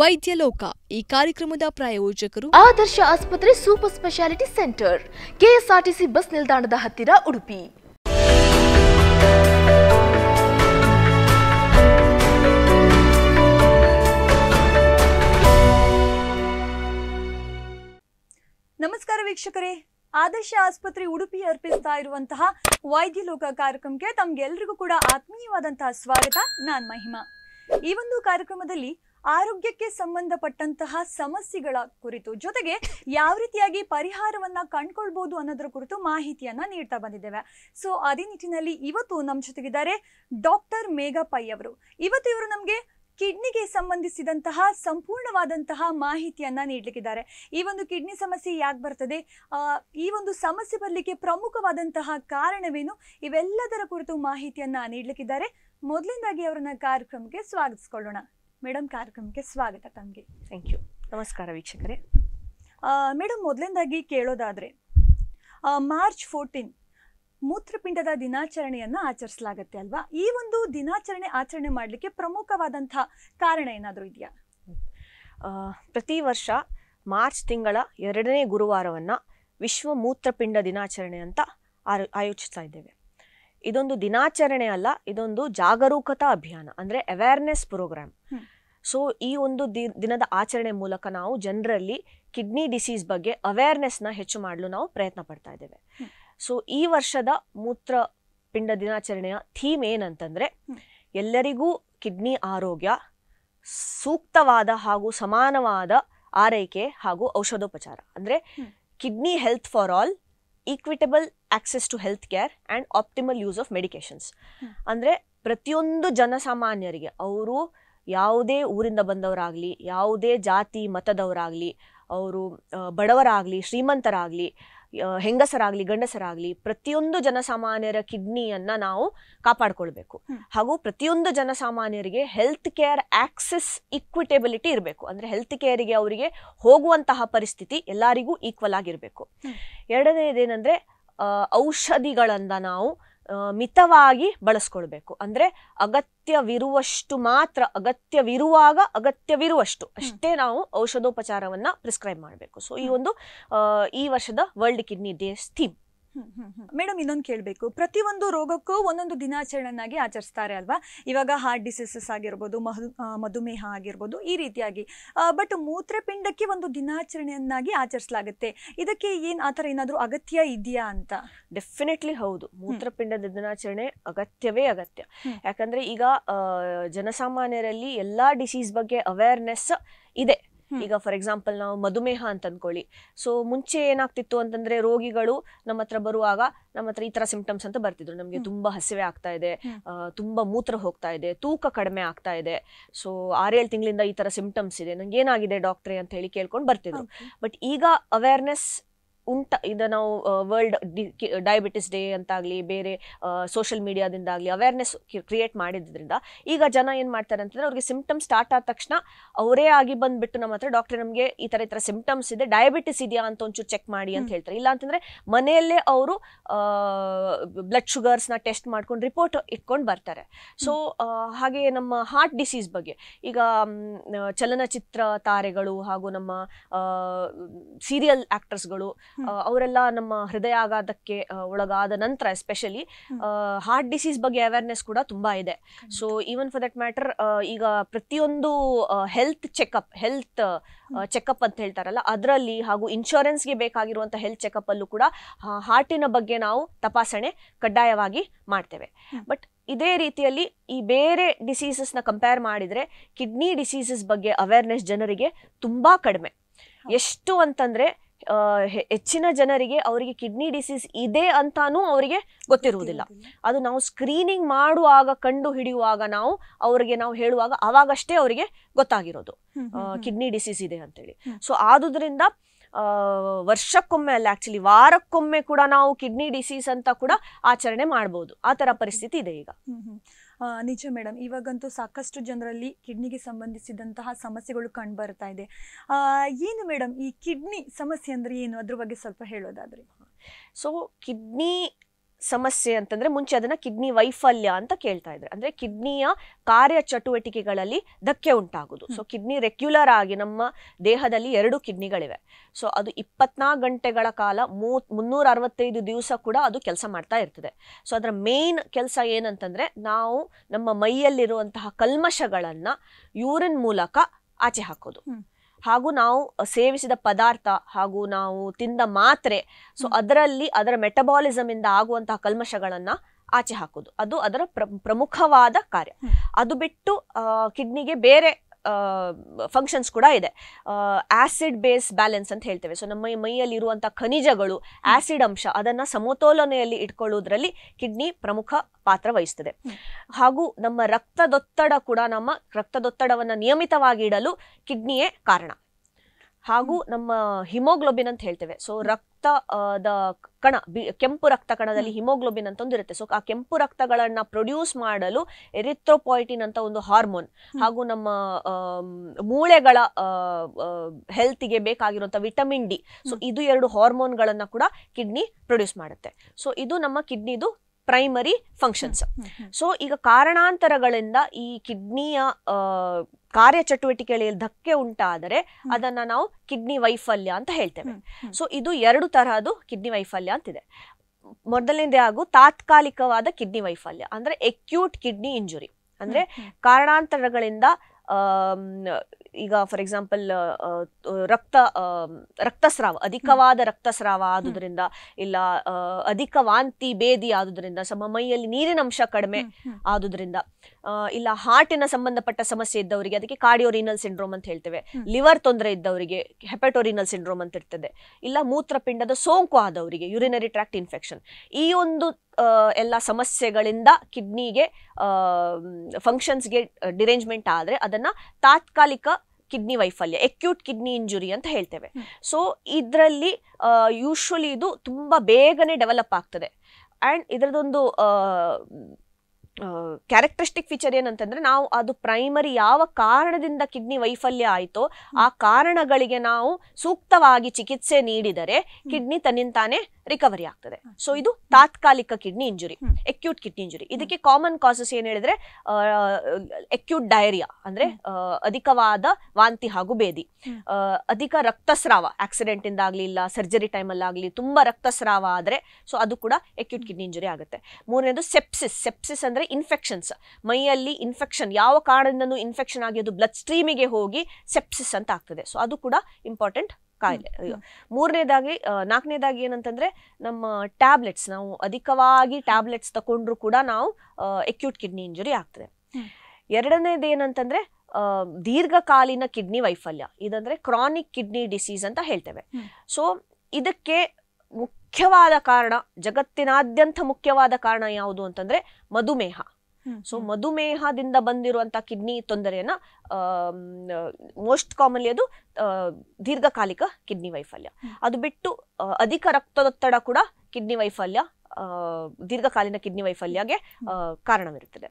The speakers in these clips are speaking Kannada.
ವೈದ್ಯ ಲೋಕ ಈ ಕಾರ್ಯಕ್ರಮದ ಪ್ರಾಯೋಜಕರು ಆದರ್ಶ ಆಸ್ಪತ್ರೆ super speciality centre KSRTC bus ನಿಲ್ದಾಣದ ಹತ್ತಿರ ಉಡುಪಿ ನಮಸ್ಕಾರ ವೀಕ್ಷಕರೇ ಆದರ್ಶ ಆಸ್ಪತ್ರೆ ಉಡುಪಿ ಅರ್ಪಿಸ್ತಾ ಇರುವಂತಹ ವೈದ್ಯ ಲೋಕ ಕಾರ್ಯಕ್ರಮಕ್ಕೆ ತಮ್ಗೆಲ್ಲರಿಗೂ ಕೂಡ ಆತ್ಮೀಯವಾದಂತಹ ಸ್ವಾಗತ ನಾನ್ ಮಹಿಮಾ ಈ ಒಂದು ಕಾರ್ಯಕ್ರಮದಲ್ಲಿ ಆರೋಗ್ಯಕ್ಕೆ ಸಂಬಂಧಪಟ್ಟಂತಹ ಸಮಸ್ಯೆಗಳ ಕುರಿತು ಜೊತೆಗೆ ಯಾವ ರೀತಿಯಾಗಿ ಪರಿಹಾರವನ್ನ ಕಂಡ್ಕೊಳ್ಬಹುದು ಅನ್ನೋದ್ರ ಕುರಿತು ಮಾಹಿತಿಯನ್ನ ನೀಡ್ತಾ ಬಂದಿದ್ದೇವೆ ಸೊ ಅದೇ ನಿಟ್ಟಿನಲ್ಲಿ ಇವತ್ತು ನಮ್ಮ ಜೊತೆಗಿದ್ದಾರೆ ಡಾಕ್ಟರ್ ಮೇಘಪ್ಪಯ್ಯ ಅವರು ಇವತ್ತು ಇವರು ನಮಗೆ ಕಿಡ್ನಿಗೆ ಸಂಬಂಧಿಸಿದಂತಹ ಸಂಪೂರ್ಣವಾದಂತಹ ಮಾಹಿತಿಯನ್ನ ನೀಡಲಿಕ್ಕಿದ್ದಾರೆ ಈ ಒಂದು ಕಿಡ್ನಿ ಸಮಸ್ಯೆ ಯಾಕೆ ಬರ್ತದೆ ಈ ಒಂದು ಸಮಸ್ಯೆ ಬರಲಿಕ್ಕೆ ಪ್ರಮುಖವಾದಂತಹ ಕಾರಣವೇನು ಇವೆಲ್ಲದರ ಕುರಿತು ಮಾಹಿತಿಯನ್ನ ನೀಡಲಿಕ್ಕಿದ್ದಾರೆ ಮೊದಲಿಂದಾಗಿ ಅವರನ್ನ ಕಾರ್ಯಕ್ರಮಕ್ಕೆ ಸ್ವಾಗತಿಸಿಕೊಳ್ಳೋಣ ಮೇಡಮ್ ಕಾರ್ಯಕ್ರಮಕ್ಕೆ ಸ್ವಾಗತ ತಮಗೆ ಥ್ಯಾಂಕ್ ಯು ನಮಸ್ಕಾರ ವೀಕ್ಷಕರೇ ಮೇಡಮ್ ಮೊದಲನೇದಾಗಿ ಕೇಳೋದಾದರೆ ಮಾರ್ಚ್ ಫೋರ್ಟೀನ್ ಮೂತ್ರಪಿಂಡದ ದಿನಾಚರಣೆಯನ್ನು ಆಚರಿಸಲಾಗುತ್ತೆ ಅಲ್ವಾ ಈ ಒಂದು ದಿನಾಚರಣೆ ಆಚರಣೆ ಮಾಡಲಿಕ್ಕೆ ಪ್ರಮುಖವಾದಂಥ ಕಾರಣ ಏನಾದರೂ ಇದೆಯಾ ಪ್ರತಿ ವರ್ಷ ಮಾರ್ಚ್ ತಿಂಗಳ ಎರಡನೇ ಗುರುವಾರವನ್ನು ವಿಶ್ವ ಮೂತ್ರಪಿಂಡ ದಿನಾಚರಣೆ ಅಂತ ಆಯೋಜಿಸ್ತಾ ಇದ್ದೇವೆ ಇದೊಂದು ದಿನಾಚರಣೆ ಅಲ್ಲ ಇದೊಂದು ಜಾಗರೂಕತಾ ಅಭಿಯಾನ ಅಂದ್ರೆ ಅವೇರ್ನೆಸ್ ಪ್ರೋಗ್ರಾಮ್ ಸೊ ಈ ಒಂದು ದಿನದ ಆಚರಣೆ ಮೂಲಕ ನಾವು ಜನರಲ್ಲಿ ಕಿಡ್ನಿ ಡಿಸೀಸ್ ಬಗ್ಗೆ ಅವೇರ್ನೆಸ್ನ ಹೆಚ್ಚು ಮಾಡಲು ನಾವು ಪ್ರಯತ್ನ ಪಡ್ತಾ ಇದ್ದೇವೆ ಸೊ ಈ ವರ್ಷದ ಮೂತ್ರ ಪಿಂಡ ದಿನಾಚರಣೆಯ ಥೀಮ್ ಏನಂತಂದ್ರೆ ಎಲ್ಲರಿಗೂ ಕಿಡ್ನಿ ಆರೋಗ್ಯ ಸೂಕ್ತವಾದ ಹಾಗೂ ಸಮಾನವಾದ ಆರೈಕೆ ಹಾಗೂ ಔಷಧೋಪಚಾರ ಅಂದ್ರೆ kidney health for all equitable access to health care and optimal use of medications ಅಂದರೆ ಪ್ರತಿಯೊಂದು ಜನಸಾಮಾನ್ಯರಿಗೆ ಅವರು ಯಾವುದೇ ಊರಿಂದ ಬಂದವರಾಗಲಿ ಯಾವುದೇ ಜಾತಿ ಮತದವರಾಗಲಿ ಅವರು ಬಡವರಾಗಲಿ ಶ್ರೀಮಂತರಾಗಲಿ ಹೆಂಗಸರಾಗ್ಲಿ ಗಂಡಸರಾಗ್ಲಿ ಪ್ರತಿಯೊಂದು ಜನಸಾಮಾನ್ಯರ ಕಿಡ್ನಿಯನ್ನ ನಾವು ಕಾಪಾಡ್ಕೊಳ್ಬೇಕು ಹಾಗೂ ಪ್ರತಿಯೊಂದು ಜನಸಾಮಾನ್ಯರಿಗೆ ಹೆಲ್ತ್ ಕೇರ್ ಆಕ್ಸೆಸ್ ಇಕ್ವಿಟೇಬಿಲಿಟಿ ಇರಬೇಕು ಅಂದ್ರೆ ಹೆಲ್ತ್ ಕೇರಿಗೆ ಅವರಿಗೆ ಹೋಗುವಂತಹ ಪರಿಸ್ಥಿತಿ ಎಲ್ಲರಿಗೂ ಈಕ್ವಲ್ ಆಗಿರಬೇಕು ಎರಡನೇದೇನೆಂದ್ರೆ ಔಷಧಿಗಳನ್ನ ನಾವು ಮಿತವಾಗಿ ಬಳಸ್ಕೊಳ್ಬೇಕು ಅಂದ್ರೆ ಅಗತ್ಯವಿರುವಷ್ಟು ಮಾತ್ರ ಅಗತ್ಯವಿರುವಾಗ ಅಗತ್ಯವಿರುವಷ್ಟು ಅಷ್ಟೇ ನಾವು ಔಷಧೋಪಚಾರವನ್ನ ಪ್ರಿಸ್ಕ್ರೈಬ್ ಮಾಡಬೇಕು ಸೊ ಈ ಒಂದು ಈ ವರ್ಷದ world kidney day theme madam ಇನ್ನೊಂದು ಕೇಳಬೇಕು ಪ್ರತಿಯೊಂದು ರೋಗಕ್ಕೂ ಒಂದೊಂದು ದಿನಾಚರಣೆಯನ್ನಾಗಿ ಆಚರಿಸ್ತಾರೆ ಅಲ್ವಾ ಇವಾಗ ಹಾರ್ಟ್ ಡಿಸೀಸಸ್ ಆಗಿರ್ಬೋದು ಮಧುಮೇಹ ಆಗಿರ್ಬೋದು ಈ ರೀತಿಯಾಗಿ ಬಟ್ ಮೂತ್ರಪಿಂಡಕ್ಕೆ ಒಂದು ದಿನಾಚರಣೆಯನ್ನಾಗಿ ಆಚರಿಸಲಾಗುತ್ತೆ ಇದಕ್ಕೆ ಏನು ಆ ಥರ ಏನಾದರೂ ಅಗತ್ಯ ಇದೆಯಾ ಅಂತ ಡೆಫಿನೆಟ್ಲಿ ಹೌದು ಮೂತ್ರಪಿಂಡದ ದಿನಾಚರಣೆ ಅಗತ್ಯವೇ ಅಗತ್ಯ ಯಾಕಂದ್ರೆ ಈಗ ಜನಸಾಮಾನ್ಯರಲ್ಲಿ ಎಲ್ಲಾ ಡಿಸೀಸ್ ಬಗ್ಗೆ ಅವೇರ್ನೆಸ್ ಇದೆ ಈಗ ಫಾರ್ ಎಕ್ಸಾಂಪಲ್ ನಾವು ಮಧುಮೇಹ ಅಂತ ಅನ್ಕೊಳ್ಳಿ ಸೊ ಮುಂಚೆ ಏನಾಗ್ತಿತ್ತು ಅಂತಂದ್ರೆ ರೋಗಿಗಳು ನಮ್ಮ ಹತ್ರ ಬರುವಾಗ ನಮ್ಮ ಹತ್ರ ಈ ತರ ಸಿಂಪ್ಟಮ್ಸ್ ಅಂತ ಬರ್ತಿದ್ರು ನಮ್ಗೆ ತುಂಬಾ ಹಸಿವೆ ಆಗ್ತಾ ಇದೆ ತುಂಬಾ ಮೂತ್ರ ಹೋಗ್ತಾ ಇದೆ ತೂಕ ಕಡಿಮೆ ಆಗ್ತಾ ಇದೆ ಸೊ ಆರೇಳು ತಿಂಗಳಿಂದ ಈ ತರ ಸಿಂಪ್ಟಮ್ಸ್ ಇದೆ ನಂಗೆ ಏನಾಗಿದೆ ಡಾಕ್ಟ್ರೆ ಅಂತ ಹೇಳಿ ಕೇಳ್ಕೊಂಡು ಬರ್ತಿದ್ರು ಬಟ್ ಈಗ ಅವೇರ್ನೆಸ್ ಉಂಟ ಇದು ನಾವು ವರ್ಲ್ಡ್ ಡಯಾಬಿಟಿಸ್ ಡೇ ಅಂತಾಗಲಿ ಬೇರೆ ಸೋಷಿಯಲ್ ಮೀಡಿಯಾದಿಂದಾಗಲಿ ಅವೇರ್ನೆಸ್ ಕ್ರಿಯೇಟ್ ಮಾಡಿದ್ರಿಂದ ಈಗ ಜನ ಏನು ಮಾಡ್ತಾರೆ ಅಂತಂದರೆ ಅವ್ರಿಗೆ ಸಿಮ್ಟಮ್ಸ್ ಸ್ಟಾರ್ಟ್ ಆದ ತಕ್ಷಣ ಅವರೇ ಆಗಿ ಬಂದುಬಿಟ್ಟು ನಮ್ಮ ಹತ್ರ ಡಾಕ್ಟರ್ ನಮಗೆ ಈ ಥರ ಈ ಥರ ಸಿಮ್ಟಮ್ಸ್ ಇದೆ ಡಯಾಬಿಟಿಸ್ ಇದೆಯಾ ಅಂತ ಒಂಚೂರು ಚೆಕ್ ಮಾಡಿ ಅಂತ ಹೇಳ್ತಾರೆ ಇಲ್ಲ ಅಂತಂದರೆ ಮನೆಯಲ್ಲೇ ಅವರು ಬ್ಲಡ್ ಶುಗರ್ಸ್ನ ಟೆಸ್ಟ್ ಮಾಡ್ಕೊಂಡು ರಿಪೋರ್ಟ್ ಇಟ್ಕೊಂಡು ಬರ್ತಾರೆ ಸೊ ಹಾಗೆ ನಮ್ಮ ಹಾರ್ಟ್ ಡಿಸೀಸ್ ಬಗ್ಗೆ ಈಗ ಚಲನಚಿತ್ರ ತಾರೆಗಳು ಹಾಗೂ ನಮ್ಮ ಸೀರಿಯಲ್ ಆ್ಯಕ್ಟರ್ಸ್ಗಳು ಅವರೆಲ್ಲ ನಮ್ಮ ಹೃದಯಾಘಾತಕ್ಕೆ ಒಳಗಾದ ನಂತರ ಎಸ್ಪೆಷಲಿ ಹಾರ್ಟ್ ಡಿಸೀಸ್ ಬಗ್ಗೆ ಅವೇರ್ನೆಸ್ ಕೂಡ ತುಂಬಾ ಇದೆ so even for that matter ಈಗ ಪ್ರತಿಯೊಂದು ಹೆಲ್ತ್ ಚೆಕಪ್ ಹೆಲ್ತ್ ಚೆಕಪ್ ಅಂತ ಹೇಳ್ತಾರಲ್ಲ ಅದರಲ್ಲಿ ಹಾಗೂ ಇನ್ಶೂರೆನ್ಸ್ಗೆ ಬೇಕಾಗಿರುವಂಥ ಹೆಲ್ತ್ ಚೆಕಪ್ ಅಲ್ಲೂ ಕೂಡ ಹಾರ್ಟಿನ ಬಗ್ಗೆ ನಾವು ತಪಾಸಣೆ ಕಡ್ಡಾಯವಾಗಿ ಮಾಡ್ತೇವೆ ಬಟ್ ಇದೇ ರೀತಿಯಲ್ಲಿ ಈ ಬೇರೆ ಡಿಸೀಸಸ್ನ ಕಂಪೇರ್ ಮಾಡಿದರೆ ಕಿಡ್ನಿ ಡಿಸೀಸಸ್ ಬಗ್ಗೆ ಅವೇರ್ನೆಸ್ ಜನರಿಗೆ ತುಂಬ ಕಡಿಮೆ ಎಷ್ಟು ಅಂತಂದರೆ ಹೆಚ್ಚಿನ ಜನರಿಗೆ ಅವರಿಗೆ ಕಿಡ್ನಿ ಡಿಸೀಸ್ ಇದೆ ಅಂತಾನೂ ಅವರಿಗೆ ಗೊತ್ತಿರುವುದಿಲ್ಲ ಅದು ನಾವು ಸ್ಕ್ರೀನಿಂಗ್ ಮಾಡುವಾಗ ಕಂಡು ಹಿಡಿಯುವಾಗ ನಾವು ಅವರಿಗೆ ನಾವು ಹೇಳುವಾಗ ಅವಾಗಷ್ಟೇ ಅವರಿಗೆ ಗೊತ್ತಾಗಿರೋದು ಕಿಡ್ನಿ ಡಿಸೀಸ್ ಇದೆ ಅಂತೇಳಿ ಸೊ ಆದುದರಿಂದ ವರ್ಷಕ್ಕೊಮ್ಮೆ ಅಲ್ಲ ಆಕ್ಚುಲಿ ವಾರಕ್ಕೊಮ್ಮೆ ಕೂಡ ನಾವು ಕಿಡ್ನಿ ಡಿಸೀಸ್ ಅಂತ ಕೂಡ ಆಚರಣೆ ಮಾಡ್ಬೋದು ಆ ತರ ಪರಿಸ್ಥಿತಿ ಇದೆ ಈಗ ನಿಜ ಮೇಡಮ್ ಇವಾಗಂತೂ ಸಾಕಷ್ಟು ಜನರಲ್ಲಿ ಕಿಡ್ನಿಗೆ ಸಂಬಂಧಿಸಿದಂತಹ ಸಮಸ್ಯೆಗಳು ಕಂಡು ಬರ್ತಾ ಇದೆ ಏನು ಮೇಡಮ್ ಈ ಕಿಡ್ನಿ ಸಮಸ್ಯೆ ಅಂದರೆ ಏನು ಅದ್ರ ಬಗ್ಗೆ ಸ್ವಲ್ಪ ಹೇಳೋದಾದರೆ ಸೊ ಕಿಡ್ನಿ ಸಮಸ್ಯೆ ಅಂತಂದ್ರೆ ಮುಂಚೆ ಅದನ್ನ ಕಿಡ್ನಿ ವೈಫಲ್ಯ ಅಂತ ಕೇಳ್ತಾ ಇದ್ರೆ ಅಂದ್ರೆ ಕಿಡ್ನಿಯ ಕಾರ್ಯ ಚಟುವಟಿಕೆಗಳಲ್ಲಿ ಧಕ್ಕೆ ಉಂಟಾಗುದು ಸೊ ಕಿಡ್ನಿ ರೆಗ್ಯುಲರ್ ಆಗಿ ನಮ್ಮ ದೇಹದಲ್ಲಿ ಎರಡು ಕಿಡ್ನಿಗಳಿವೆ ಸೊ ಅದು ಇಪ್ಪತ್ನಾಲ್ಕು ಗಂಟೆಗಳ ಕಾಲ ಮೂ ಮುನ್ನೂರ ಅರವತ್ತೈದು ದಿವಸ ಕೂಡ ಅದು ಕೆಲಸ ಮಾಡ್ತಾ ಇರ್ತದೆ ಸೊ ಅದರ ಮೇನ್ ಕೆಲಸ ಏನಂತಂದ್ರೆ ನಾವು ನಮ್ಮ ಮೈಯಲ್ಲಿರುವಂತಹ ಕಲ್ಮಶಗಳನ್ನ ಯೂರಿನ್ ಮೂಲಕ ಆಚೆ ಹಾಕೋದು ಹಾಗೂ ನಾವು ಸೇವಿಸಿದ ಪದಾರ್ಥ ಹಾಗೂ ನಾವು ತಿಂದ ಮಾತ್ರೆ ಸೊ ಅದರಲ್ಲಿ ಅದರ ಮೆಟಬಾಲಿಸಮ್ ಇಂದ ಆಗುವಂತಹ ಕಲ್ಮಶಗಳನ್ನ ಆಚೆ ಹಾಕೋದು ಅದು ಅದರ ಪ್ರಮುಖವಾದ ಕಾರ್ಯ ಅದು ಬಿಟ್ಟು ಕಿಡ್ನಿಗೆ ಬೇರೆ ಫಂಕ್ಷನ್ಸ್ ಕೂಡ ಇದೆ ಆಸಿಡ್ ಬೇಸ್ ಬ್ಯಾಲೆನ್ಸ್ ಅಂತ ಹೇಳ್ತೇವೆ ಸೊ ನಮ್ಮ ಮೈಯಲ್ಲಿ ಇರುವಂತಹ ಖನಿಜಗಳು ಆಸಿಡ್ ಅಂಶ ಅದನ್ನು ಸಮತೋಲನೆಯಲ್ಲಿ ಇಟ್ಕೊಳ್ಳೋದ್ರಲ್ಲಿ ಕಿಡ್ನಿ ಪ್ರಮುಖ ಪಾತ್ರ ವಹಿಸ್ತದೆ ಹಾಗೂ ನಮ್ಮ ರಕ್ತದೊತ್ತಡ ಕೂಡ ನಮ್ಮ ರಕ್ತದೊತ್ತಡವನ್ನು ನಿಯಮಿತವಾಗಿ ಇಡಲು ಕಿಡ್ನಿಯೇ ಕಾರಣ ಹಾಗೂ ನಮ್ಮ ಹಿಮೋಗ್ಲೋಬಿನ್ ಅಂತ ಹೇಳ್ತೇವೆ ಸೊ ರಕ್ತ ದ ಕಣ ಕೆಂಪು ರಕ್ತ ಕಣದಲ್ಲಿ ಹಿಮೋಗ್ಲೋಬಿನ್ ಅಂತ ಇರುತ್ತೆ ಸೊ ಆ ಕೆಂಪು ರಕ್ತಗಳನ್ನ ಪ್ರೊಡ್ಯೂಸ್ ಮಾಡಲು ಎರಿಥ್ರೋಪಾಯಿಟಿನ್ ಅಂತ ಒಂದು ಹಾರ್ಮೋನ್ ಹಾಗೂ ನಮ್ಮ ಮೂಳೆಗಳ ಹೆಲ್ತ್ಗೆ ಬೇಕಾಗಿರುವಂಥ ವಿಟಮಿನ್ ಡಿ ಸೊ ಇದು ಎರಡು ಹಾರ್ಮೋನ್ಗಳನ್ನು ಕೂಡ ಕಿಡ್ನಿ ಪ್ರೊಡ್ಯೂಸ್ ಮಾಡುತ್ತೆ ಸೊ ಇದು ನಮ್ಮ ಕಿಡ್ನಿದು ಪ್ರೈಮರಿ ಫಂಕ್ಷನ್ಸ್ ಸೊ ಈಗ ಕಾರಣಾಂತರಗಳಿಂದ ಈ ಕಿಡ್ನಿಯ ಕಾರ್ಯಚಟುವಟಿಕೆಗಳಲ್ಲಿ ಧಕ್ಕೆ ಉಂಟಾದರೆ ಅದನ್ನ ನಾವು ಕಿಡ್ನಿ ವೈಫಲ್ಯ ಅಂತ ಹೇಳ್ತೇವೆ ಸೊ ಇದು ಎರಡು ತರಹದ್ದು ಕಿಡ್ನಿ ವೈಫಲ್ಯ ಅಂತಿದೆ ಮೊದಲನೇದೇ ಹಾಗೂ ತಾತ್ಕಾಲಿಕವಾದ ಕಿಡ್ನಿ ವೈಫಲ್ಯ ಅಂದ್ರೆ ಎಕ್ಯೂಟ್ ಕಿಡ್ನಿ ಇಂಜುರಿ ಅಂದ್ರೆ ಕಾರಣಾಂತರಗಳಿಂದ ಈಗ ಫಾರ್ ಎಕ್ಸಾಂಪಲ್ ರಕ್ತ ರಕ್ತಸ್ರಾವ ಅಧಿಕವಾದ ರಕ್ತಸ್ರಾವ ಆದುದರಿಂದ ಇಲ್ಲ ಅಧಿಕ ವಾಂತಿ ಭೇದಿ ಆದುದರಿಂದ ಸಮ ಮೈಯಲ್ಲಿ ನೀರಿನ ಅಂಶ ಕಡಿಮೆ ಆದುದರಿಂದ ಇಲ್ಲ ಹಾರ್ಟಿನ ಸಂಬಂಧಪಟ್ಟ ಸಮಸ್ಯೆ ಇದ್ದವರಿಗೆ ಅದಕ್ಕೆ ಕಾರ್ಡಿಯೋರಿನಲ್ ಸಿಂಡ್ರೋಮ್ ಅಂತ ಹೇಳ್ತೇವೆ ಲಿವರ್ ತೊಂದರೆ ಇದ್ದವರಿಗೆ ಹೆಪಟೋರಿನಲ್ ಸಿಂಡ್ರೋಮ್ ಅಂತ ಇರ್ತದೆ ಇಲ್ಲ ಮೂತ್ರಪಿಂಡದ ಸೋಂಕು ಆದವರಿಗೆ ಯುರಿನರಿ ಟ್ರ್ಯಾಕ್ಟ್ ಇನ್ಫೆಕ್ಷನ್ ಈ ಒಂದು ಎಲ್ಲ ಸಮಸ್ಯೆಗಳಿಂದ ಕಿಡ್ನಿಗೆ ಫಂಕ್ಷನ್ಸ್ಗೆ ಡಿರೇಂಜ್ಮೆಂಟ್ ಆದರೆ ಅದನ್ನು ತಾತ್ಕಾಲಿಕ ಕಿಡ್ನಿ ವೈಫಲ್ಯ ಎಕ್ಯೂಟ್ ಕಿಡ್ನಿ ಇಂಜುರಿ ಅಂತ ಹೇಳ್ತೇವೆ ಸೊ ಇದರಲ್ಲಿ ಯೂಶ್ವಲಿ ಇದು ತುಂಬ ಬೇಗನೆ ಡೆವಲಪ್ ಆಗ್ತದೆ ಆ್ಯಂಡ್ ಇದರದೊಂದು ಕ್ಯಾರೆಕ್ಟರಿಸ್ಟಿಕ್ ಫೀಚರ್ ಏನಂತಂದ್ರೆ ನಾವು ಅದು ಪ್ರೈಮರಿ ಯಾವ ಕಾರಣದಿಂದ ಕಿಡ್ನಿ ವೈಫಲ್ಯ ಆಯಿತೋ ಆ ಕಾರಣಗಳಿಗೆ ನಾವು ಸೂಕ್ತವಾಗಿ ಚಿಕಿತ್ಸೆ ನೀಡಿದರೆ ಕಿಡ್ನಿ ತನ್ನಿಂತಾನೆ ರಿಕವರಿ ಆಗ್ತದೆ ಸೊ ಇದು ತಾತ್ಕಾಲಿಕ kidney injury acute kidney injury ಇದಕ್ಕೆ ಕಾಮನ್ ಕಾಸಸ್ ಏನ್ ಹೇಳಿದ್ರೆ ಎಕ್ಯೂಟ್ ಡಯರಿಯಾ ಅಂದ್ರೆ ಅಧಿಕವಾದ ವಾಂತಿ ಹಾಗೂ ಬೇದಿ ಅಧಿಕ ರಕ್ತಸ್ರಾವ ಆಕ್ಸಿಡೆಂಟ್ ಇಂದ ಆಗ್ಲಿ ಇಲ್ಲ ಸರ್ಜರಿ ಟೈಮ್ ಅಲ್ಲಿ ತುಂಬಾ ರಕ್ತಸ್ರಾವ ಆದ್ರೆ ಸೊ ಅದು ಕೂಡ ಎಕ್ಯೂಟ್ ಕಿಡ್ನಿ ಇಂಜುರಿ ಆಗುತ್ತೆ ಮೂರನೇದು ಸೆಪ್ಸಿಸ್ ಸೆಪ್ಸಿಸ್ ಅಂದ್ರೆ ಇನ್ಫೆಕ್ಷನ್ಸ್ ಮೈಯಲ್ಲಿ ಇನ್ಫೆಕ್ಷನ್ ಯಾವ ಕಾರಣದಿಂದನೂ ಇನ್ಫೆಕ್ಷನ್ ಆಗಿ ಅದು ಬ್ಲಡ್ ಸ್ಟ್ರೀಮಿಗೆ ಹೋಗಿ ಸೆಪ್ಸಿಸ್ ಅಂತ ಆಗ್ತದೆ ಸೊ ಅದು ಕೂಡ ಇಂಪಾರ್ಟೆಂಟ್ ಕಾಯಿಲೆ ಮೂರನೇದಾಗಿ ನಾಲ್ಕನೇದಾಗಿ ಏನಂತಂದ್ರೆ ನಮ್ಮ ಟ್ಯಾಬ್ಲೆಟ್ಸ್ ನಾವು ಅಧಿಕವಾಗಿ ಟ್ಯಾಬ್ಲೆಟ್ಸ್ ತಗೊಂಡ್ರು ಕೂಡ ನಾವು ಅಕ್ಯೂಟ್ ಕಿಡ್ನಿ ಇಂಜುರಿ ಆಗ್ತದೆ ಎರಡನೇದು ಏನಂತಂದ್ರೆ ದೀರ್ಘಕಾಲೀನ ಕಿಡ್ನಿ ವೈಫಲ್ಯ ಇದಂದ್ರೆ ಕ್ರಾನಿಕ್ ಕಿಡ್ನಿ ಡಿಸೀಸ್ ಅಂತ ಹೇಳ್ತೇವೆ ಸೊ ಇದಕ್ಕೆ ಮುಖ್ಯ ಮುಖ್ಯವಾದ ಕಾರಣ ಜಗತ್ತಿನಾದ್ಯಂತ ಮುಖ್ಯವಾದ ಕಾರಣ ಯಾವುದು ಅಂತಂದ್ರೆ ಮಧುಮೇಹ ಸೊ ಮಧುಮೇಹದಿಂದ ಬಂದಿರುವಂತ ಕಿಡ್ನಿ ತೊಂದರೆಯನ್ನ ಮೋಸ್ಟ್ ಕಾಮನ್ಲಿ ಅದು ದೀರ್ಘಕಾಲಿಕ ಕಿಡ್ನಿ ವೈಫಲ್ಯ ಅದು ಬಿಟ್ಟು ಅಧಿಕ ರಕ್ತದೊತ್ತಡ ಕೂಡ ಕಿಡ್ನಿ ವೈಫಲ್ಯ ದೀರ್ಘಕಾಲೀನ ಕಿಡ್ನಿ ವೈಫಲ್ಯಗೆ ಕಾರಣವಿರುತ್ತದೆ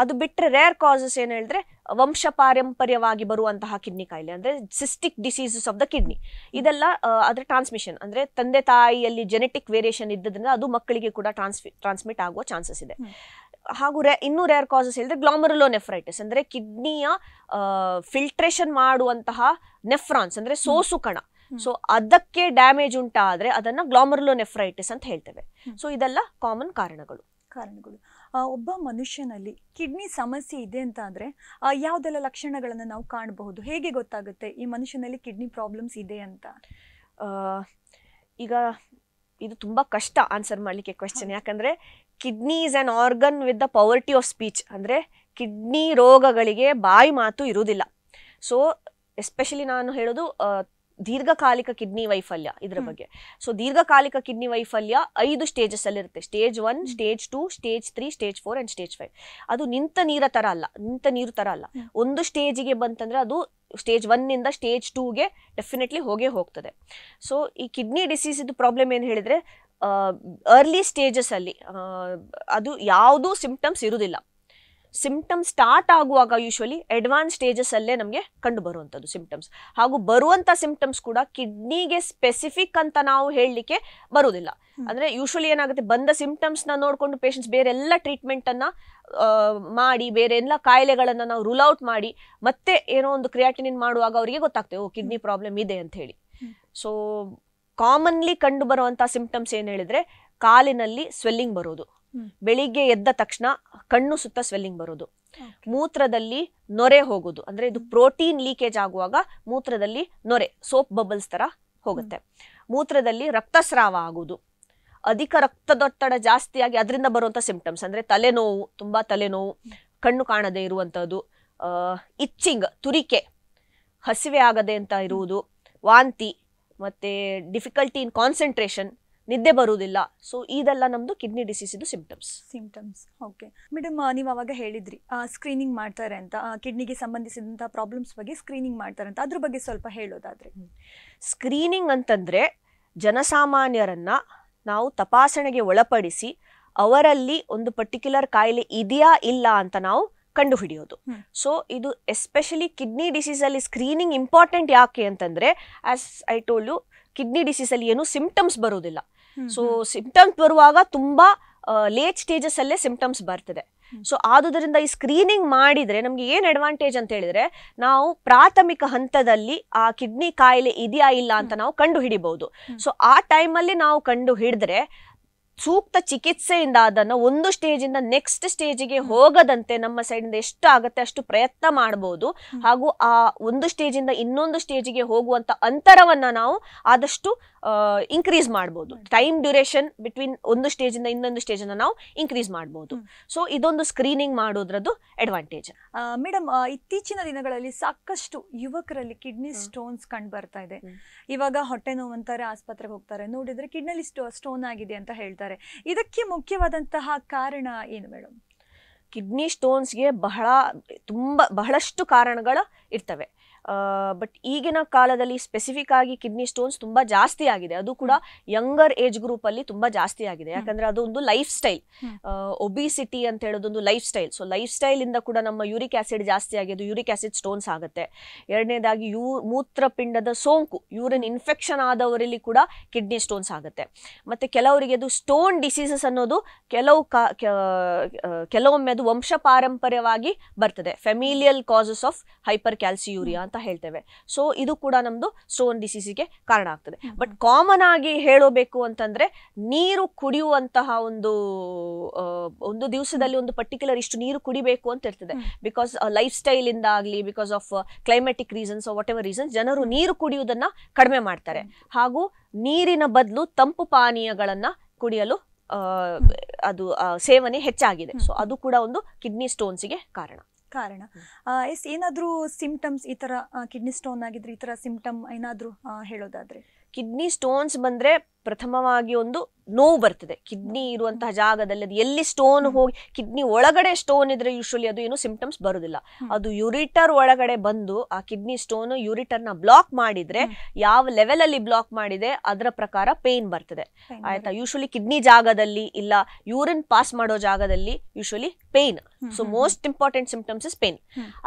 ಅದು ಬಿಟ್ಟರೆ ರೇರ್ ಕಾಸಸ್ ಏನು ಹೇಳಿದ್ರೆ ವಂಶ ಪಾರಂಪರ್ಯವಾಗಿ ಬರುವಂತಹ ಕಿಡ್ನಿ ಕಾಯಿಲೆ ಅಂದ್ರೆ cystic diseases of the kidney ಇದೆಲ್ಲ ಅದರ ಟ್ರಾನ್ಸ್ಮಿಷನ್ ಅಂದ್ರೆ ತಂದೆ ತಾಯಿಯಲ್ಲಿ ಜೆನೆಟಿಕ್ ವೇರಿಯೇಷನ್ ಇದ್ದದ್ರಿಂದ ಅದು ಮಕ್ಕಳಿಗೆ ಕೂಡ ಟ್ರಾನ್ಸ್ಮಿ ಟ್ರಾನ್ಸ್ಮಿಟ್ ಆಗುವ ಚಾನ್ಸಸ್ ಇದೆ ಹಾಗೂ ರೇ ಇನ್ನೂ ರೇರ್ ಕಾಸಸ್ ಹೇಳಿದ್ರೆ ಗ್ಲಾಮರುಲೋ ನೆಫ್ರೈಟಿಸ್ ಅಂದ್ರೆ ಕಿಡ್ನಿಯ ಫಿಲ್ಟ್ರೇಷನ್ ಮಾಡುವಂತಹ ನೆಫ್ರಾನ್ಸ್ ಅಂದ್ರೆ ಸೋಸು ಕಣ ಸೊ ಅದಕ್ಕೆ ಡ್ಯಾಮೇಜ್ ಉಂಟಾದ್ರೆ ಅದನ್ನ ಗ್ಲಾಮರ್ಲೋ ಅಂತ ಹೇಳ್ತೇವೆ ಸೊ ಇದೆಲ್ಲ ಕಾಮನ್ ಕಾರಣಗಳು ಕಾರಣಗಳು ಒಬ್ಬ ಮನುಷ್ಯನಲ್ಲಿ ಕಿಡ್ನಿ ಸಮಸ್ಯೆ ಇದೆ ಅಂತ ಅಂದ್ರೆ ಯಾವುದೆಲ್ಲ ಲಕ್ಷಣಗಳನ್ನು ನಾವು ಕಾಣಬಹುದು ಹೇಗೆ ಗೊತ್ತಾಗುತ್ತೆ ಈ ಮನುಷ್ಯನಲ್ಲಿ ಕಿಡ್ನಿ ಪ್ರಾಬ್ಲಮ್ಸ್ ಇದೆ ಅಂತ ಈಗ ಇದು ತುಂಬಾ ಕಷ್ಟ ಆನ್ಸರ್ ಮಾಡ್ಲಿಕ್ಕೆ ಕ್ವೆಶನ್ ಯಾಕಂದ್ರೆ kidney is and organ with the poverty of speech ಅಂದ್ರೆ ಕಿಡ್ನಿ ರೋಗಗಳಿಗೆ ಬಾಯಿ ಮಾತು ಇರುವುದಿಲ್ಲ ಸೊ ಎಸ್ಪೆಷಲಿ ನಾನು ಹೇಳೋದು ದೀರ್ಘಕಾಲಿಕ ಕಿಡ್ನಿ ವೈಫಲ್ಯ ಇದರ ಬಗ್ಗೆ ಸೊ ದೀರ್ಘಕಾಲಿಕ ಕಿಡ್ನಿ ವೈಫಲ್ಯ ಐದು ಸ್ಟೇಜಸ್ ಅಲ್ಲಿ ಇರುತ್ತೆ stage one stage two stage three stage four and stage five ಅದು ನಿಂತ ನೀರ ತರ ಅಲ್ಲ ನಿಂತ ನೀರು ತರ ಅಲ್ಲ ಒಂದು ಸ್ಟೇಜಿಗೆ ಬಂತಂದ್ರೆ ಅದು ಸ್ಟೇಜ್ ಒನ್ನಿಂದ ಸ್ಟೇಜ್ ಟೂಗೆ ಡೆಫಿನೆಟ್ಲಿ ಹೋಗೇ ಹೋಗ್ತದೆ ಸೊ ಈ ಕಿಡ್ನಿ ಡಿಸೀಸ್ ಇದು ಪ್ರಾಬ್ಲಮ್ ಏನು ಹೇಳಿದ್ರೆ ಅರ್ಲಿ ಸ್ಟೇಜಸ್ ಅಲ್ಲಿ ಅದು ಯಾವುದೂ ಸಿಂಪ್ಟಮ್ಸ್ ಇರುವುದಿಲ್ಲ ಸಿಂಪ್ಟಮ್ಸ್ ಸ್ಟಾರ್ಟ್ ಆಗುವಾಗ ಯೂಶ್ವಲಿ ಅಡ್ವಾನ್ಸ್ ಸ್ಟೇಜಸ್ ಅಲ್ಲೇ ನಮಗೆ ಕಂಡು ಬರುವಂಥದ್ದು ಸಿಂಪ್ಟಮ್ಸ್ ಹಾಗೂ ಬರುವಂಥ ಸಿಂಪ್ಟಮ್ಸ್ ಕೂಡ ಕಿಡ್ನಿಗೆ ಸ್ಪೆಸಿಫಿಕ್ ಅಂತ ನಾವು ಹೇಳಲಿಕ್ಕೆ ಬರುವುದಿಲ್ಲ ಅಂದರೆ ಯೂಶ್ವಲಿ ಏನಾಗುತ್ತೆ ಬಂದ ಸಿಂಪ್ಟಮ್ಸ್ನ ನೋಡಿಕೊಂಡು ಪೇಷಂಟ್ಸ್ ಬೇರೆಲ್ಲ ಟ್ರೀಟ್ಮೆಂಟನ್ನು ಮಾಡಿ ಬೇರೆ ಎಲ್ಲ ಕಾಯಿಲೆಗಳನ್ನು ನಾವು ರೂಲ್ ಔಟ್ ಮಾಡಿ ಮತ್ತೆ ಏನೋ ಒಂದು ಕ್ರಿಯಾಟಿನಿನ್ ಮಾಡುವಾಗ ಅವರಿಗೆ ಗೊತ್ತಾಗ್ತದೆ ಓ ಕಿಡ್ನಿ ಪ್ರಾಬ್ಲಮ್ ಇದೆ ಅಂತ ಹೇಳಿ ಸೊ ಕಾಮನ್ಲಿ ಕಂಡು ಬರುವಂಥ ಸಿಂಪ್ಟಮ್ಸ್ ಏನು ಹೇಳಿದ್ರೆ ಕಾಲಿನಲ್ಲಿ ಸ್ವೆಲ್ಲಿಂಗ್ ಬರೋದು ಬೆಳಿಗ್ಗೆ ಎದ್ದ ತಕ್ಷಣ ಕಣ್ಣು ಸುತ್ತ ಸ್ವೆಲ್ಲಿಂಗ್ ಬರೋದು ಮೂತ್ರದಲ್ಲಿ ನೊರೆ ಹೋಗೋದು ಅಂದ್ರೆ ಇದು ಪ್ರೋಟೀನ್ ಲೀಕೇಜ್ ಆಗುವಾಗ ಮೂತ್ರದಲ್ಲಿ ನೊರೆ ಸೋಪ್ ಬಬಲ್ಸ್ ತರ ಹೋಗುತ್ತೆ ಮೂತ್ರದಲ್ಲಿ ರಕ್ತಸ್ರಾವ ಆಗೋದು ಅಧಿಕ ರಕ್ತದೊತ್ತಡ ಜಾಸ್ತಿಯಾಗಿ ಅದರಿಂದ ಬರುವಂತ ಸಿಂಪ್ಟಮ್ಸ್ ಅಂದ್ರೆ ತಲೆನೋವು ತುಂಬಾ ತಲೆನೋವು ಕಣ್ಣು ಕಾಣದೆ ಇರುವಂತಹದ್ದು ಇಚ್ಚಿಂಗ್ ತುರಿಕೆ ಹಸಿವೆ ಆಗದೆ ಅಂತ ಇರುವುದು ವಾಂತಿ ಮತ್ತೆ ಡಿಫಿಕಲ್ಟಿ ಇನ್ ಕಾನ್ಸಂಟ್ರೇಷನ್ ನಿದ್ದೆ ಬರುವುದಿಲ್ಲ ಸೊ ಇದೆಲ್ಲ ನಮ್ದು ಕಿಡ್ನಿ ಡಿಸೀಸ್ ಇದು ಸಿಂಪ್ಟಮ್ಸ್ ಸಿಂಪ್ಟಮ್ಸ್ ಓಕೆ ಮೇಡಮ್ ನೀವು ಅವಾಗ ಹೇಳಿದ್ರಿ ಸ್ಕ್ರೀನಿಂಗ್ ಮಾಡ್ತಾರೆ ಅಂತ ಕಿಡ್ನಿಗೆ ಸಂಬಂಧಿಸಿದಂಥ ಪ್ರಾಬ್ಲಮ್ಸ್ ಬಗ್ಗೆ ಸ್ಕ್ರೀನಿಂಗ್ ಮಾಡ್ತಾರೆ ಅಂತ ಅದ್ರ ಬಗ್ಗೆ ಸ್ವಲ್ಪ ಹೇಳೋದಾದ್ರೆ ಸ್ಕ್ರೀನಿಂಗ್ ಅಂತಂದ್ರೆ ಜನಸಾಮಾನ್ಯರನ್ನ ನಾವು ತಪಾಸಣೆಗೆ ಒಳಪಡಿಸಿ ಅವರಲ್ಲಿ ಒಂದು ಪರ್ಟಿಕ್ಯುಲರ್ ಕಾಯಿಲೆ ಇದೆಯಾ ಇಲ್ಲ ಅಂತ ನಾವು ಕಂಡುಹಿಡಿಯೋದು ಸೊ ಇದು ಎಸ್ಪೆಷಲಿ ಕಿಡ್ನಿ ಡಿಸೀಸಲ್ಲಿ ಸ್ಕ್ರೀನಿಂಗ್ ಇಂಪಾರ್ಟೆಂಟ್ ಯಾಕೆ ಅಂತಂದರೆ as I told you kidney ಡಿಸೀಸಲ್ಲಿ ಏನು ಸಿಂಪ್ಟಮ್ಸ್ ಬರೋದಿಲ್ಲ ಸೊ ಸಿಂಪ್ಟಮ್ಸ್ ಬರುವಾಗ ತುಂಬಾ ಲೇಟ್ ಸ್ಟೇಜಸ್ ಅಲ್ಲೇ ಸಿಂಪ್ಟಮ್ಸ್ ಬರ್ತದೆ ಸೊ ಆದುದರಿಂದ ಈ ಸ್ಕ್ರೀನಿಂಗ್ ಮಾಡಿದ್ರೆ ನಮ್ಗೆ ಏನ್ ಅಡ್ವಾಂಟೇಜ್ ಅಂತ ಹೇಳಿದ್ರೆ ನಾವು ಪ್ರಾಥಮಿಕ ಹಂತದಲ್ಲಿ ಆ ಕಿಡ್ನಿ ಕಾಯಿಲೆ ಇದೆಯಾ ಇಲ್ಲ ಅಂತ ನಾವು ಕಂಡು ಹಿಡಿಬಹುದು ಸೊ ಆ ಟೈಮಲ್ಲಿ ನಾವು ಕಂಡು ಹಿಡಿದ್ರೆ ಸೂಕ್ತ ಚಿಕಿತ್ಸೆಯಿಂದ ಅದನ್ನು ಒಂದು ಸ್ಟೇಜಿಂದ ನೆಕ್ಸ್ಟ್ ಸ್ಟೇಜಿಗೆ ಹೋಗದಂತೆ ನಮ್ಮ ಸೈಡಿಂದ ಎಷ್ಟು ಆಗುತ್ತೆ ಅಷ್ಟು ಪ್ರಯತ್ನ ಮಾಡಬಹುದು ಹಾಗೂ ಆ ಒಂದು ಸ್ಟೇಜಿಂದ ಇನ್ನೊಂದು ಸ್ಟೇಜಿಗೆ ಹೋಗುವಂತ ಅಂತರವನ್ನ ನಾವು ಆದಷ್ಟು ಇನ್ಕ್ರೀಸ್ ಮಾಡಬಹುದು ಟೈಮ್ ಡ್ಯೂರೇಷನ್ ಬಿಟ್ವೀನ್ ಒಂದು ಸ್ಟೇಜ್ ಇಂದ ಇನ್ನೊಂದು ಸ್ಟೇಜ್ ಸ್ಟೇಜನ್ನು ನಾವು ಇನ್ಕ್ರೀಸ್ ಮಾಡಬಹುದು ಸೊ ಇದೊಂದು ಸ್ಕ್ರೀನಿಂಗ್ ಮಾಡೋದ್ರದ್ದು ಅಡ್ವಾಂಟೇಜ್ ಮೇಡಮ್ ಇತ್ತೀಚಿನ ದಿನಗಳಲ್ಲಿ ಸಾಕಷ್ಟು ಯುವಕರಲ್ಲಿ ಕಿಡ್ನಿ ಸ್ಟೋನ್ಸ್ ಕಂಡು ಬರ್ತಾ ಇದೆ ಇವಾಗ ಹೊಟ್ಟೆ ನೋವು ಅಂತಾರೆ ಆಸ್ಪತ್ರೆಗೆ ಹೋಗ್ತಾರೆ ನೋಡಿದ್ರೆ ಕಿಡ್ನಲ್ಲಿ ಸ್ಟೋನ್ ಆಗಿದೆ ಅಂತ ಹೇಳ್ತಾರೆ ಮಾಡ್ತಾರೆ ಇದಕ್ಕೆ ಮುಖ್ಯವಾದಂತಹ ಕಾರಣ ಏನು ಮೇಡಮ್ ಕಿಡ್ನಿ ಸ್ಟೋನ್ಸ್ಗೆ ಬಹಳ ತುಂಬ ಬಹಳಷ್ಟು ಕಾರಣಗಳು ಇರ್ತವೆ ಬಟ್ ಈಗಿನ ಕಾಲದಲ್ಲಿ ಸ್ಪೆಸಿಫಿಕ್ ಆಗಿ ಕಿಡ್ನಿ ಸ್ಟೋನ್ಸ್ ತುಂಬಾ ಜಾಸ್ತಿ ಆಗಿದೆ ಅದು ಕೂಡ ಯಂಗರ್ ಏಜ್ ಗ್ರೂಪ್ ಅಲ್ಲಿ ತುಂಬಾ ಜಾಸ್ತಿ ಆಗಿದೆ ಯಾಕಂದ್ರೆ ಅದೊಂದು ಲೈಫ್ ಸ್ಟೈಲ್ ಒಬಿಸಿಟಿ ಅಂತ ಹೇಳೋದೊಂದು lifestyle so lifestyle ಇಂದ ಕೂಡ ನಮ್ಮ ಯೂರಿಕ್ ಆಸಿಡ್ ಜಾಸ್ತಿ ಆಗಿದ್ದು ಯೂರಿಕ್ ಆಸಿಡ್ ಸ್ಟೋನ್ಸ್ ಆಗುತ್ತೆ ಎರಡನೇದಾಗಿ ಯೂ ಮೂತ್ರಪಿಂಡದ ಸೋಂಕು ಯೂರಿನ್ ಇನ್ಫೆಕ್ಷನ್ ಆದವರಲ್ಲಿ ಕೂಡ ಕಿಡ್ನಿ ಸ್ಟೋನ್ಸ್ ಆಗುತ್ತೆ ಮತ್ತೆ ಕೆಲವರಿಗೆ ಅದು ಸ್ಟೋನ್ ಡಿಸೀಸಸ್ ಅನ್ನೋದು ಕೆಲವು ಕಾ ಕೆಲವೊಮ್ಮೆ ಅದು ವಂಶ ಪಾರಂಪರ್ಯವಾಗಿ ಬರ್ತದೆ familial causes of hypercalciuria ಅಂತ ಹೇಳ್ತೇವೆ ಸೊ ಇದು ಕೂಡ ನಮ್ದು ಸ್ಟೋನ್ ಡಿಸೀಸಿಗೆ ಕಾರಣ ಆಗ್ತದೆ ಬಟ್ ಕಾಮನ್ ಆಗಿ ಹೇಳಬೇಕು ಅಂತಂದ್ರೆ ನೀರು ಕುಡಿಯುವಂತಹ ಒಂದು ಒಂದು ದಿವಸದಲ್ಲಿ ಒಂದು ಪರ್ಟಿಕ್ಯುಲರ್ ಇಷ್ಟು ನೀರು ಕುಡಿಬೇಕು ಅಂತ ಇರ್ತದೆ ಬಿಕಾಸ್ ಲೈಫ್ ಸ್ಟೈಲ್ ಇಂದ ಆಗಲಿ because of climatic reasons whatever reasons ಜನರು ನೀರು ಕುಡಿಯುವುದನ್ನ ಕಡಿಮೆ ಮಾಡ್ತಾರೆ ಹಾಗೂ ನೀರಿನ ಬದಲು ತಂಪು ಪಾನೀಯಗಳನ್ನ ಕುಡಿಯಲು ಅದು ಸೇವನೆ ಹೆಚ್ಚಾಗಿದೆ ಸೊ ಅದು ಕೂಡ ಒಂದು ಕಿಡ್ನಿ ಸ್ಟೋನ್ಸ್ಗೆ ಕಾರಣ ಕಾರಣ ಎಸ್ ಏನಾದರೂ ಸಿಂಪ್ಟಮ್ಸ್ ಈ ಥರ ಕಿಡ್ನಿ ಸ್ಟೋನ್ ಆಗಿದ್ರೆ ಈ ಥರ ಸಿಂಪ್ಟಮ್ ಏನಾದರೂ ಹೇಳೋದಾದರೆ ಕಿಡ್ನಿ ಸ್ಟೋನ್ಸ್ ಬಂದರೆ ಪ್ರಥಮವಾಗಿ ಒಂದು ನೋವು ಬರ್ತದೆ ಕಿಡ್ನಿ ಇರುವಂತಹ ಜಾಗದಲ್ಲಿ ಅದು ಎಲ್ಲಿ ಸ್ಟೋನ್ ಹೋಗಿ ಕಿಡ್ನಿ ಒಳಗಡೆ ಸ್ಟೋನ್ ಇದ್ರೆ ಯೂಶ್ವಲಿ ಅದು ಏನು ಸಿಂಪ್ಟಮ್ಸ್ ಬರುದಿಲ್ಲ ಅದು ಯುರಿಟರ್ ಒಳಗಡೆ ಬಂದು ಆ ಕಿಡ್ನಿ ಸ್ಟೋನ್ ಯುರಿಟರ್ನ ಬ್ಲಾಕ್ ಮಾಡಿದ್ರೆ ಯಾವ ಲೆವೆಲ್ ಅಲ್ಲಿ ಬ್ಲಾಕ್ ಮಾಡಿದೆ ಅದರ ಪ್ರಕಾರ ಪೇನ್ ಬರ್ತದೆ ಆಯ್ತಾ ಯೂಶ್ವಲಿ ಕಿಡ್ನಿ ಜಾಗದಲ್ಲಿ ಇಲ್ಲ ಯೂರಿನ್ ಪಾಸ್ ಮಾಡೋ ಜಾಗದಲ್ಲಿ usually pain so most important symptoms is pain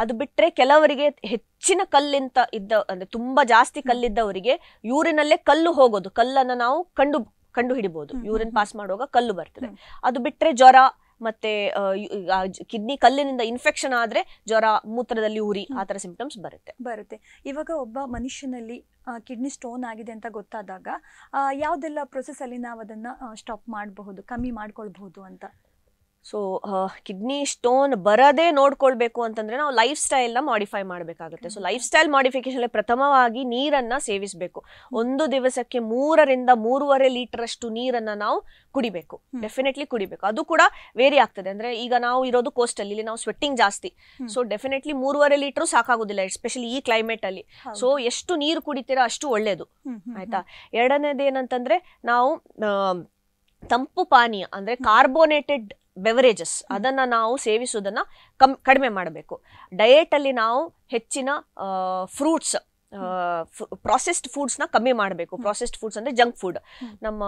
ಅದು ಬಿಟ್ರೆ ಕೆಲವರಿಗೆ ಹೆಚ್ಚಿನ ಕಲ್ಲಿಂತ ಇದ್ದ ಅಂದ್ರೆ ತುಂಬಾ ಜಾಸ್ತಿ ಕಲ್ಲಿದ್ದವರಿಗೆ ಯೂರಿನಲ್ಲೇ ಕಲ್ಲು ಹೋಗೋದು ಕಲ್ಲನ್ನು ನಾವು ಕಂಡು ಕಂಡು ಹಿಡಿಬಹುದು ಯೂರಿನ್ ಪಾಸ್ ಮಾಡುವಾಗ ಕಲ್ಲು ಬರ್ತದೆ ಅದು ಬಿಟ್ಟರೆ ಜ್ವರ ಮತ್ತೆ ಕಿಡ್ನಿ ಕಲ್ಲಿನಿಂದ ಇನ್ಫೆಕ್ಷನ್ ಆದ್ರೆ ಜ್ವರ ಮೂತ್ರದಲ್ಲಿ ಉರಿ ಆತರ ಸಿಂಪ್ಟಮ್ಸ್ ಬರುತ್ತೆ ಬರುತ್ತೆ ಇವಾಗ ಒಬ್ಬ ಮನುಷ್ಯನಲ್ಲಿ ಕಿಡ್ನಿ ಸ್ಟೋನ್ ಆಗಿದೆ ಅಂತ ಗೊತ್ತಾದಾಗ ಯಾವ್ದೆಲ್ಲ ಪ್ರೊಸೆಸ್ ಅಲ್ಲಿ ನಾವು ಅದನ್ನ ಸ್ಟಾಪ್ ಮಾಡಬಹುದು ಕಮ್ಮಿ ಮಾಡ್ಕೊಳ್ಬಹುದು ಅಂತ ಸೊ ಕಿಡ್ನಿ ಸ್ಟೋನ್ ಬರದೇ ನೋಡ್ಕೊಳ್ಬೇಕು ಅಂತಂದ್ರೆ ನಾವು ಲೈಫ್ ಸ್ಟೈಲ್ನ ಮಾಡಿಫೈ ಮಾಡಬೇಕಾಗುತ್ತೆ ಸೊ ಲೈಫ್ ಸ್ಟೈಲ್ ಮಾಡಿಫಿಕೇಶನ್ ಪ್ರಥಮವಾಗಿ ನೀರನ್ನ ಸೇವಿಸಬೇಕು ಒಂದು ದಿವಸಕ್ಕೆ ಮೂರರಿಂದ ಮೂರುವರೆ ಅಷ್ಟು ನೀರನ್ನ ನಾವು ಕುಡಿಬೇಕು ಡೆಫಿನೆಟ್ಲಿ ಕುಡಿಬೇಕು ಅದು ಕೂಡ ವೇರಿ ಆಗ್ತದೆ ಅಂದ್ರೆ ಈಗ ನಾವು ಇರೋದು ಕೋಸ್ಟಲ್ಲಿ ಇಲ್ಲಿ ನಾವು ಸ್ವೆಟ್ಟಿಂಗ್ ಜಾಸ್ತಿ ಸೊ ಡೆಫಿನೆಟ್ಲಿ ಮೂರುವರೆ ಲೀಟರ್ ಸಾಕಾಗೋದಿಲ್ಲ ಎಸ್ಪೆಷಲಿ ಈ ಕ್ಲೈಮೇಟ್ ಅಲ್ಲಿ ಸೊ ಎಷ್ಟು ನೀರು ಕುಡಿತೀರಾ ಅಷ್ಟು ಒಳ್ಳೇದು ಆಯ್ತಾ ಎರಡನೇದೇನಂತಂದ್ರೆ ನಾವು ತಂಪು ಪಾನೀಯ ಅಂದ್ರೆ ಕಾರ್ಬೋನೇಟೆಡ್ ಬೆವರೇಜಸ್ ಅದನ್ನು ನಾವು ಸೇವಿಸೋದನ್ನು ಕಮ್ ಕಡಿಮೆ ಮಾಡಬೇಕು ಡಯೆಟಲ್ಲಿ ನಾವು ಹೆಚ್ಚಿನ ಫ್ರೂಟ್ಸ್ ಪ್ರಾಸೆಸ್ಡ್ ಫುಡ್ಸ್ನ ಕಮ್ಮಿ ಮಾಡಬೇಕು ಪ್ರಾಸೆಸ್ಡ್ ಫುಡ್ಸ್ ಅಂದರೆ ಜಂಕ್ ಫುಡ್ ನಮ್ಮ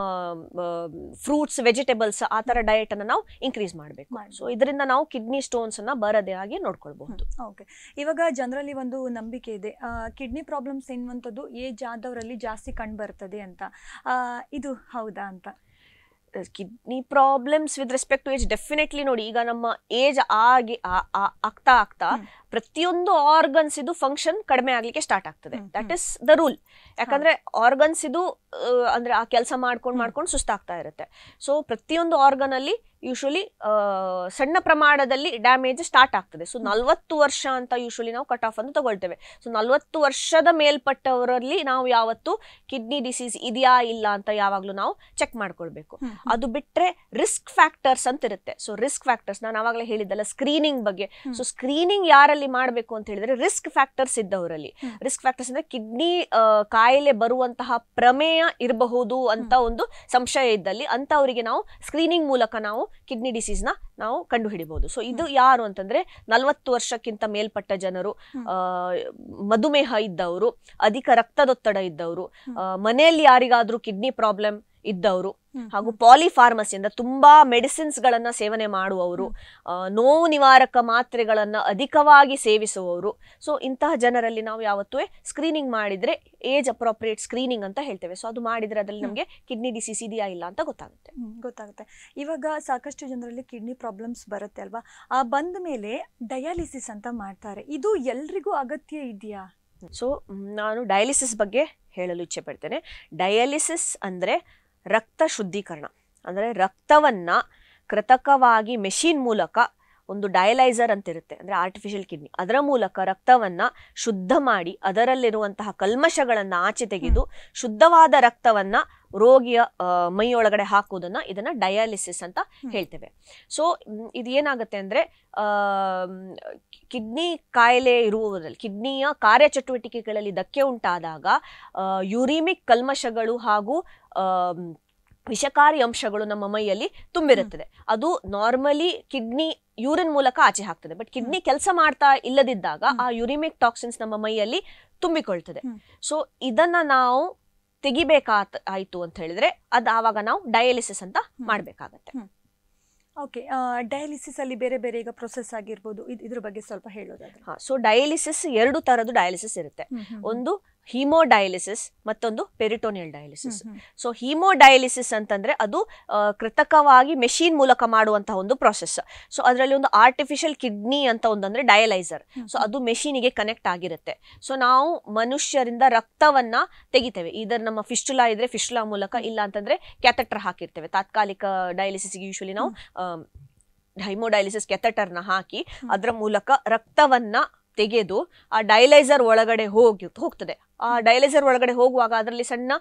ಫ್ರೂಟ್ಸ್ ವೆಜಿಟೇಬಲ್ಸ್ ಆ ಥರ ಡಯೆಟನ್ನು ನಾವು ಇನ್ಕ್ರೀಸ್ ಮಾಡಬೇಕು ಸೊ ಇದರಿಂದ ನಾವು ಕಿಡ್ನಿ ಸ್ಟೋನ್ಸನ್ನು ಬರದೇ ಆಗಿ ನೋಡ್ಕೊಳ್ಬಹುದು ಓಕೆ ಇವಾಗ ಜನರಲ್ಲಿ ಒಂದು ನಂಬಿಕೆ ಇದೆ ಕಿಡ್ನಿ ಪ್ರಾಬ್ಲಮ್ಸ್ ಎನ್ನುವಂಥದ್ದು ಏಜ್ ಆದವರಲ್ಲಿ ಜಾಸ್ತಿ ಕಂಡು ಬರ್ತದೆ ಅಂತ ಇದು ಹೌದಾ ಅಂತ kidney problems with respect to age definitely ನೋಡಿ ಈಗ ನಮ್ಮ ಏಜ್ ಆಗಿ ಆಗ್ತಾ ಆಗ್ತಾ ಪ್ರತಿಯೊಂದು ಆರ್ಗನ್ಸ್ ಇದು ಫಂಕ್ಷನ್ ಕಡಿಮೆ ಆಗ್ಲಿಕ್ಕೆ ಸ್ಟಾರ್ಟ್ ಆಗ್ತದೆ ದಟ್ ಇಸ್ ದ ರೂಲ್ ಯಾಕಂದ್ರೆ ಆರ್ಗನ್ಸ್ ಇದು ಅಂದ್ರೆ ಆ ಕೆಲಸ ಮಾಡ್ಕೊಂಡು ಮಾಡ್ಕೊಂಡು ಸುಸ್ತಾಗ್ತಾ ಇರುತ್ತೆ ಸೊ ಪ್ರತಿಯೊಂದು ಆರ್ಗನ್ ಅಲ್ಲಿ ಯೂಶಲಿ ಸಣ್ಣ ಪ್ರಮಾಣದಲ್ಲಿ ಡ್ಯಾಮೇಜ್ ಸ್ಟಾರ್ಟ್ ಆಗ್ತದೆ ಸೊ ನಲ್ವತ್ತು ವರ್ಷ ಅಂತ ಯೂಶಲಿ ನಾವು ಕಟ್ ಆಫ್ ಅನ್ನು ತಗೊಳ್ತೇವೆ ಸೊ ನಲ್ವತ್ತು ವರ್ಷದ ಮೇಲ್ಪಟ್ಟವರಲ್ಲಿ ನಾವು ಯಾವತ್ತು ಕಿಡ್ನಿ ಡಿಸೀಸ್ ಇದೆಯಾ ಇಲ್ಲ ಅಂತ ಯಾವಾಗ್ಲೂ ನಾವು ಚೆಕ್ ಮಾಡ್ಕೊಳ್ಬೇಕು ಅದು ಬಿಟ್ರೆ ರಿಸ್ಕ್ ಫ್ಯಾಕ್ಟರ್ಸ್ ಅಂತ ಇರುತ್ತೆ ಸೊ ರಿಸ್ಕ್ ಫ್ಯಾಕ್ಟರ್ಸ್ ನಾನು ಆವಾಗಲೇ ಹೇಳಿದ್ದಲ್ಲ ಸ್ಕ್ರೀನಿಂಗ್ ಬಗ್ಗೆ ಸೊ ಸ್ಕ್ರೀನಿಂಗ್ ಯಾರಲ್ಲಿ ಯಾರಲ್ಲಿ ಮಾಡಬೇಕು ಅಂತ ಹೇಳಿದ್ರೆ ರಿಸ್ಕ್ ಫ್ಯಾಕ್ಟರ್ಸ್ ಇದ್ದವರಲ್ಲಿ ರಿಸ್ಕ್ ಫ್ಯಾಕ್ಟರ್ಸ್ ಅಂದ್ರೆ ಕಿಡ್ನಿ ಕಾಯಿಲೆ ಬರುವಂತಹ ಪ್ರಮೇಯ ಇರಬಹುದು ಅಂತ ಒಂದು ಸಂಶಯ ಇದ್ದಲ್ಲಿ ಅವರಿಗೆ ನಾವು ಸ್ಕ್ರೀನಿಂಗ್ ಮೂಲಕ ನಾವು ಕಿಡ್ನಿ ಡಿಸೀಸ್ ನ ನಾವು ಕಂಡು ಹಿಡಿಬಹುದು ಸೊ ಇದು ಯಾರು ಅಂತಂದ್ರೆ ನಲವತ್ತು ವರ್ಷಕ್ಕಿಂತ ಮೇಲ್ಪಟ್ಟ ಜನರು ಮಧುಮೇಹ ಇದ್ದವರು ಅಧಿಕ ರಕ್ತದೊತ್ತಡ ಇದ್ದವರು ಮನೆಯಲ್ಲಿ ಯಾರಿಗಾದ್ರೂ ಕಿಡ್ನಿ ಪ್ರಾಬ್ಲಮ್ ಇದ್ದವರು ಹಾಗೂ ಪಾಲಿಫಾರ್ಮಸಿಯಿಂದ ತುಂಬಾ ಮೆಡಿಸಿನ್ಸ್ ಗಳನ್ನ ಸೇವನೆ ಮಾಡುವವರು ನೋವು ನಿವಾರಕ ಮಾತ್ರೆಗಳನ್ನ ಅಧಿಕವಾಗಿ ಸೇವಿಸುವವರು ಸೊ ಇಂತಹ ಜನರಲ್ಲಿ ನಾವು ಯಾವತ್ತೂ ಸ್ಕ್ರೀನಿಂಗ್ ಮಾಡಿದ್ರೆ ಏಜ್ ಅಪ್ರೋಪ್ರಿಯೇಟ್ ಸ್ಕ್ರೀನಿಂಗ್ ಅಂತ ಹೇಳ್ತೇವೆ ಸೊ ಅದು ಮಾಡಿದ್ರೆ ಅದ್ರಲ್ಲಿ ನಮಗೆ ಕಿಡ್ನಿ ಡಿಸೀಸ್ ಇದೆಯಾ ಇಲ್ಲ ಅಂತ ಗೊತ್ತಾಗುತ್ತೆ ಗೊತ್ತಾಗುತ್ತೆ ಇವಾಗ ಸಾಕಷ್ಟು ಜನರಲ್ಲಿ ಕಿಡ್ನಿ ಪ್ರಾಬ್ಲಮ್ಸ್ ಬರುತ್ತೆ ಅಲ್ವಾ ಆ ಬಂದ ಮೇಲೆ ಡಯಾಲಿಸಿಸ್ ಅಂತ ಮಾಡ್ತಾರೆ ಇದು ಎಲ್ರಿಗೂ ಅಗತ್ಯ ಇದೆಯಾ ಸೊ ನಾನು ಡಯಾಲಿಸಿಸ್ ಬಗ್ಗೆ ಹೇಳಲು ಇಚ್ಛೆ ಪಡ್ತೇನೆ ಡಯಾಲಿಸಿಸ್ ಅಂದರೆ ರಕ್ತ ಶುದ್ಧೀಕರಣ ಅಂದರೆ ರಕ್ತವನ್ನು ಕೃತಕವಾಗಿ ಮೆಷಿನ್ ಮೂಲಕ ಒಂದು ಡಯಲೈಸರ್ ಅಂತಿರುತ್ತೆ ಅಂದರೆ ಆರ್ಟಿಫಿಷಿಯಲ್ ಕಿಡ್ನಿ ಅದರ ಮೂಲಕ ರಕ್ತವನ್ನು ಶುದ್ಧ ಮಾಡಿ ಅದರಲ್ಲಿರುವಂತಹ ಕಲ್ಮಶಗಳನ್ನು ಆಚೆ ತೆಗೆದು ಶುದ್ಧವಾದ ರಕ್ತವನ್ನು ರೋಗಿಯ ಮೈಯೊಳಗಡೆ ಹಾಕೋದನ್ನ ಇದನ್ನ ಡಯಾಲಿಸಿಸ್ ಅಂತ ಹೇಳ್ತೇವೆ ಸೊ ಇದು ಏನಾಗುತ್ತೆ ಅಂದ್ರೆ ಕಿಡ್ನಿ ಕಾಯಿಲೆ ಇರುವುದರಲ್ಲಿ ಕಿಡ್ನಿಯ ಕಾರ್ಯಚಟುವಟಿಕೆಗಳಲ್ಲಿ ಧಕ್ಕೆ ಉಂಟಾದಾಗ ಯುರಿಮಿಕ್ ಕಲ್ಮಶಗಳು ಹಾಗೂ ವಿಷಕಾರಿ ಅಂಶಗಳು ನಮ್ಮ ಮೈಯಲ್ಲಿ ತುಂಬಿರುತ್ತದೆ ಅದು ನಾರ್ಮಲಿ ಕಿಡ್ನಿ ಯೂರಿನ್ ಮೂಲಕ ಆಚೆ ಹಾಕ್ತದೆ ಬಟ್ ಕಿಡ್ನಿ ಕೆಲಸ ಮಾಡ್ತಾ ಇಲ್ಲದಿದ್ದಾಗ ಆ ಯುರಿಮಿಕ್ ಟಾಕ್ಸಿನ್ಸ್ ನಮ್ಮ ಮೈಯಲ್ಲಿ ತುಂಬಿಕೊಳ್ತದೆ ಸೊ ಇದನ್ನ ನಾವು ತೆಗಿಬೇಕಾತ್ ಆಯ್ತು ಅಂತ ಹೇಳಿದ್ರೆ ಅದ್ ಆವಾಗ ನಾವು ಡಯಾಲಿಸಿಸ್ ಅಂತ ಮಾಡ್ಬೇಕಾಗತ್ತೆ ಓಕೆ ಡಯಾಲಿಸಿಸ್ ಅಲ್ಲಿ ಬೇರೆ ಬೇರೆ ಈಗ ಪ್ರೊಸೆಸ್ ಆಗಿರ್ಬೋದು ಇದ್ರ ಬಗ್ಗೆ ಸ್ವಲ್ಪ ಹೇಳೋದಾದ್ರೆ ಸೊ ಡಯಾಲಿಸಿಸ್ ಎರಡು ತರದ್ದು ಡಯಾಲಿಸಿಸ್ ಇರುತ್ತೆ ಒಂದು ಡಯಾಲಿಸಿಸ್ ಮತ್ತೊಂದು ಪೆರಿಟೋನಿಯಲ್ ಡಯಾಲಿಸಿಸ್ ಸೊ ಡಯಾಲಿಸಿಸ್ ಅಂತಂದ್ರೆ ಅದು ಕೃತಕವಾಗಿ ಮೆಷಿನ್ ಮೂಲಕ ಮಾಡುವಂತಹ ಒಂದು ಪ್ರೊಸೆಸ್ ಸೊ ಅದರಲ್ಲಿ ಒಂದು ಆರ್ಟಿಫಿಷಿಯಲ್ ಕಿಡ್ನಿ ಅಂತ ಒಂದಂದ್ರೆ ಡಯಲೈಸರ್ ಸೊ ಅದು ಮೆಷಿನಿಗೆ ಕನೆಕ್ಟ್ ಆಗಿರುತ್ತೆ ಸೊ ನಾವು ಮನುಷ್ಯರಿಂದ ರಕ್ತವನ್ನ ತೆಗಿತೇವೆ ಇದರ ನಮ್ಮ ಫಿಸ್ಟುಲಾ ಇದ್ರೆ ಫಿಸ್ಟುಲಾ ಮೂಲಕ ಇಲ್ಲ ಅಂತಂದ್ರೆ ಕ್ಯಾಥೆಟರ್ ಹಾಕಿರ್ತೇವೆ ತಾತ್ಕಾಲಿಕ ಡಯಾಲಿಸಿಸ್ಗೆ ಯೂಶಲಿ ನಾವು ಹೈಮೋಡಯಾಲಿಸಿಸ್ ಕ್ಯಾಥೆಟರ್ನ ಹಾಕಿ ಅದರ ಮೂಲಕ ರಕ್ತವನ್ನ ತೆಗೆದು ಆ ಡೈಲೈಸರ್ ಒಳಗಡೆ ಹೋಗಿ ಹೋಗ್ತದೆ ಆ ಡಯಾಲಿಸರ್ ಒಳಗಡೆ ಹೋಗುವಾಗ ಅದರಲ್ಲಿ ಸಣ್ಣ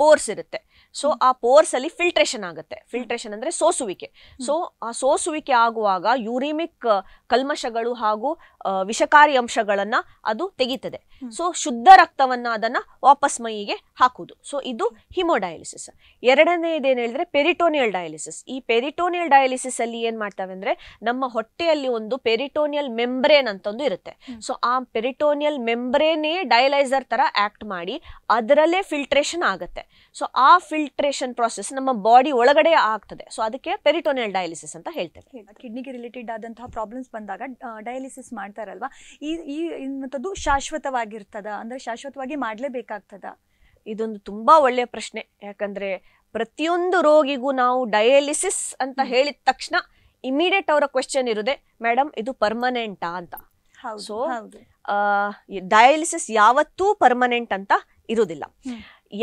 ಪೋರ್ಸ್ ಇರುತ್ತೆ ಸೊ ಆ ಪೋರ್ಸ್ ಅಲ್ಲಿ ಫಿಲ್ಟ್ರೇಷನ್ ಆಗುತ್ತೆ ಫಿಲ್ಟ್ರೇಷನ್ ಅಂದ್ರೆ ಸೋಸುವಿಕೆ ಸೊ ಆ ಸೋಸುವಿಕೆ ಆಗುವಾಗ ಯೂರಿಮಿಕ್ ಕಲ್ಮಶಗಳು ಹಾಗೂ ವಿಷಕಾರಿ ಅಂಶಗಳನ್ನ ಅದು ತೆಗೀತದೆ ಸೊ ಶುದ್ಧ ರಕ್ತವನ್ನ ಅದನ್ನ ವಾಪಸ್ ಮೈಗೆ ಹಾಕುವುದು ಸೊ ಇದು ಹಿಮೋಡಯಾಲಿಸಿಸ್ ಎರಡನೇದೇನು ಹೇಳಿದ್ರೆ ಪೆರಿಟೋನಿಯಲ್ ಡಯಾಲಿಸಿಸ್ ಈ ಪೆರಿಟೋನಿಯಲ್ ಡಯಾಲಿಸಿಸ್ ಅಲ್ಲಿ ಏನ್ ಮಾಡ್ತವೆ ಅಂದ್ರೆ ನಮ್ಮ ಹೊಟ್ಟೆಯಲ್ಲಿ ಒಂದು ಪೆರಿಟೋನಿಯಲ್ ಮೆಂಬ್ರೇನ್ ಅಂತ ಒಂದು ಇರುತ್ತೆ ಸೊ ಆ ಪೆರಿಟೋನಿಯಲ್ ಮೆಂಬ್ರೇನೇ ಡಯಲೈಸರ್ ತರ ಆಕ್ಟ್ ಮಾಡಿ ಅದರಲ್ಲೇ ಫಿಲ್ಟ್ರೇಷನ್ ಆಗುತ್ತೆ ಸೊ ಆ ಫಿಲ್ಟ್ರೇಷನ್ ಪ್ರೊಸೆಸ್ ನಮ್ಮ ಬಾಡಿ ಒಳಗಡೆ ಆಗ್ತದೆ ಸೊ ಅದಕ್ಕೆ ಪೆರಿಟೋನಿಯಲ್ ಡಯಾಲಿಸಿಸ್ ಅಂತ ಹೇಳ್ತೇವೆ ಕಿಡ್ನಿಗೆ ರಿಲೇಟೆಡ್ ಆದಂತಹ ಪ್ರಾಬ್ಲಮ್ಸ್ ಬಂದಾಗ ಡಯಾಲಿಸಿಸ್ ಮಾಡಿ ಅಂತಾರಲ್ವಾ ಈ ಈ ಇಂಥದ್ದು ಶಾಶ್ವತವಾಗಿರ್ತದ ಅಂದ್ರೆ ಶಾಶ್ವತವಾಗಿ ಮಾಡಲೇಬೇಕಾಗ್ತದ ಇದೊಂದು ತುಂಬಾ ಒಳ್ಳೆಯ ಪ್ರಶ್ನೆ ಯಾಕಂದ್ರೆ ಪ್ರತಿಯೊಂದು ರೋಗಿಗೂ ನಾವು ಡಯಾಲಿಸಿಸ್ ಅಂತ ಹೇಳಿದ ತಕ್ಷಣ ಇಮಿಡಿಯೇಟ್ ಅವರ ಕ್ವೆಶನ್ ಇರುದೆ ಮೇಡಮ್ ಇದು ಪರ್ಮನೆಂಟ್ ಅಂತ ಸೊ ಡಯಾಲಿಸಿಸ್ ಯಾವತ್ತೂ ಪರ್ಮನೆಂಟ್ ಅಂತ ಇರುವುದಿಲ್ಲ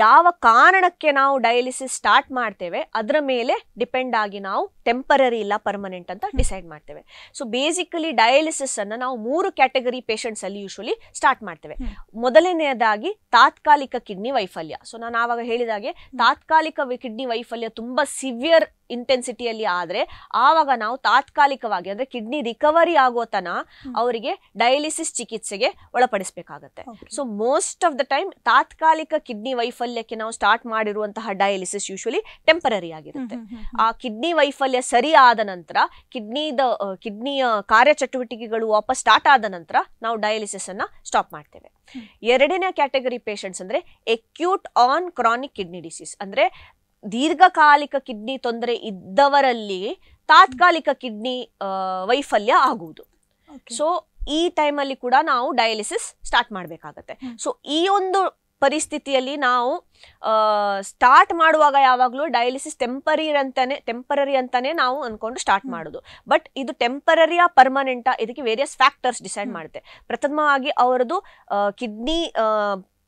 ಯಾವ ಕಾರಣಕ್ಕೆ ನಾವು ಡಯಾಲಿಸಿಸ್ ಸ್ಟಾರ್ಟ್ ಮಾಡ್ತೇವೆ ಅದರ ಮೇಲೆ ಡಿಪೆಂಡ್ ಆಗಿ ನಾವು ಟೆಂಪರರಿ ಇಲ್ಲ ಪರ್ಮನೆಂಟ್ ಅಂತ ಡಿಸೈಡ್ ಮಾಡ್ತೇವೆ ಸೊ ಬೇಸಿಕಲಿ ಡಯಾಲಿಸಿಸ್ ಅನ್ನು ನಾವು ಮೂರು ಕ್ಯಾಟಗರಿ ಪೇಷಂಟ್ಸ್ ಅಲ್ಲಿ ಯೂಶಲಿ ಸ್ಟಾರ್ಟ್ ಮಾಡ್ತೇವೆ ಮೊದಲನೆಯದಾಗಿ ತಾತ್ಕಾಲಿಕ ಕಿಡ್ನಿ ವೈಫಲ್ಯ ಸೊ ನಾನು ಆವಾಗ ಹೇಳಿದಾಗೆ ತಾತ್ಕಾಲಿಕ ಕಿಡ್ನಿ ವೈಫಲ್ಯ ತುಂಬಾ ಸಿವಿಯರ್ ಇಂಟೆನ್ಸಿಟಿಯಲ್ಲಿ ಆದರೆ ಆವಾಗ ನಾವು ತಾತ್ಕಾಲಿಕವಾಗಿ ಅಂದ್ರೆ ಕಿಡ್ನಿ ರಿಕವರಿ ಆಗೋ ತನ ಅವರಿಗೆ ಡಯಾಲಿಸಿಸ್ ಚಿಕಿತ್ಸೆಗೆ ಒಳಪಡಿಸಬೇಕಾಗತ್ತೆ so most of the time ತಾತ್ಕಾಲಿಕ ಕಿಡ್ನಿ ವೈಫಲ್ಯಕ್ಕೆ ನಾವು ಸ್ಟಾರ್ಟ್ ಮಾಡಿರುವಂತಹ ಡಯಾಲಿಸಿಸ್ ಯೂಶಲಿ ಟೆಂಪರರಿ ಆಗಿರುತ್ತೆ ಆ ಕಿಡ್ನಿ ವೈಫಲ್ಯ ಸರಿ ಆದ ನಂತರ ಕಿಡ್ನಿದ ಕಿಡ್ನಿಯ ಕಾರ್ಯಚಟುವಟಿಕೆಗಳು ವಾಪಸ್ ಸ್ಟಾರ್ಟ್ ಆದ ನಂತರ ನಾವು ಡಯಾಲಿಸಿಸ್ ಅನ್ನ ಸ್ಟಾಪ್ ಮಾಡ್ತೇವೆ ಎರಡನೇ ಕ್ಯಾಟಗರಿ ಪೇಷಂಟ್ಸ್ ಅಂದ್ರೆ acute on chronic kidney disease ಅಂದ್ರೆ ದೀರ್ಘಕಾಲಿಕ ಕಿಡ್ನಿ ತೊಂದರೆ ಇದ್ದವರಲ್ಲಿ ತಾತ್ಕಾಲಿಕ ಕಿಡ್ನಿ ವೈಫಲ್ಯ ಆಗುವುದು ಸೊ ಈ ಟೈಮಲ್ಲಿ ಕೂಡ ನಾವು ಡಯಾಲಿಸಿಸ್ ಸ್ಟಾರ್ಟ್ ಮಾಡಬೇಕಾಗತ್ತೆ ಸೊ ಈ ಒಂದು ಪರಿಸ್ಥಿತಿಯಲ್ಲಿ ನಾವು ಸ್ಟಾರ್ಟ್ ಮಾಡುವಾಗ ಯಾವಾಗಲೂ ಡಯಾಲಿಸಿಸ್ ಟೆಂಪರರಿ ಅಂತಾನೆ ಟೆಂಪರರಿ ಅಂತಾನೆ ನಾವು ಅನ್ಕೊಂಡು ಸ್ಟಾರ್ಟ್ ಮಾಡೋದು ಬಟ್ ಇದು ಟೆಂಪರರಿಯಾ ಪರ್ಮನೆಂಟಾ ಇದಕ್ಕೆ ವೇರಿಯಸ್ ಫ್ಯಾಕ್ಟರ್ಸ್ ಡಿಸೈಡ್ ಮಾಡುತ್ತೆ ಪ್ರಥಮವಾಗಿ ಅವರದು ಕಿಡ್ನಿ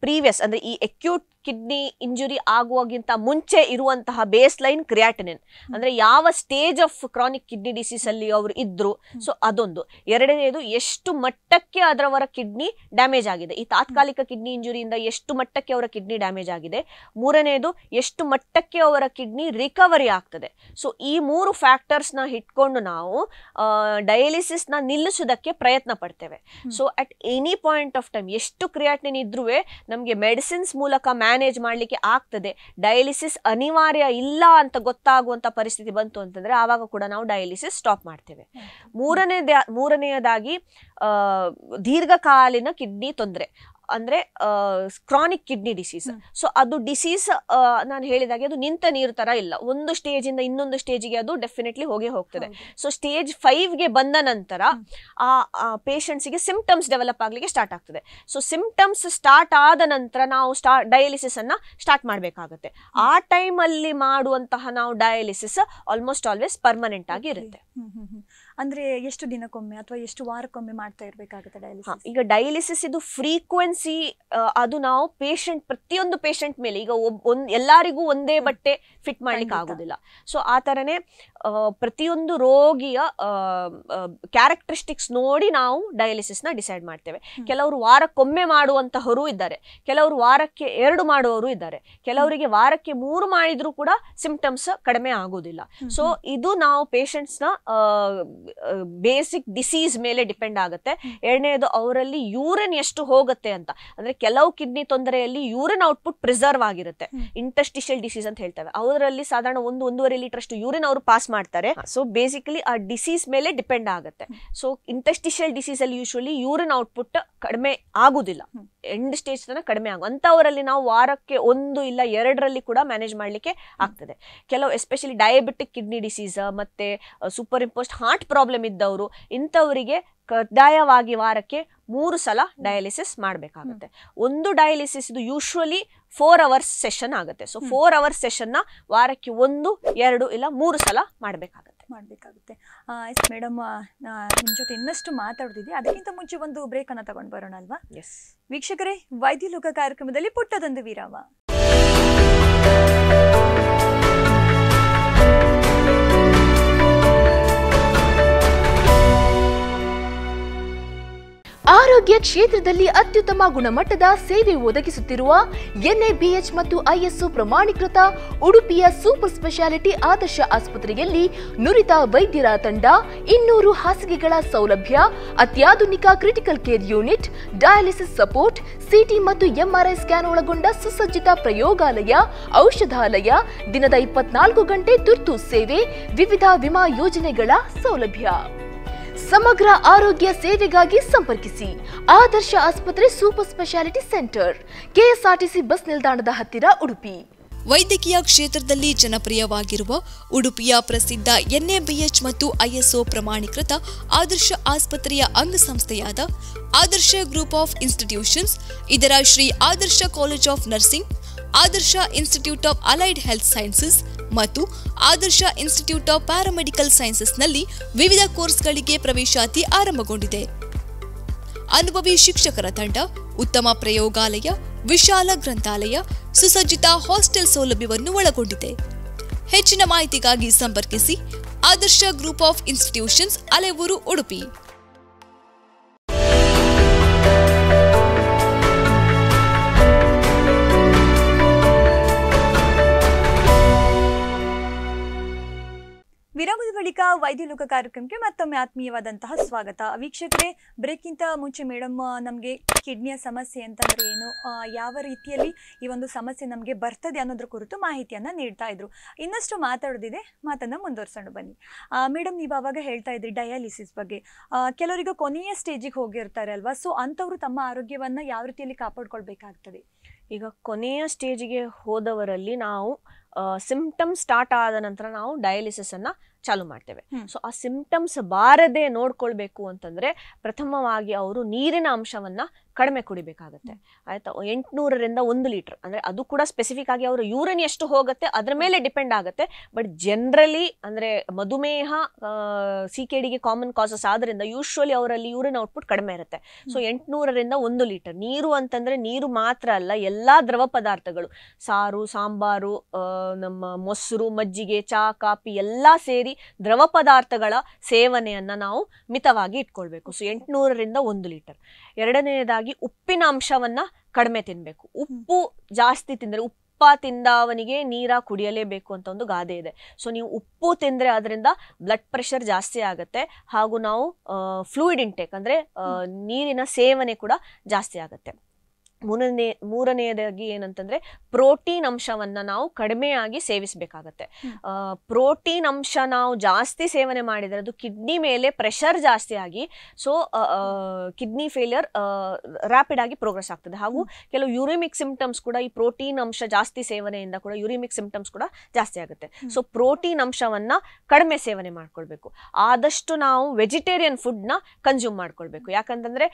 ಪ್ರೀವಿಯಸ್ ಅಂದರೆ ಈ ಎಕ್ಯೂಟ್ ಕಿಡ್ನಿ ಇಂಜುರಿ ಆಗುವಾಗಿಂತ ಮುಂಚೆ ಇರುವಂತಹ ಬೇಸ್ ಲೈನ್ ಕ್ರಿಯಾಟಿನಿನ್ ಅಂದ್ರೆ ಯಾವ stage of chronic kidney disease ಅಲ್ಲಿ ಅವರು ಇದ್ರು ಸೊ ಅದೊಂದು ಎರಡನೇದು ಎಷ್ಟು ಮಟ್ಟಕ್ಕೆ ಅದರವರ ಕಿಡ್ನಿ ಡ್ಯಾಮೇಜ್ ಆಗಿದೆ ಈ ತಾತ್ಕಾಲಿಕ ಕಿಡ್ನಿ ಇಂಜುರಿಯಿಂದ ಎಷ್ಟು ಮಟ್ಟಕ್ಕೆ ಅವರ ಕಿಡ್ನಿ ಡ್ಯಾಮೇಜ್ ಆಗಿದೆ ಮೂರನೇದು ಎಷ್ಟು ಮಟ್ಟಕ್ಕೆ ಅವರ ಕಿಡ್ನಿ ರಿಕವರಿ ಆಗ್ತದೆ ಸೊ ಈ ಮೂರು ಫ್ಯಾಕ್ಟರ್ಸ್ನ ಇಟ್ಕೊಂಡು ನಾವು ಡಯಾಲಿಸಿಸ್ನ ನಿಲ್ಲಿಸೋದಕ್ಕೆ ಪ್ರಯತ್ನ ಪಡ್ತೇವೆ so at any point of time ಎಷ್ಟು ಕ್ರಿಯಾಟಿನ್ ಇದ್ರೂ ನಮಗೆ ಮೆಡಿಸಿನ್ಸ್ ಮೂಲಕ ಮ್ಯಾನೇಜ್ ಮಾಡಲಿಕ್ಕೆ ಆಗ್ತದೆ ಡಯಾಲಿಸಿಸ್ ಅನಿವಾರ್ಯ ಇಲ್ಲ ಅಂತ ಗೊತ್ತಾಗುವಂಥ ಪರಿಸ್ಥಿತಿ ಬಂತು ಅಂತಂದರೆ ಆವಾಗ ಕೂಡ ನಾವು ಡಯಾಲಿಸಿಸ್ ಸ್ಟಾಪ್ ಮಾಡ್ತೇವೆ ಮೂರನೇ ಮೂರನೆಯದಾಗಿ ದೀರ್ಘಕಾಲೀನ ಕಿಡ್ನಿ ತೊಂದರೆ ಅಂದ್ರೆ ಕ್ರಾನಿಕ್ ಕಿಡ್ನಿ ಡಿಸೀಸ್ ಸೊ ಅದು ಡಿಸೀಸ್ ನಾನು ಹೇಳಿದಾಗೆ ಅದು ನಿಂತ ನೀರು ತರ ಇಲ್ಲ ಒಂದು ಸ್ಟೇಜ್ ಇಂದ ಇನ್ನೊಂದು ಸ್ಟೇಜ್ಗೆ ಅದು ಡೆಫಿನೆಟ್ಲಿ ಹೋಗೇ ಹೋಗ್ತದೆ ಸೊ ಸ್ಟೇಜ್ ಫೈವ್ಗೆ ಬಂದ ನಂತರ ಆ ಗೆ ಸಿಂಪ್ಟಮ್ಸ್ ಡೆವಲಪ್ ಆಗಲಿಕ್ಕೆ ಸ್ಟಾರ್ಟ್ ಆಗ್ತದೆ ಸೊ ಸಿಂಪ್ಟಮ್ಸ್ ಸ್ಟಾರ್ಟ್ ಆದ ನಂತರ ನಾವು ಸ್ಟಾ ಡಯಾಲಿಸಿಸ್ ಅನ್ನ ಸ್ಟಾರ್ಟ್ ಮಾಡಬೇಕಾಗುತ್ತೆ ಆ ಟೈಮಲ್ಲಿ ಮಾಡುವಂತಹ ನಾವು ಡಯಾಲಿಸಿಸ್ ಆಲ್ಮೋಸ್ಟ್ ಆಲ್ವೇಸ್ ಪರ್ಮನೆಂಟ್ ಆಗಿ ಇರುತ್ತೆ ಅಂದ್ರೆ ಎಷ್ಟು ದಿನಕ್ಕೊಮ್ಮೆ ಅಥವಾ ಎಷ್ಟು ವಾರಕ್ಕೊಮ್ಮೆ ಮಾಡ್ತಾ ಇರಬೇಕಾಗುತ್ತೆ ಡಯಾಲಿಸಿಸ್ ಈಗ ಡಯಾಲಿಸಿಸ್ ಇದು ಫ್ರೀಕ್ವೆನ್ಸಿ ಅದು ನಾವು ಪೇಷಂಟ್ ಪ್ರತಿಯೊಂದು ಪೇಷಂಟ್ ಮೇಲೆ ಈಗ ಒಂದ್ ಎಲ್ಲರಿಗೂ ಒಂದೇ ಬಟ್ಟೆ ಫಿಟ್ ಮಾಡ್ಲಿಕ್ಕೆ ಆಗುದಿಲ್ಲ ಸೊ ಆ ತರನೇ ಪ್ರತಿಯೊಂದು ರೋಗಿಯ ಕ್ಯಾರೆಕ್ಟರಿಸ್ಟಿಕ್ಸ್ ನೋಡಿ ನಾವು ಡಯಾಲಿಸಿಸ್ನ ಡಿಸೈಡ್ ಮಾಡ್ತೇವೆ ಕೆಲವರು ವಾರಕ್ಕೊಮ್ಮೆ ಮಾಡುವಂತಹವರು ಇದ್ದಾರೆ ಕೆಲವರು ವಾರಕ್ಕೆ ಎರಡು ಮಾಡುವವರು ಇದ್ದಾರೆ ಕೆಲವರಿಗೆ ವಾರಕ್ಕೆ ಮೂರು ಮಾಡಿದ್ರು ಕೂಡ ಸಿಂಪ್ಟಮ್ಸ್ ಕಡಿಮೆ ಆಗೋದಿಲ್ಲ ಸೊ ಇದು ನಾವು ಪೇಷಂಟ್ಸ್ನ ಬೇಸಿಕ್ ಡಿಸೀಸ್ ಮೇಲೆ ಡಿಪೆಂಡ್ ಆಗುತ್ತೆ ಎರಡನೇದು ಅವರಲ್ಲಿ ಯೂರಿನ್ ಎಷ್ಟು ಹೋಗುತ್ತೆ ಅಂತ ಅಂದ್ರೆ ಕೆಲವು ಕಿಡ್ನಿ ತೊಂದರೆಯಲ್ಲಿ ಯೂರಿನ್ ಔಟ್ಪುಟ್ ಪ್ರಿಸರ್ವ್ ಆಗಿರುತ್ತೆ ಇಂಟರ್ಸ್ಟಿಷಿಯಲ್ ಡಿಸೀಸ್ ಅಂತ ಹೇಳ್ತೇವೆ ಅವರಲ್ಲಿ ಸಾಧಾರಣ ಒಂದು ಒಂದೂವರೆ ಲೀಟರ್ ಅಷ್ಟು ಯೂರಿನ್ ಅವರು ಪಾಸ್ ಮಾಡ್ತಾರೆ ಸೊ ಬೇಸಿಕಲಿ ಆ ಡಿಸೀಸ್ ಮೇಲೆ ಡಿಪೆಂಡ್ ಆಗುತ್ತೆ ಸೊ ಇಂಟರ್ಸ್ಟಿಷಿಯಲ್ ಡಿಸೀಸ್ ಅಲ್ಲಿ ಯೂಶಲಿ ಯೂರಿನ್ ಔಟ್ಪುಟ್ ಕಡಿಮೆ ಆಗುದಿಲ್ಲ ಎಂಡ್ ಸ್ಟೇಜ್ ತನಕ ಕಡಿಮೆ ಆಗು ಅಂತವರಲ್ಲಿ ನಾವು ವಾರಕ್ಕೆ ಒಂದು ಇಲ್ಲ ಎರಡರಲ್ಲಿ ಕೂಡ ಮ್ಯಾನೇಜ್ ಮಾಡಲಿಕ್ಕೆ ಆಗ್ತದೆ ಕೆಲವು ಎಸ್ಪೆಷಲಿ ಡಯಾಬಿಟಿಕ್ ಕಿಡ್ನಿ ಡಿಸೀಸ್ ಮತ್ತೆ ಸೂಪರ್ ಇಂಪೋಸ್ಟ್ ಹಾರ್ಟ್ ಪ್ರಾಬ್ಲಮ್ ಇದ್ದವರು ಇಂಥವರಿಗೆ ಕಡ್ಡಾಯವಾಗಿ ವಾರಕ್ಕೆ ಮೂರು ಸಲ ಡಯಾಲಿಸಿಸ್ ಮಾಡಬೇಕಾಗುತ್ತೆ ಒಂದು ಡಯಾಲಿಸಿಸ್ ಇದು ಯೂಶ್ವಲಿ ಫೋರ್ ಅವರ್ಸ್ ಸೆಷನ್ ಆಗುತ್ತೆ ಸೊ ಫೋರ್ ಅವರ್ಸ್ ಸೆಷನ್ನ ವಾರಕ್ಕೆ ಒಂದು ಎರಡು ಇಲ್ಲ ಮೂರು ಸಲ ಮಾಡಬೇಕಾಗುತ್ತೆ ಮಾಡಬೇಕಾಗುತ್ತೆ ಎಸ್ ಮೇಡಮ್ ನಿಮ್ಮ ಜೊತೆ ಇನ್ನಷ್ಟು ಮಾತಾಡ್ತಿದ್ದೆ ಅದಕ್ಕಿಂತ ಮುಂಚೆ ಒಂದು ಬ್ರೇಕನ್ನು ತಗೊಂಡು ಬರೋಣ ಅಲ್ವಾ ಎಸ್ ವೀಕ್ಷಕರೇ ವೈದ್ಯ ಲೋಕ ಕಾರ್ಯಕ್ರಮದಲ್ಲಿ ಪುಟ್ಟದೊಂದು ವಿರಾಮ ಆರೋಗ್ಯ ಕ್ಷೇತ್ರದಲ್ಲಿ ಅತ್ಯುತ್ತಮ ಗುಣಮಟ್ಟದ ಸೇವೆ ಒದಗಿಸುತ್ತಿರುವ ಎನ್ಎಬಿಎಚ್ ಮತ್ತು ಐಎಸ್ಒ ಪ್ರಮಾಣೀಕೃತ ಉಡುಪಿಯ ಸೂಪರ್ ಸ್ಪೆಷಾಲಿಟಿ ಆದರ್ಶ ಆಸ್ಪತ್ರೆಯಲ್ಲಿ ನುರಿತ ವೈದ್ಯರ ತಂಡ ಇನ್ನೂರು ಹಾಸಿಗೆಗಳ ಸೌಲಭ್ಯ ಅತ್ಯಾಧುನಿಕ critical care unit dialysis support CT ಮತ್ತು ಎಂಆರ್ಐ ಸ್ಕ್ಯಾನ್ ಒಳಗೊಂಡ ಸುಸಜ್ಜಿತ ಪ್ರಯೋಗಾಲಯ ಔಷಧಾಲಯ ದಿನದ ಇಪ್ಪತ್ನಾಲ್ಕು ಗಂಟೆ ತುರ್ತು ಸೇವೆ ವಿವಿಧ ವಿಮಾ ಯೋಜನೆಗಳ ಸೌಲಭ್ಯ ಸಮಗ್ರ ಆರೋಗ್ಯ ಸೇವೆಗಾಗಿ ಸಂಪರ್ಕಿಸಿ ಆದರ್ಶ ಆಸ್ಪತ್ರೆ super speciality centre KSRTC bus ನಿಲ್ದಾಣದ ಹತ್ತಿರ ಉಡುಪಿ ವೈದ್ಯಕೀಯ ಕ್ಷೇತ್ರದಲ್ಲಿ ಜನಪ್ರಿಯವಾಗಿರುವ ಉಡುಪಿಯ ಪ್ರಸಿದ್ಧ ಎನ್ಎಬಿಎಚ್ ಮತ್ತು ಐಎಸ್ಒ ಪ್ರಮಾಣೀಕೃತ ಆದರ್ಶ ಆಸ್ಪತ್ರೆಯ ಅಂಗಸಂಸ್ಥೆಯಾದ ಆದರ್ಶ ಗ್ರೂಪ್ ಆಫ್ ಇನ್ಸ್ಟಿಟ್ಯೂಷನ್ಸ್ ಇದರ Shri Adarsha college of nursing Adarsha institute of allied health sciences ಮತ್ತು ಆದರ್ಶ ಇನ್ಸ್ಟಿಟ್ಯೂಟ್ ಆಫ್ ಪ್ಯಾರಾಮೆಡಿಕಲ್ ಸೈನ್ಸಸ್ನಲ್ಲಿ ವಿವಿಧ ಕೋರ್ಸ್ಗಳಿಗೆ ಪ್ರವೇಶಾತಿ ಆರಂಭಗೊಂಡಿದೆ ಅನುಭವಿ ಶಿಕ್ಷಕರ ತಂಡ ಉತ್ತಮ ಪ್ರಯೋಗಾಲಯ ವಿಶಾಲ ಗ್ರಂಥಾಲಯ ಸುಸಜ್ಜಿತ ಹಾಸ್ಟೆಲ್ ಸೌಲಭ್ಯವನ್ನು ಒಳಗೊಂಡಿದೆ ಹೆಚ್ಚಿನ ಮಾಹಿತಿಗಾಗಿ ಸಂಪರ್ಕಿಸಿ Adarsha group of institutions Alevoor Udupi ವಿರಾಮದ ಬಳಿಕ ಲೋಕ ಕಾರ್ಯಕ್ರಮಕ್ಕೆ ಮತ್ತೊಮ್ಮೆ ಆತ್ಮೀಯವಾದಂತಹ ಸ್ವಾಗತ ವೀಕ್ಷಕರೇ ಬ್ರೇಕ್ಗಿಂತ ಮುಂಚೆ ಮೇಡಮ್ ನಮಗೆ ಕಿಡ್ನಿಯ ಸಮಸ್ಯೆ ಅಂತಂದ್ರೆ ಏನು ಯಾವ ರೀತಿಯಲ್ಲಿ ಈ ಒಂದು ಸಮಸ್ಯೆ ನಮಗೆ ಬರ್ತದೆ ಅನ್ನೋದ್ರ ಕುರಿತು ಮಾಹಿತಿಯನ್ನು ನೀಡ್ತಾ ಇದ್ರು ಇನ್ನಷ್ಟು ಮಾತಾಡೋದಿದೆ ಮಾತನ್ನು ಮುಂದುವರ್ಸೋಣ ಬನ್ನಿ ಮೇಡಮ್ ನೀವು ಅವಾಗ ಹೇಳ್ತಾ ಇದ್ರಿ ಡಯಾಲಿಸಿಸ್ ಬಗ್ಗೆ ಕೆಲವರಿಗೆ ಕೊನೆಯ ಸ್ಟೇಜಿಗೆ ಹೋಗಿರ್ತಾರೆ ಅಲ್ವಾ ಸೊ ಅಂಥವ್ರು ತಮ್ಮ ಆರೋಗ್ಯವನ್ನು ಯಾವ ರೀತಿಯಲ್ಲಿ ಕಾಪಾಡ್ಕೊಳ್ಬೇಕಾಗ್ತದೆ ಈಗ ಕೊನೆಯ ಸ್ಟೇಜಿಗೆ ಹೋದವರಲ್ಲಿ ನಾವು ಸಿಂಪ್ಟಮ್ ಸ್ಟಾರ್ಟ್ ಆದ ನಂತರ ನಾವು ಡಯಾಲಿಸಿಸ್ ಅನ್ನ ಚಾಲು ಮಾಡ್ತೇವೆ ಸೊ ಆ ಸಿಂಪ್ಟಮ್ಸ್ ಬಾರದೆ ನೋಡ್ಕೊಳ್ಬೇಕು ಅಂತಂದ್ರೆ ಪ್ರಥಮವಾಗಿ ಅವರು ನೀರಿನ ಅಂಶವನ್ನ ಕಡಿಮೆ ಕುಡಿಬೇಕಾಗತ್ತೆ ಆಯ್ತಾ ಎಂಟುನೂರರಿಂದ ಒಂದು ಲೀಟರ್ ಅಂದರೆ ಅದು ಕೂಡ ಸ್ಪೆಸಿಫಿಕ್ ಆಗಿ ಅವರು ಯೂರಿನ್ ಎಷ್ಟು ಹೋಗುತ್ತೆ ಅದರ ಮೇಲೆ ಡಿಪೆಂಡ್ ಆಗುತ್ತೆ ಬಟ್ ಜನರಲಿ ಅಂದರೆ ಮಧುಮೇಹ ಸಿ ಕೆ ಡಿಗೆ ಕಾಮನ್ ಕಾಸಸ್ ಆದ್ದರಿಂದ ಯೂಶ್ವಲಿ ಅವರಲ್ಲಿ ಯೂರಿನ್ ಔಟ್ಪುಟ್ ಕಡಿಮೆ ಇರುತ್ತೆ ಸೊ ಎಂಟುನೂರರಿಂದ ಒಂದು ಲೀಟರ್ ನೀರು ಅಂತಂದರೆ ನೀರು ಮಾತ್ರ ಅಲ್ಲ ಎಲ್ಲ ದ್ರವ ಪದಾರ್ಥಗಳು ಸಾರು ಸಾಂಬಾರು ನಮ್ಮ ಮೊಸರು ಮಜ್ಜಿಗೆ ಚಹಾ ಕಾಫಿ ಎಲ್ಲ ಸೇರಿ ದ್ರವ ಪದಾರ್ಥಗಳ ಸೇವನೆಯನ್ನು ನಾವು ಮಿತವಾಗಿ ಇಟ್ಕೊಳ್ಬೇಕು ಸೊ ಎಂಟುನೂರರಿಂದ ಒಂದು ಲೀಟರ್ ಎರಡನೆಯದಾಗಿ ಉಪ್ಪಿನ ಅಂಶವನ್ನು ಕಡಿಮೆ ತಿನ್ನಬೇಕು ಉಪ್ಪು ಜಾಸ್ತಿ ತಿಂದರೆ ಉಪ್ಪು ಉಪ್ಪ ತಿಂದವನಿಗೆ ನೀರ ಕುಡಿಯಲೇಬೇಕು ಅಂತ ಒಂದು ಗಾದೆ ಇದೆ ಸೊ ನೀವು ಉಪ್ಪು ತಿಂದರೆ ಅದರಿಂದ ಬ್ಲಡ್ ಪ್ರೆಷರ್ ಜಾಸ್ತಿ ಆಗುತ್ತೆ ಹಾಗೂ ನಾವು ಫ್ಲೂಯಿಡ್ ಇಂಟೇಕ್ ಅಂದರೆ ನೀರಿನ ಸೇವನೆ ಕೂಡ ಜಾಸ್ತಿ ಆಗುತ್ತೆ ಮೂರನೇ ಮೂರನೆಯದಾಗಿ ಏನಂತಂದ್ರೆ ಪ್ರೋಟೀನ್ ಅಂಶವನ್ನ ನಾವು ಕಡಿಮೆಯಾಗಿ ಸೇವಿಸಬೇಕಾಗತ್ತೆ ಪ್ರೋಟೀನ್ ಅಂಶ ನಾವು ಜಾಸ್ತಿ ಸೇವನೆ ಮಾಡಿದರೆ ಅದು ಕಿಡ್ನಿ ಮೇಲೆ ಪ್ರೆಷರ್ ಜಾಸ್ತಿ ಆಗಿ ಸೊ ಕಿಡ್ನಿ ಫೇಲಿಯರ್ ರ್ಯಾಪಿಡ್ ಆಗಿ ಪ್ರೋಗ್ರೆಸ್ ಆಗ್ತದೆ ಹಾಗೂ ಕೆಲವು ಯುರಿಮಿಕ್ ಸಿಂಪ್ಟಮ್ಸ್ ಕೂಡ ಈ ಪ್ರೋಟೀನ್ ಅಂಶ ಜಾಸ್ತಿ ಸೇವನೆಯಿಂದ ಕೂಡ ಯುರಿಮಿಕ್ ಸಿಂಪ್ಟಮ್ಸ್ ಕೂಡ ಜಾಸ್ತಿ ಆಗುತ್ತೆ ಸೊ ಪ್ರೋಟೀನ್ ಅಂಶವನ್ನ ಕಡಿಮೆ ಸೇವನೆ ಮಾಡ್ಕೊಳ್ಬೇಕು ಆದಷ್ಟು ನಾವು ವೆಜಿಟೇರಿಯನ್ ಫುಡ್ನ ಕನ್ಸ್ಯೂಮ್ ಮಾಡ್ಕೊಳ್ಬೇಕು ಯಾಕಂತಂದ್ರೆ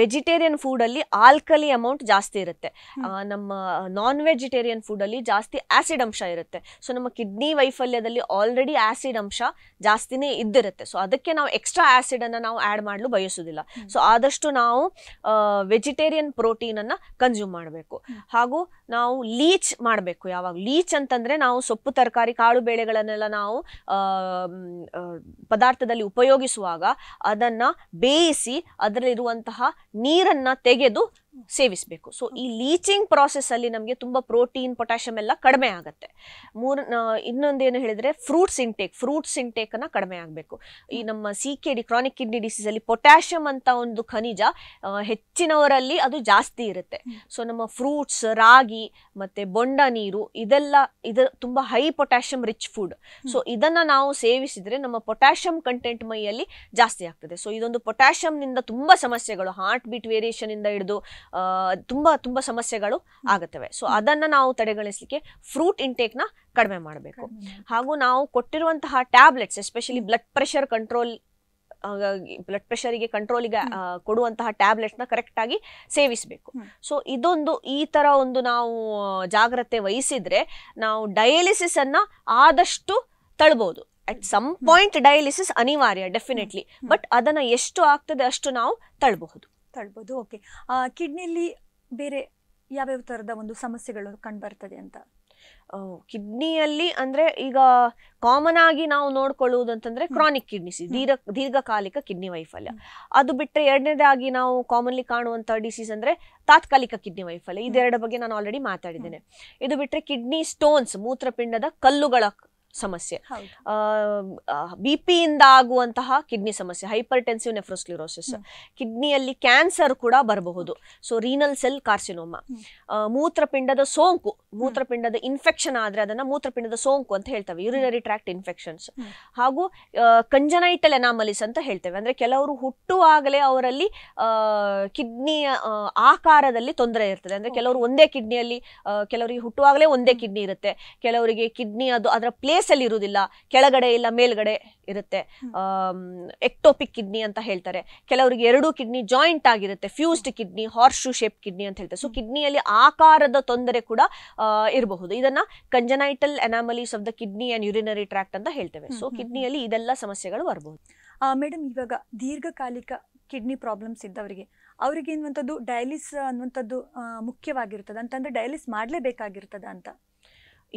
ವೆಜಿಟೇರಿಯನ್ ಫುಡ್ ಅಲ್ಲಿ ಆಲ್ಕಲಿ ಅಮೌಂಟ್ ಜಾಸ್ತಿ ಇರುತ್ತೆ ನಮ್ಮ ನಾನ್ ವೆಜಿಟೇರಿಯನ್ ಅಲ್ಲಿ ಜಾಸ್ತಿ ಆಸಿಡ್ ಅಂಶ ಇರುತ್ತೆ ಸೊ ನಮ್ಮ ಕಿಡ್ನಿ ವೈಫಲ್ಯದಲ್ಲಿ ಆಲ್ರೆಡಿ ಆಸಿಡ್ ಅಂಶ ಜಾಸ್ತಿನೇ ಇದ್ದಿರುತ್ತೆ ಸೊ ಅದಕ್ಕೆ ನಾವು ಎಕ್ಸ್ಟ್ರಾ ಆಸಿಡ್ ಅನ್ನ ನಾವು ಆ್ಯಡ್ ಮಾಡಲು ಬಯಸೋದಿಲ್ಲ ಸೊ ಆದಷ್ಟು ನಾವು ವೆಜಿಟೇರಿಯನ್ ಪ್ರೋಟೀನ್ ಅನ್ನ ಕನ್ಸ್ಯೂಮ್ ಮಾಡಬೇಕು ಹಾಗೂ ನಾವು ಲೀಚ್ ಮಾಡಬೇಕು ಯಾವಾಗ ಲೀಚ್ ಅಂತಂದ್ರೆ ನಾವು ಸೊಪ್ಪು ತರಕಾರಿ ಕಾಳು ಬೇಳೆಗಳನ್ನೆಲ್ಲ ನಾವು ಪದಾರ್ಥದಲ್ಲಿ ಉಪಯೋಗಿಸುವಾಗ ಅದನ್ನ ಬೇಯಿಸಿ ಅದರಲ್ಲಿರುವಂತಹ ನೀರನ್ನ ತೆಗೆದು ಸೇವಿಸಬೇಕು ಸೊ ಈ ಲೀಚಿಂಗ್ ಪ್ರಾಸೆಸ್ ಅಲ್ಲಿ ನಮಗೆ ತುಂಬಾ ಪ್ರೋಟೀನ್ ಪೊಟ್ಯಾಷಿಯಂ ಎಲ್ಲ ಕಡಿಮೆ ಆಗುತ್ತೆ ಮೂರ್ ಇನ್ನೊಂದೇನು ಹೇಳಿದ್ರೆ ಫ್ರೂಟ್ಸ್ ಇಂಟೇಕ್ ಫ್ರೂಟ್ಸ್ ಇಂಟೇಕ್ ಅನ್ನ ಕಡಿಮೆ ಆಗಬೇಕು ಈ ನಮ್ಮ C K D chronic kidney disease ಅಲ್ಲಿ ಪೊಟ್ಯಾಷಿಯಂ ಅಂತ ಒಂದು ಖನಿಜ ಹೆಚ್ಚಿನವರಲ್ಲಿ ಅದು ಜಾಸ್ತಿ ಇರುತ್ತೆ ಸೊ ನಮ್ಮ ಫ್ರೂಟ್ಸ್ ರಾಗಿ ಮತ್ತೆ ಬೊಂಡ ನೀರು ಇದೆಲ್ಲ ಇದು ತುಂಬಾ high potassium rich food so ಇದನ್ನ ನಾವು ಸೇವಿಸಿದ್ರೆ ನಮ್ಮ ಪೊಟ್ಯಾಷಿಯಂ ಕಂಟೆಂಟ್ ಮೈಯಲ್ಲಿ ಜಾಸ್ತಿ ಆಗ್ತದೆ ಸೊ ಇದೊಂದು ಪೊಟ್ಯಾಷಿಯಂನಿಂದ ತುಂಬಾ ಸಮಸ್ಯೆಗಳು ಹಾರ್ಟ್ ಬೀಟ್ ವೇರಿಯೇಷನ್ ಇಂದ ಹಿಡಿದು ತುಂಬಾ ತುಂಬಾ ಸಮಸ್ಯೆಗಳು ಆಗುತ್ತವೆ ಸೊ ಅದನ್ನ ನಾವು ತಡೆಗಣಿಸಲಿಕ್ಕೆ ಫ್ರೂಟ್ ಇಂಟೇಕ್ ನ ಕಡಿಮೆ ಮಾಡಬೇಕು ಹಾಗೂ ನಾವು ಕೊಟ್ಟಿರುವಂತಹ tablets especially blood pressure control blood ಪ್ರೆಷರಿಗೆ ಕಂಟ್ರೋಲಿಗೆ ಕೊಡುವಂತಹ ಕರೆಕ್ಟ್ ಕರೆಕ್ಟಾಗಿ ಸೇವಿಸಬೇಕು ಸೊ ಇದೊಂದು ಈ ಥರ ಒಂದು ನಾವು ಜಾಗ್ರತೆ ವಹಿಸಿದರೆ ನಾವು ಡಯಾಲಿಸಿಸನ್ನು ಆದಷ್ಟು ತಳ್ಬೋದು ಅಟ್ ಸಮ್ ಪಾಯಿಂಟ್ ಡಯಾಲಿಸಿಸ್ ಅನಿವಾರ್ಯ ಡೆಫಿನೆಟ್ಲಿ ಬಟ್ ಅದನ್ನು ಎಷ್ಟು ಆಗ್ತದೆ ಅಷ್ಟು ನಾವು ತಳ್ಬಹುದು ತಳ್ಬೋದು ಓಕೆ ಕಿಡ್ನಿಲಿ ಬೇರೆ ಯಾವ್ಯಾವ ಥರದ ಒಂದು ಸಮಸ್ಯೆಗಳು ಕಂಡು ಬರ್ತದೆ ಅಂತ ಕಿಡ್ನಿಯಲ್ಲಿ ಅಂದ್ರೆ ಈಗ ಕಾಮನ್ ಆಗಿ ನಾವು ನೋಡ್ಕೊಳ್ಳುವುದು ಅಂತಂದ್ರೆ ಕ್ರಾನಿಕ್ ಕಿಡ್ನಿಸ್ ದೀರ್ಘ ದೀರ್ಘಕಾಲಿಕ ಕಿಡ್ನಿ ವೈಫಲ್ಯ ಅದು ಬಿಟ್ಟರೆ ಎರಡನೇದಾಗಿ ನಾವು ಕಾಮನ್ಲಿ ಕಾಣುವಂಥ ಡಿಸೀಸ್ ಅಂದ್ರೆ ತಾತ್ಕಾಲಿಕ ಕಿಡ್ನಿ ವೈಫಲ್ಯ ಇದೆರಡ ಬಗ್ಗೆ ನಾನು ಆಲ್ರೆಡಿ ಮಾತಾಡಿದ್ದೇನೆ ಇದು ಬಿಟ್ಟರೆ ಕಿಡ್ನಿ ಸ್ಟೋನ್ಸ್ ಮೂತ್ರಪಿಂಡದ ಕಲ್ಲುಗಳ ಸಮಸ್ಯೆ ಬಿ ಪಿಯಿಂದ ಆಗುವಂತಹ ಕಿಡ್ನಿ ಸಮಸ್ಯೆ ಹೈಪರ್ ಟೆನ್ಸಿವ್ ಕಿಡ್ನಿಯಲ್ಲಿ ಕ್ಯಾನ್ಸರ್ ಕೂಡ ಬರಬಹುದು ಸೊ ರೀನಲ್ ಸೆಲ್ ಕಾರ್ಸಿನೋಮಾ ಮೂತ್ರಪಿಂಡದ ಸೋಂಕು ಮೂತ್ರಪಿಂಡದ ಇನ್ಫೆಕ್ಷನ್ ಆದರೆ ಅದನ್ನು ಮೂತ್ರಪಿಂಡದ ಸೋಂಕು ಅಂತ ಹೇಳ್ತೇವೆ ಯೂರಿನರಿ ಟ್ರ್ಯಾಕ್ಟ್ ಇನ್ಫೆಕ್ಷನ್ಸ್ ಹಾಗೂ ಕಂಜನೈಟಲ್ ಎನಾಮಲಿಸ್ ಅಂತ ಹೇಳ್ತೇವೆ ಅಂದ್ರೆ ಕೆಲವರು ಹುಟ್ಟುವಾಗಲೇ ಅವರಲ್ಲಿ ಕಿಡ್ನಿಯ ಆಕಾರದಲ್ಲಿ ತೊಂದರೆ ಇರ್ತದೆ ಅಂದ್ರೆ ಕೆಲವರು ಒಂದೇ ಕಿಡ್ನಿಯಲ್ಲಿ ಕೆಲವರಿಗೆ ಹುಟ್ಟುವಾಗಲೇ ಒಂದೇ ಕಿಡ್ನಿ ಇರುತ್ತೆ ಕೆಲವರಿಗೆ ಕಿಡ್ನಿ ಅದು ಅದರ ಪ್ಲೇಸ್ ಬೇಸಲ್ಲಿ ಇರುವುದಿಲ್ಲ ಕೆಳಗಡೆ ಇಲ್ಲ ಮೇಲ್ಗಡೆ ಇರುತ್ತೆ ಎಕ್ಟೋಪಿಕ್ ಕಿಡ್ನಿ ಅಂತ ಹೇಳ್ತಾರೆ ಕೆಲವರಿಗೆ ಎರಡೂ ಕಿಡ್ನಿ ಜಾಯಿಂಟ್ ಆಗಿರುತ್ತೆ fused kidney shoe shape kidney ಅಂತ ಹೇಳ್ತಾರೆ ಸೊ ಕಿಡ್ನಿಯಲ್ಲಿ ಆಕಾರದ ತೊಂದರೆ ಕೂಡ ಇರಬಹುದು ಇದನ್ನ congenital anomalies of the kidney and urinary tract ಅಂತ ಹೇಳ್ತೇವೆ ಸೊ ಕಿಡ್ನಿಯಲ್ಲಿ ಇದೆಲ್ಲ ಸಮಸ್ಯೆಗಳು ಬರಬಹುದು ಮೇಡಮ್ ಇವಾಗ ದೀರ್ಘಕಾಲಿಕ ಕಿಡ್ನಿ ಪ್ರಾಬ್ಲಮ್ಸ್ ಇದ್ದವರಿಗೆ ಅವರಿಗೆ ಅನ್ನುವಂಥದ್ದು ಡಯಾಲಿಸ್ ಅನ್ನುವಂಥದ್ದು ಮುಖ್ಯವಾಗಿರ್ತದೆ ಅಂತಂದ್ರೆ ಡಯಾಲಿಸ್ ಮಾಡಲೇಬೇಕಾಗಿರ್ತದ ಅಂತ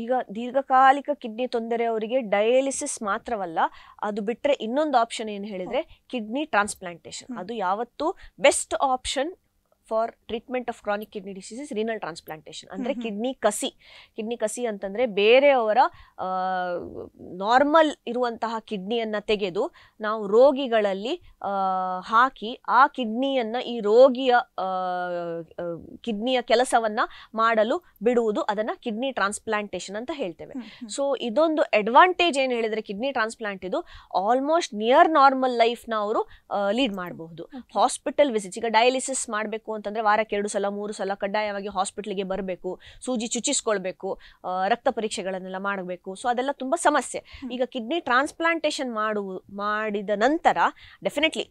ಈಗ ದೀರ್ಘಕಾಲಿಕ ಕಿಡ್ನಿ ತೊಂದರೆ ಅವರಿಗೆ ಡಯಾಲಿಸಿಸ್ ಮಾತ್ರವಲ್ಲ ಅದು ಬಿಟ್ಟರೆ ಇನ್ನೊಂದು ಆಪ್ಷನ್ ಏನು ಹೇಳಿದರೆ ಕಿಡ್ನಿ ಟ್ರಾನ್ಸ್ಪ್ಲಾಂಟೇಷನ್ ಅದು ಯಾವತ್ತು best option for treatment of chronic kidney disease renal transplantation ಅಂದರೆ ಕಿಡ್ನಿ ಕಸಿ ಕಿಡ್ನಿ ಕಸಿ ಅಂತಂದರೆ ಬೇರೆಯವರ ನಾರ್ಮಲ್ ಇರುವಂತಹ ಕಿಡ್ನಿಯನ್ನು ತೆಗೆದು ನಾವು ರೋಗಿಗಳಲ್ಲಿ ಹಾಕಿ ಆ ಕಿಡ್ನಿಯನ್ನು ಈ ರೋಗಿಯ ಕಿಡ್ನಿಯ ಕೆಲಸವನ್ನು ಮಾಡಲು ಬಿಡುವುದು ಅದನ್ನು ಕಿಡ್ನಿ ಟ್ರಾನ್ಸ್ಪ್ಲಾಂಟೇಷನ್ ಅಂತ ಹೇಳ್ತೇವೆ ಸೊ ಇದೊಂದು ಅಡ್ವಾಂಟೇಜ್ ಏನು ಹೇಳಿದರೆ ಕಿಡ್ನಿ ಟ್ರಾನ್ಸ್ಪ್ಲಾಂಟ್ ಇದು ಆಲ್ಮೋಸ್ಟ್ ನಿಯರ್ ನಾರ್ಮಲ್ ಲೈಫ್ನ ಅವರು ಲೀಡ್ ಮಾಡಬಹುದು ಹಾಸ್ಪಿಟಲ್ ವಿಸಿಟ್ ಈಗ ಡಯಾಲಿಸಿಸ್ ಮಾಡಬೇಕು ಅಂತಂದರೆ ವಾರಕ್ಕೆ ಎರಡು ಸಲ ಮೂರು ಸಲ ಕಡ್ಡಾಯವಾಗಿ ಹಾಸ್ಪಿಟ್ಲಿಗೆ ಬರಬೇಕು ಸೂಜಿ ಚುಚ್ಚಿಸ್ಕೊಳ್ಬೇಕು ರಕ್ತ ಪರೀಕ್ಷೆಗಳನ್ನೆಲ್ಲ ಮಾಡಬೇಕು ಸೊ ಅದೆಲ್ಲ ತುಂಬ ಸಮಸ್ಯೆ ಈಗ ಕಿಡ್ನಿ ಟ್ರಾನ್ಸ್ಪ್ಲಾಂಟೇಷನ್ ಮಾಡು ಮಾಡಿದ ನಂತರ ಡೆಫಿನೆಟ್ಲಿ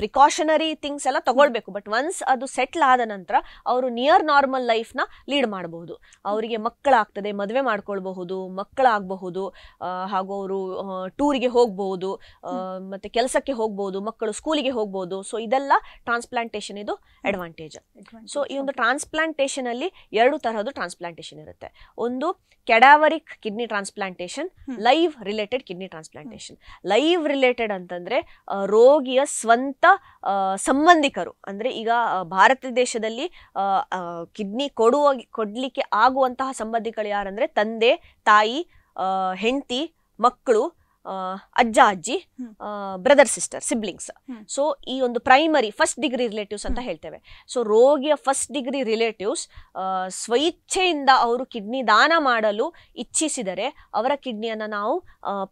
ಪ್ರಿಕಾಷನರಿ ಥಿಂಗ್ಸ್ ಎಲ್ಲ ತಗೊಳ್ಬೇಕು ಬಟ್ ಒನ್ಸ್ ಅದು ಸೆಟ್ಲ್ ಆದ ನಂತರ ಅವರು ನಿಯರ್ ನಾರ್ಮಲ್ ಲೈಫ್ನ ಲೀಡ್ ಮಾಡಬಹುದು ಅವರಿಗೆ ಮಕ್ಕಳಾಗ್ತದೆ ಮದುವೆ ಮಾಡ್ಕೊಳ್ಬಹುದು ಮಕ್ಕಳಾಗಬಹುದು ಹಾಗೂ ಅವರು ಟೂರಿಗೆ ಹೋಗಬಹುದು ಮತ್ತೆ ಕೆಲಸಕ್ಕೆ ಹೋಗ್ಬಹುದು ಮಕ್ಕಳು ಸ್ಕೂಲಿಗೆ ಹೋಗ್ಬೋದು ಸೊ ಇದೆಲ್ಲ ಟ್ರಾನ್ಸ್ಪ್ಲಾಂಟೇಷನ್ ಇದು ಅಡ್ವಾಂಟೇಜ್ ಸೊ ಈ ಒಂದು ಟ್ರಾನ್ಸ್ಪ್ಲಾಂಟೇಷನ್ ಅಲ್ಲಿ ಎರಡು ತರಹದ ಟ್ರಾನ್ಸ್ಪ್ಲಾಂಟೇಷನ್ ಇರುತ್ತೆ ಒಂದು cadaveric kidney transplantation live related kidney transplantation live related ಅಂತಂದ್ರೆ ರೋಗಿಯ ಸ್ವಂತ ಸಂಬಂಧಿಕರು ಅಂದ್ರೆ ಈಗ ಭಾರತ ದೇಶದಲ್ಲಿ ಕಿಡ್ನಿ ಕೊಡುವ ಕೊಡ್ಲಿಕ್ಕೆ ಆಗುವಂತಹ ಸಂಬಂಧಿಕರು ಯಾರಂದ್ರೆ ತಂದೆ ತಾಯಿ ಹೆಂಡತಿ ಮಕ್ಕಳು ಅಜ್ಜ ಅಜ್ಜಿ ಬ್ರದರ್ ಸಿಸ್ಟರ್ ಸಿಬ್ಲಿಂಗ್ಸ್ ಸೊ ಈ ಒಂದು ಪ್ರೈಮರಿ ಫಸ್ಟ್ ಡಿಗ್ರಿ ರಿಲೇಟಿವ್ಸ್ ಅಂತ ಹೇಳ್ತೇವೆ ಸೊ ರೋಗಿಯ ಫಸ್ಟ್ ಡಿಗ್ರಿ ರಿಲೇಟಿವ್ಸ್ ಸ್ವಇಚ್ಛೆಯಿಂದ ಅವರು ಕಿಡ್ನಿ ದಾನ ಮಾಡಲು ಇಚ್ಛಿಸಿದರೆ ಅವರ ಕಿಡ್ನಿಯನ್ನು ನಾವು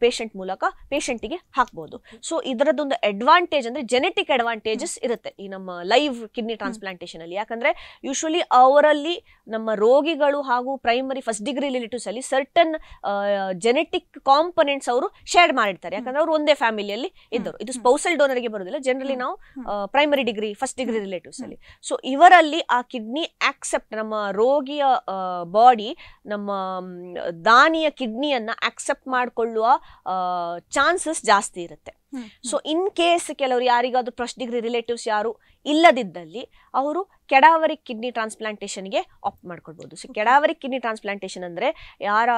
ಪೇಷಂಟ್ ಮೂಲಕ ಪೇಷಂಟಿಗೆ ಹಾಕ್ಬೋದು ಸೊ ಇದರದೊಂದು ಅಡ್ವಾಂಟೇಜ್ ಅಂದರೆ ಜೆನೆಟಿಕ್ ಅಡ್ವಾಂಟೇಜಸ್ ಇರುತ್ತೆ ಈ ನಮ್ಮ ಲೈವ್ ಕಿಡ್ನಿ ಟ್ರಾನ್ಸ್ಪ್ಲಾಂಟೇಷನಲ್ಲಿ ಅಲ್ಲಿ ಯಾಕಂದ್ರೆ ಯೂಶುವಲಿ ಅವರಲ್ಲಿ ನಮ್ಮ ರೋಗಿಗಳು ಹಾಗೂ ಪ್ರೈಮರಿ ಫಸ್ಟ್ ಡಿಗ್ರಿ ರಿಲೇಟಿವ್ಸ್ ಅಲ್ಲಿ ಸರ್ಟನ್ ಜೆನೆಟಿಕ್ ಕಾಂಪೊನೆಂಟ್ಸ್ ಅವರು ಶೇರ್ ಡಿವೈಡ್ ಮಾಡಿರ್ತಾರೆ ಯಾಕಂದ್ರೆ ಅವ್ರು ಒಂದೇ ಫ್ಯಾಮಿಲಿಯಲ್ಲಿ ಇದ್ದರು ಇದು ಸ್ಪೌಸಲ್ ಡೋನರ್ ಗೆ ಬರೋದಿಲ್ಲ ಜನರಲಿ ನಾವು primary degree first degree relatives ಅಲ್ಲಿ ಸೊ ಇವರಲ್ಲಿ ಆ ಕಿಡ್ನಿ ಆಕ್ಸೆಪ್ಟ್ ನಮ್ಮ ರೋಗಿಯ ಬಾಡಿ ನಮ್ಮ ದಾನಿಯ ಕಿಡ್ನಿಯನ್ನ ಆಕ್ಸೆಪ್ಟ್ ಮಾಡಿಕೊಳ್ಳುವ ಚಾನ್ಸಸ್ ಜಾಸ್ತಿ ಇರುತ್ತೆ ಸೊ ಇನ್ ಕೇಸ್ ಕೆಲವರು ಯಾರಿಗಾದ್ರೂ ಫಸ್ಟ್ ಡಿಗ್ರಿ ರಿಲೇಟಿವ್ಸ್ ಯಾರು ಇಲ್ಲದಿದ್ದಲ್ಲಿ ಅವರು ಕೆಡಾವರಿ ಕಿಡ್ನಿ ಟ್ರಾನ್ಸ್ಪ್ಲಾಂಟೇಷನ್ಗೆ ಆಪ್ಟ್ ಮಾಡ್ಕೊಳ್ಬೋದು ಸೊ ಕೆಡಾವರಿ ಕಿಡ್ನಿ ಟ್ರಾನ್ಸ್ಪ್ಲಾಂಟೇಷನ್ ಅಂದ್ರೆ ಯಾರ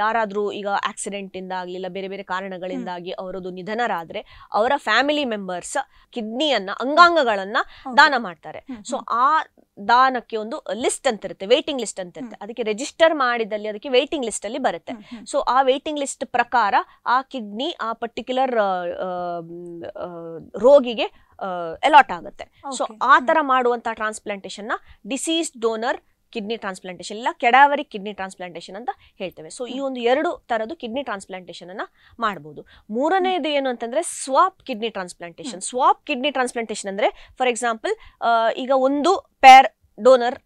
ಯಾರಾದ್ರೂ ಈಗ ಆಕ್ಸಿಡೆಂಟಿಂದ ಆಗಲಿ ಇಲ್ಲ ಬೇರೆ ಬೇರೆ ಕಾರಣಗಳಿಂದಾಗಿ ಅವರದು ನಿಧನರಾದ್ರೆ ಅವರ ಫ್ಯಾಮಿಲಿ ಮೆಂಬರ್ಸ್ ಕಿಡ್ನಿಯನ್ನ ಅಂಗಾಂಗಗಳನ್ನ ದಾನ ಮಾಡ್ತಾರೆ ಸೊ ಆ ದಾನಕ್ಕೆ ಒಂದು ಲಿಸ್ಟ್ ಅಂತ ಇರುತ್ತೆ ವೇಟಿಂಗ್ ಲಿಸ್ಟ್ ಅಂತ ಇರುತ್ತೆ ಅದಕ್ಕೆ ರಿಜಿಸ್ಟರ್ ಮಾಡಿದಲ್ಲಿ ಅದಕ್ಕೆ ವೇಟಿಂಗ್ ಲಿಸ್ಟ್ ಅಲ್ಲಿ ಬರುತ್ತೆ ಸೊ ಆ ವೇಟಿಂಗ್ ಲಿಸ್ಟ್ ಪ್ರಕಾರ ಆ ಕಿಡ್ನಿ ಆ ಪರ್ಟಿಕ್ಯುಲರ್ ರೋಗಿಗೆ ಅಲಾಟ್ ಆಗುತ್ತೆ ಸೊ ಆ ತರ ಮಾಡುವಂತಹ ಟ್ರಾನ್ಸ್ಪ್ಲಾಂಟೇಶನ್ ನ ಡಿಸೀಸ್ ಡೋನರ್ ಕಿಡ್ನಿ ಟ್ರಾನ್ಸ್ಪ್ಲಾಂಟೇಷನ್ ಇಲ್ಲ ಕೆಡಾವರಿ ಕಿಡ್ನಿ ಟ್ರಾನ್ಸ್ಪ್ಲಾಂಟೇಷನ್ ಅಂತ ಹೇಳ್ತೇವೆ ಸೊ ಈ ಒಂದು ಎರಡು ತರದ್ದು ಕಿಡ್ನಿ ಟ್ರಾನ್ಸ್ಪ್ಲಾಂಟೇಷನನ್ನು ಮಾಡ್ಬೋದು ಮೂರನೇದು ಏನು ಅಂತಂದರೆ swap kidney transplantation swap kidney transplantation ಅಂದರೆ ಫಾರ್ ಎಕ್ಸಾಂಪಲ್ ಈಗ ಒಂದು ಪೇರ್ ಡೋನರ್